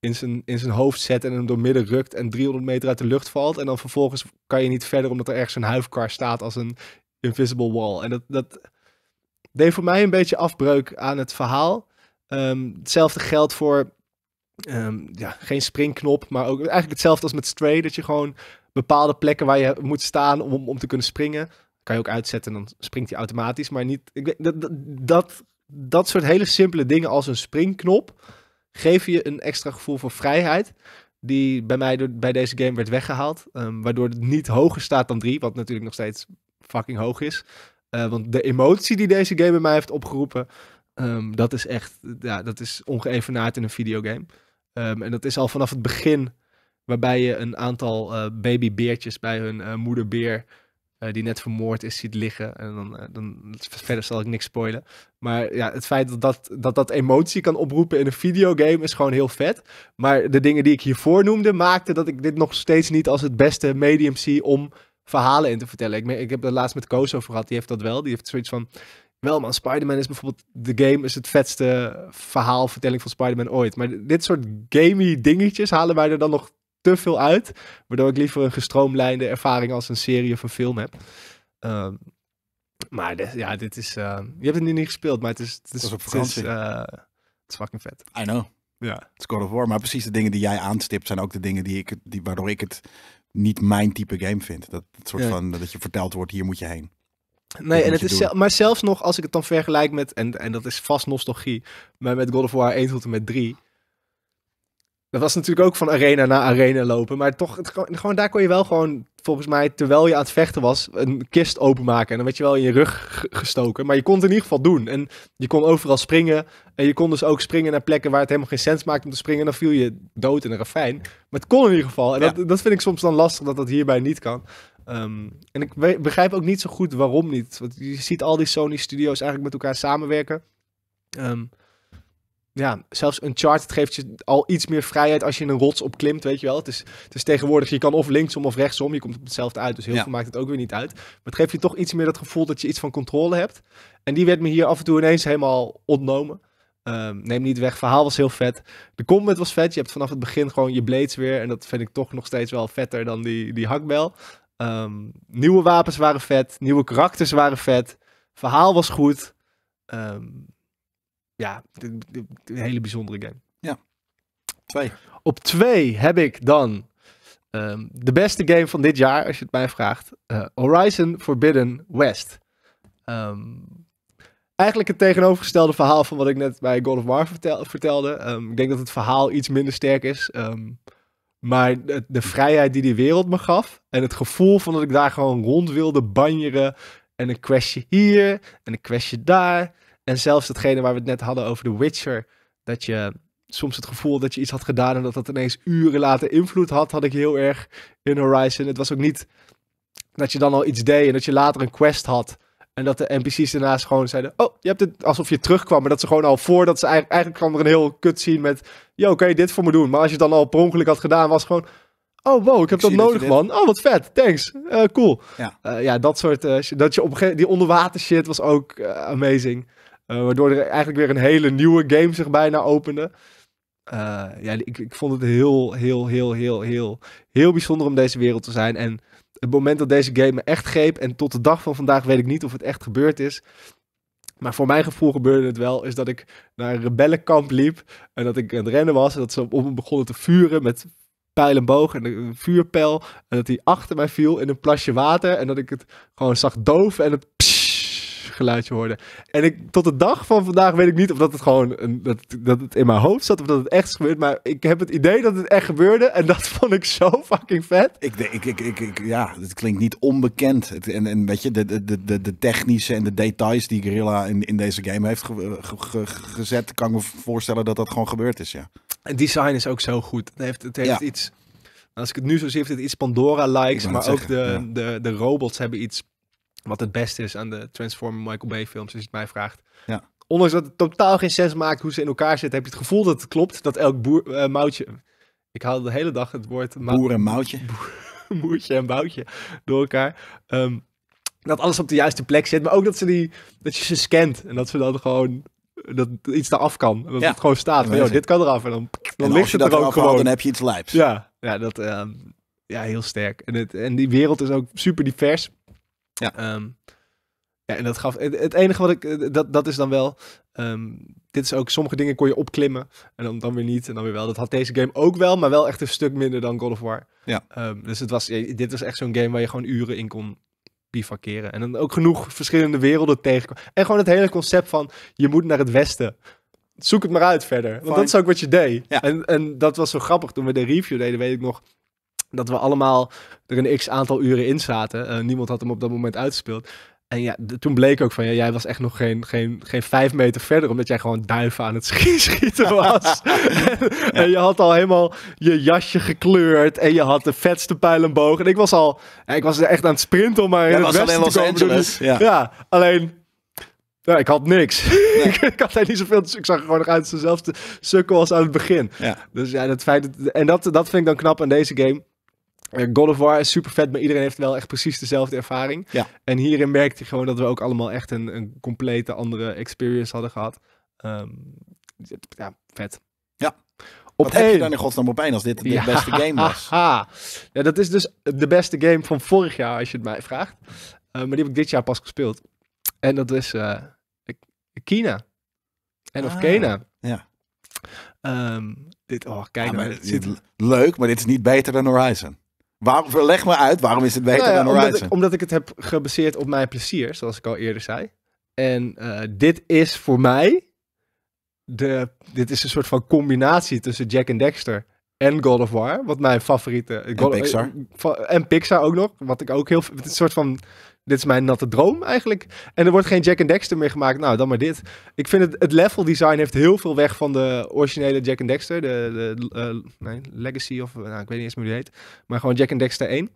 [SPEAKER 2] in zijn, in zijn hoofd zet en hem door midden rukt. En 300 meter uit de lucht valt. En dan vervolgens kan je niet verder omdat er ergens een huifkar staat als een invisible wall. En dat, dat deed voor mij een beetje afbreuk aan het verhaal. Ehm, hetzelfde geldt voor ehm, ja, geen springknop, maar ook eigenlijk hetzelfde als met Stray. Dat je gewoon bepaalde plekken waar je moet staan om, om te kunnen springen. Kan je ook uitzetten en dan springt hij automatisch. Maar niet. Ik weet, dat, dat, dat soort hele simpele dingen als een springknop. geven je een extra gevoel van vrijheid. Die bij mij door, bij deze game werd weggehaald. Ehm, waardoor het niet hoger staat dan 3. Wat natuurlijk nog steeds fucking hoog is. Eh, want de emotie die deze game bij mij heeft opgeroepen. Ehm, dat is echt. Ja, dat is ongeëvenaard in een videogame. Ehm, en dat is al vanaf het begin waarbij je een aantal uh, babybeertjes bij hun eh, moederbeer eh, die net vermoord is, ziet liggen. En dan, eh, dan verder zal ik niks spoilen. Maar ja, het feit dat dat, dat dat emotie kan oproepen in een videogame is gewoon heel vet. Maar de dingen die ik hiervoor noemde, maakten dat ik dit nog steeds niet als het beste medium zie om verhalen in te vertellen. Ik, ik heb de laatst met Koos over gehad, die heeft dat wel. Die heeft zoiets van, wel man, Spider-Man is bijvoorbeeld, de game is het vetste verhaalvertelling van Spider-Man ooit. Maar dit soort gamey dingetjes halen wij er dan nog te veel uit. Waardoor ik liever een gestroomlijnde ervaring als een serie of een film heb. Ehm, maar ja, dit is. Eh, je hebt het nu niet gespeeld, maar het is. Het is, op eh, het, is fucking vet.
[SPEAKER 1] I know. Ja. Het is God of War. Maar precies de dingen die jij aanstipt zijn ook de dingen die ik, die, waardoor ik het niet mijn type game vind. Dat, soort van dat je verteld wordt, hier moet je heen. Nee, en het is zelf,
[SPEAKER 2] maar zelfs nog als ik het dan vergelijk met, en, en dat is vast nostalgie, maar met God of War 1 tot en met 3 dat was natuurlijk ook van arena naar arena lopen. Maar toch, gewoon, daar kon je wel gewoon, volgens mij, terwijl je aan het vechten was, een kist openmaken. En dan werd je wel in je rug gestoken. Maar je kon het in ieder geval doen. En je kon overal springen. En je kon dus ook springen naar plekken waar het helemaal geen sens maakt om te springen. dan viel je dood in een rafijn. Maar het kon in ieder geval. En dat, dat vind ik soms dan lastig dat dat hierbij niet kan. Ehm, en ik begrijp ook niet zo goed waarom niet. Want je ziet al die Sony-studio's eigenlijk met elkaar samenwerken. Um, ja, zelfs een chart geeft je al iets meer vrijheid als je in een rots opklimt, weet je wel. Het is, het is tegenwoordig, je kan of linksom of rechtsom, je komt op hetzelfde uit, dus heel veel maakt het ook weer niet uit. Maar het geeft je toch iets meer dat gevoel dat je iets van controle hebt. En die werd me hier af en toe ineens helemaal ontnomen. Um, neem niet weg, verhaal was heel vet. De combat was vet, je hebt vanaf het begin gewoon je blades weer. En dat vind ik toch nog steeds wel vetter dan die, die hakbel. Ehm, nieuwe wapens waren vet, nieuwe karakters waren vet. Verhaal was goed. Um, ja, een hele bijzondere game. Ja. Op twee heb ik dan ehm, de beste game van dit jaar, als je het mij vraagt. Eh, Horizon Forbidden West. Ehm, eigenlijk het tegenovergestelde verhaal van wat ik net bij God of War vertelde. Ehm, ik denk dat het verhaal iets minder sterk is. maar de, de, vrijheid die die wereld me gaf. En het gevoel van dat ik daar gewoon rond wilde banjeren. En een questje hier en een questje daar. En zelfs datgene waar we het net hadden over The Witcher, dat je soms het gevoel dat je iets had gedaan en dat dat ineens uren later invloed had, had ik heel erg in Horizon. Het was ook niet dat je dan al iets deed en dat je later een quest had. En dat de NPC's daarnaast gewoon zeiden: Oh, je hebt het alsof je terugkwam. Maar dat ze gewoon al voordat ze eigenlijk, eigenlijk kwam er een heel kut zien met: Yo, kan je dit voor me doen? Maar als je het dan al per ongeluk had gedaan, was gewoon: Oh, wow, ik heb dat nodig, man. Oh, wat vet. Thanks. Eh, cool. Ja. Eh, ja. dat soort. Eh, dat je op die onderwater shit was ook amazing. Eh, waardoor er eigenlijk weer een hele nieuwe game zich bijna opende. Eh, ja, ik, ik vond het heel, heel, heel, heel, heel, heel bijzonder om deze wereld te zijn. En het moment dat deze game me echt greep, en tot de dag van vandaag weet ik niet of het echt gebeurd is. Maar voor mijn gevoel gebeurde het wel, is dat ik naar een rebellenkamp liep. En dat ik aan het rennen was. En dat ze op me begonnen te vuren met pijl en boog en een vuurpijl. En dat die achter mij viel in een plasje water. En dat ik het gewoon zag doven en het geluidje hoorde. En ik, tot de dag van vandaag weet ik niet of dat het gewoon een, dat, dat het in mijn hoofd zat of dat het echt is gebeurd. Maar ik heb het idee dat het echt gebeurde. En dat vond ik zo fucking vet. Ik, denk ik, ik,
[SPEAKER 1] ik ja, het klinkt niet onbekend. Het, en, en weet je, de, de, de, de technische en de details die gorilla in, in deze game heeft gezet, kan ik me voorstellen dat dat gewoon gebeurd is. Ja.
[SPEAKER 2] En design is ook zo goed. Het heeft, het heeft iets. Als ik het nu zo zie, heeft het iets Pandora-likes. Maar ook de, de, de robots hebben iets wat het beste is aan de Transformer Michael Bay films, als je het mij vraagt. Ja. Ondanks dat het totaal geen sens maakt hoe ze in elkaar zitten, heb je het gevoel dat het klopt. Dat elk boer, eh, moutje... Ik haal de hele dag het woord... Boer en moutje. Boer, en boutje door elkaar. Ehm, dat alles op de juiste plek zit. Maar ook dat, ze die, dat je ze scant. En dat ze dan gewoon dat iets eraf kan. Dat ja. het gewoon staat. joh, dit kan eraf. En dan, dan ligt het er ook gewoon. gewoon. Dan heb je iets lijps. Ja, ja dat... Ehm, ja, heel sterk. En, het, en die wereld is ook super divers. Ja. Ehm, ja, en dat gaf. Het, enige wat ik. Eh, dat, dat is dan wel. Ehm, dit is ook. Sommige dingen kon je opklimmen. En dan, dan weer niet. En dan weer wel. Dat had deze game ook wel. Maar wel echt een stuk minder dan God of War. Ja. Ehm, dus het was, dit was echt zo'n game waar je gewoon uren in kon bivakeren. En dan ook genoeg verschillende werelden tegenkwam. En gewoon het hele concept van. Je moet naar het westen. Zoek het maar uit verder. Want dat is ook wat je deed. En, en dat was zo grappig. Toen we de review deden, weet ik nog dat we allemaal er een x aantal uren in zaten. Eh, niemand had hem op dat moment uitgespeeld. En ja, toen bleek ook van, ja, jij was echt nog geen, geen, geen vijf meter verder, omdat jij gewoon duiven aan het schieten was. en, je had al helemaal je jasje gekleurd en je had de vetste pijlenboog. En ik was al, ik was echt aan het sprinten om maar in het westen te komen. Dus, ja. alleen ja, ik had niks. ik had niet zoveel. Dus ik zag er gewoon nog uit dezelfde sukkel als aan het begin. Ja. Dus ja, dat feit. en dat, dat vind ik dan knap aan deze game. Eh, God of War is super vet, maar iedereen heeft wel echt precies dezelfde ervaring. En hierin merkte hij gewoon dat we ook allemaal echt een, een complete andere experience hadden gehad. Ehm, ja, vet. Ja. Op Wat heb je dan in godsnaam op pijn als dit de ja. beste game was? Ja, dat is dus de beste game van vorig jaar, als je het mij vraagt. Eh, maar die heb ik dit jaar pas gespeeld. En dat is uh, Kina. En of ah, Kena. Ja. Ehm, dit, oh, kijk ja, nou,
[SPEAKER 1] leuk, maar dit is niet beter dan Horizon. Waarom, leg me uit, waarom is het beter nou dan Horizon?
[SPEAKER 2] Omdat ik, het heb gebaseerd op mijn plezier, zoals ik al eerder zei. En eh, dit is voor mij, de, dit is een soort van combinatie tussen Jack and Dexter en God of War, wat mijn favoriete... Eh, en Pixar. Eh, en Pixar ook nog, wat ik ook heel... Het is een soort van dit is mijn natte droom eigenlijk. En er wordt geen Jack and Dexter meer gemaakt. Nou, dan maar dit. Ik vind het, het level design heeft heel veel weg van de originele Jack and Dexter. De, de eh, nee, Legacy of, nou, ik weet niet eens meer hoe die heet. Maar gewoon Jack and Dexter 1.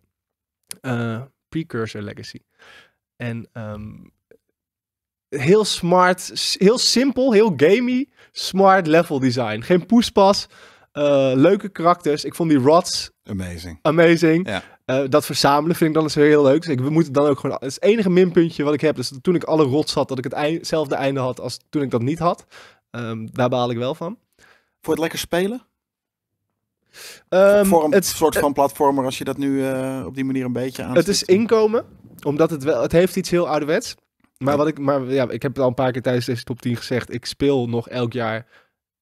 [SPEAKER 2] Eh, precursor Legacy. En ehm, heel smart, heel simpel, heel gamey, smart level design. Geen poespas, uh, leuke karakters. Ik vond die rods Amazing. Amazing. Ja. Eh, dat verzamelen vind ik dan eens heel leuk. Dus ik, we moeten dan ook gewoon. Het, enige minpuntje wat ik heb. Dus toen ik alle rots had, dat ik hetzelfde einde had als toen ik dat niet had. Ehm, daar baal ik wel van. Voor het lekker spelen? Ehm, voor een het, soort van platformer als je dat nu eh, op die manier een beetje aan. Het is inkomen, omdat het wel. Het heeft iets heel ouderwets. Maar, wat ik, maar ja, ik heb het al een paar keer tijdens deze top 10 gezegd. Ik speel nog elk jaar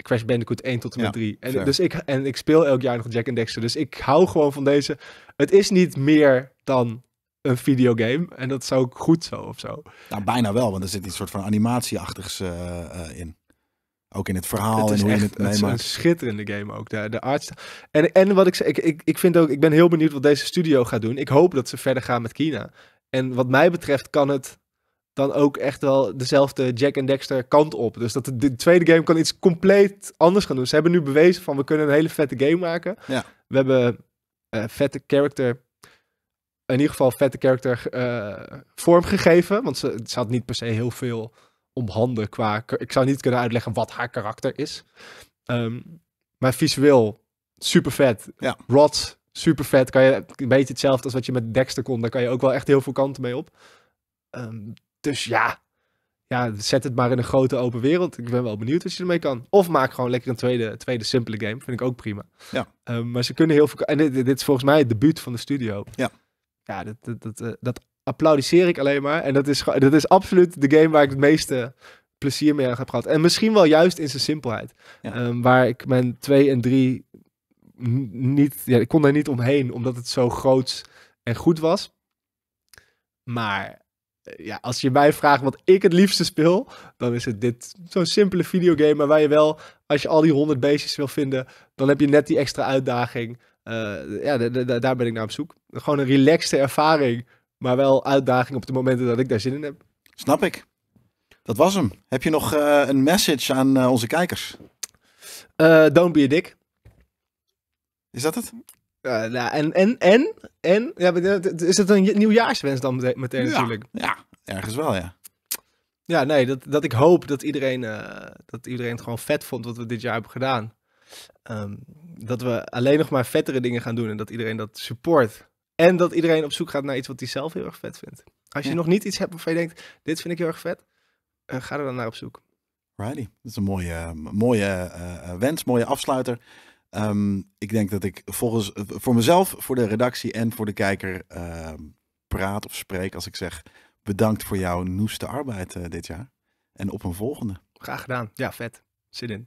[SPEAKER 2] Crash Bandicoot 1 tot en met 3. En, dus ik, en ik speel elk jaar nog Jack and Dexter. Dus ik hou gewoon van deze. Het is niet meer dan een videogame. En dat zou ook goed zo of zo.
[SPEAKER 1] Nou, bijna wel, want er zit iets soort van animatieachtigs uh, in. Ook in het verhaal het en hoe je het Het is een
[SPEAKER 2] schitterende game ook, de, de arts. En, en wat ik ik, ik, ik, vind ook, ik ben heel benieuwd wat deze studio gaat doen. Ik hoop dat ze verder gaan met China. En wat mij betreft kan het dan ook echt wel dezelfde Jack en Dexter kant op. Dus dat de, tweede game kan iets compleet anders gaan doen. Ze hebben nu bewezen van we kunnen een hele vette game maken. Ja. We hebben eh, vette character, in ieder geval vette character uh, eh, vorm gegeven. Want ze, ze had niet per se heel veel om handen qua... Ik zou niet kunnen uitleggen wat haar karakter is. Ehm, maar visueel, super vet. Ja. super vet. Kan je een beetje hetzelfde als wat je met Dexter kon. Daar kan je ook wel echt heel veel kanten mee op. Ehm, dus ja, ja, zet het maar in een grote open wereld. Ik ben wel benieuwd wat je ermee kan. Of maak gewoon lekker een tweede, tweede simpele game. Vind ik ook prima. Ja. Ehm, maar ze kunnen heel veel... En dit, dit, is volgens mij het debuut van de studio. Ja. Ja, dat, dat, dat, eh, applaudisseer ik alleen maar. En dat is, dat is absoluut de game waar ik het meeste plezier mee aan heb gehad. En misschien wel juist in zijn simpelheid. Ehm, waar ik mijn 2 en 3 niet... Ja, ik kon daar niet omheen, omdat het zo groot en goed was. Maar eh, ja, als je mij vraagt wat ik het liefste speel, dan is het dit zo'n simpele videogame. Maar waar je wel, als je al die honderd beestjes wil vinden, dan heb je net die extra uitdaging. Eh, ja, daar ben ik naar op zoek. Gewoon een relaxte ervaring, maar wel uitdaging op de momenten dat ik daar zin in heb. Snap ik. Dat was hem. Heb je nog eh, een message aan onze kijkers? don't be a dick. Is dat het? Uh, nou, en, en, en, en ja, eh, is het een nieuwjaarswens dan meteen, ja, natuurlijk? Ja, ergens wel, ja. Ja, nee, dat, dat ik hoop dat iedereen, eh, dat iedereen het gewoon vet vond wat we dit jaar hebben gedaan. Ehm, dat we alleen nog maar vettere dingen gaan doen en dat iedereen dat support. En dat iedereen op zoek gaat naar iets wat hij zelf heel erg vet vindt. Als je nog niet iets hebt waarvan je denkt, dit vind ik heel erg vet, eh, ga er dan naar op zoek.
[SPEAKER 1] Righty, dat is een mooie, mooie wens, mooie afsluiter. Ehm, ik denk dat ik volgens, eh, voor mezelf, voor de redactie en voor de kijker ehm, praat of spreek als ik zeg bedankt voor jouw noeste arbeid eh, dit jaar. En op een volgende.
[SPEAKER 2] Graag gedaan. Ja, vet. Zit in.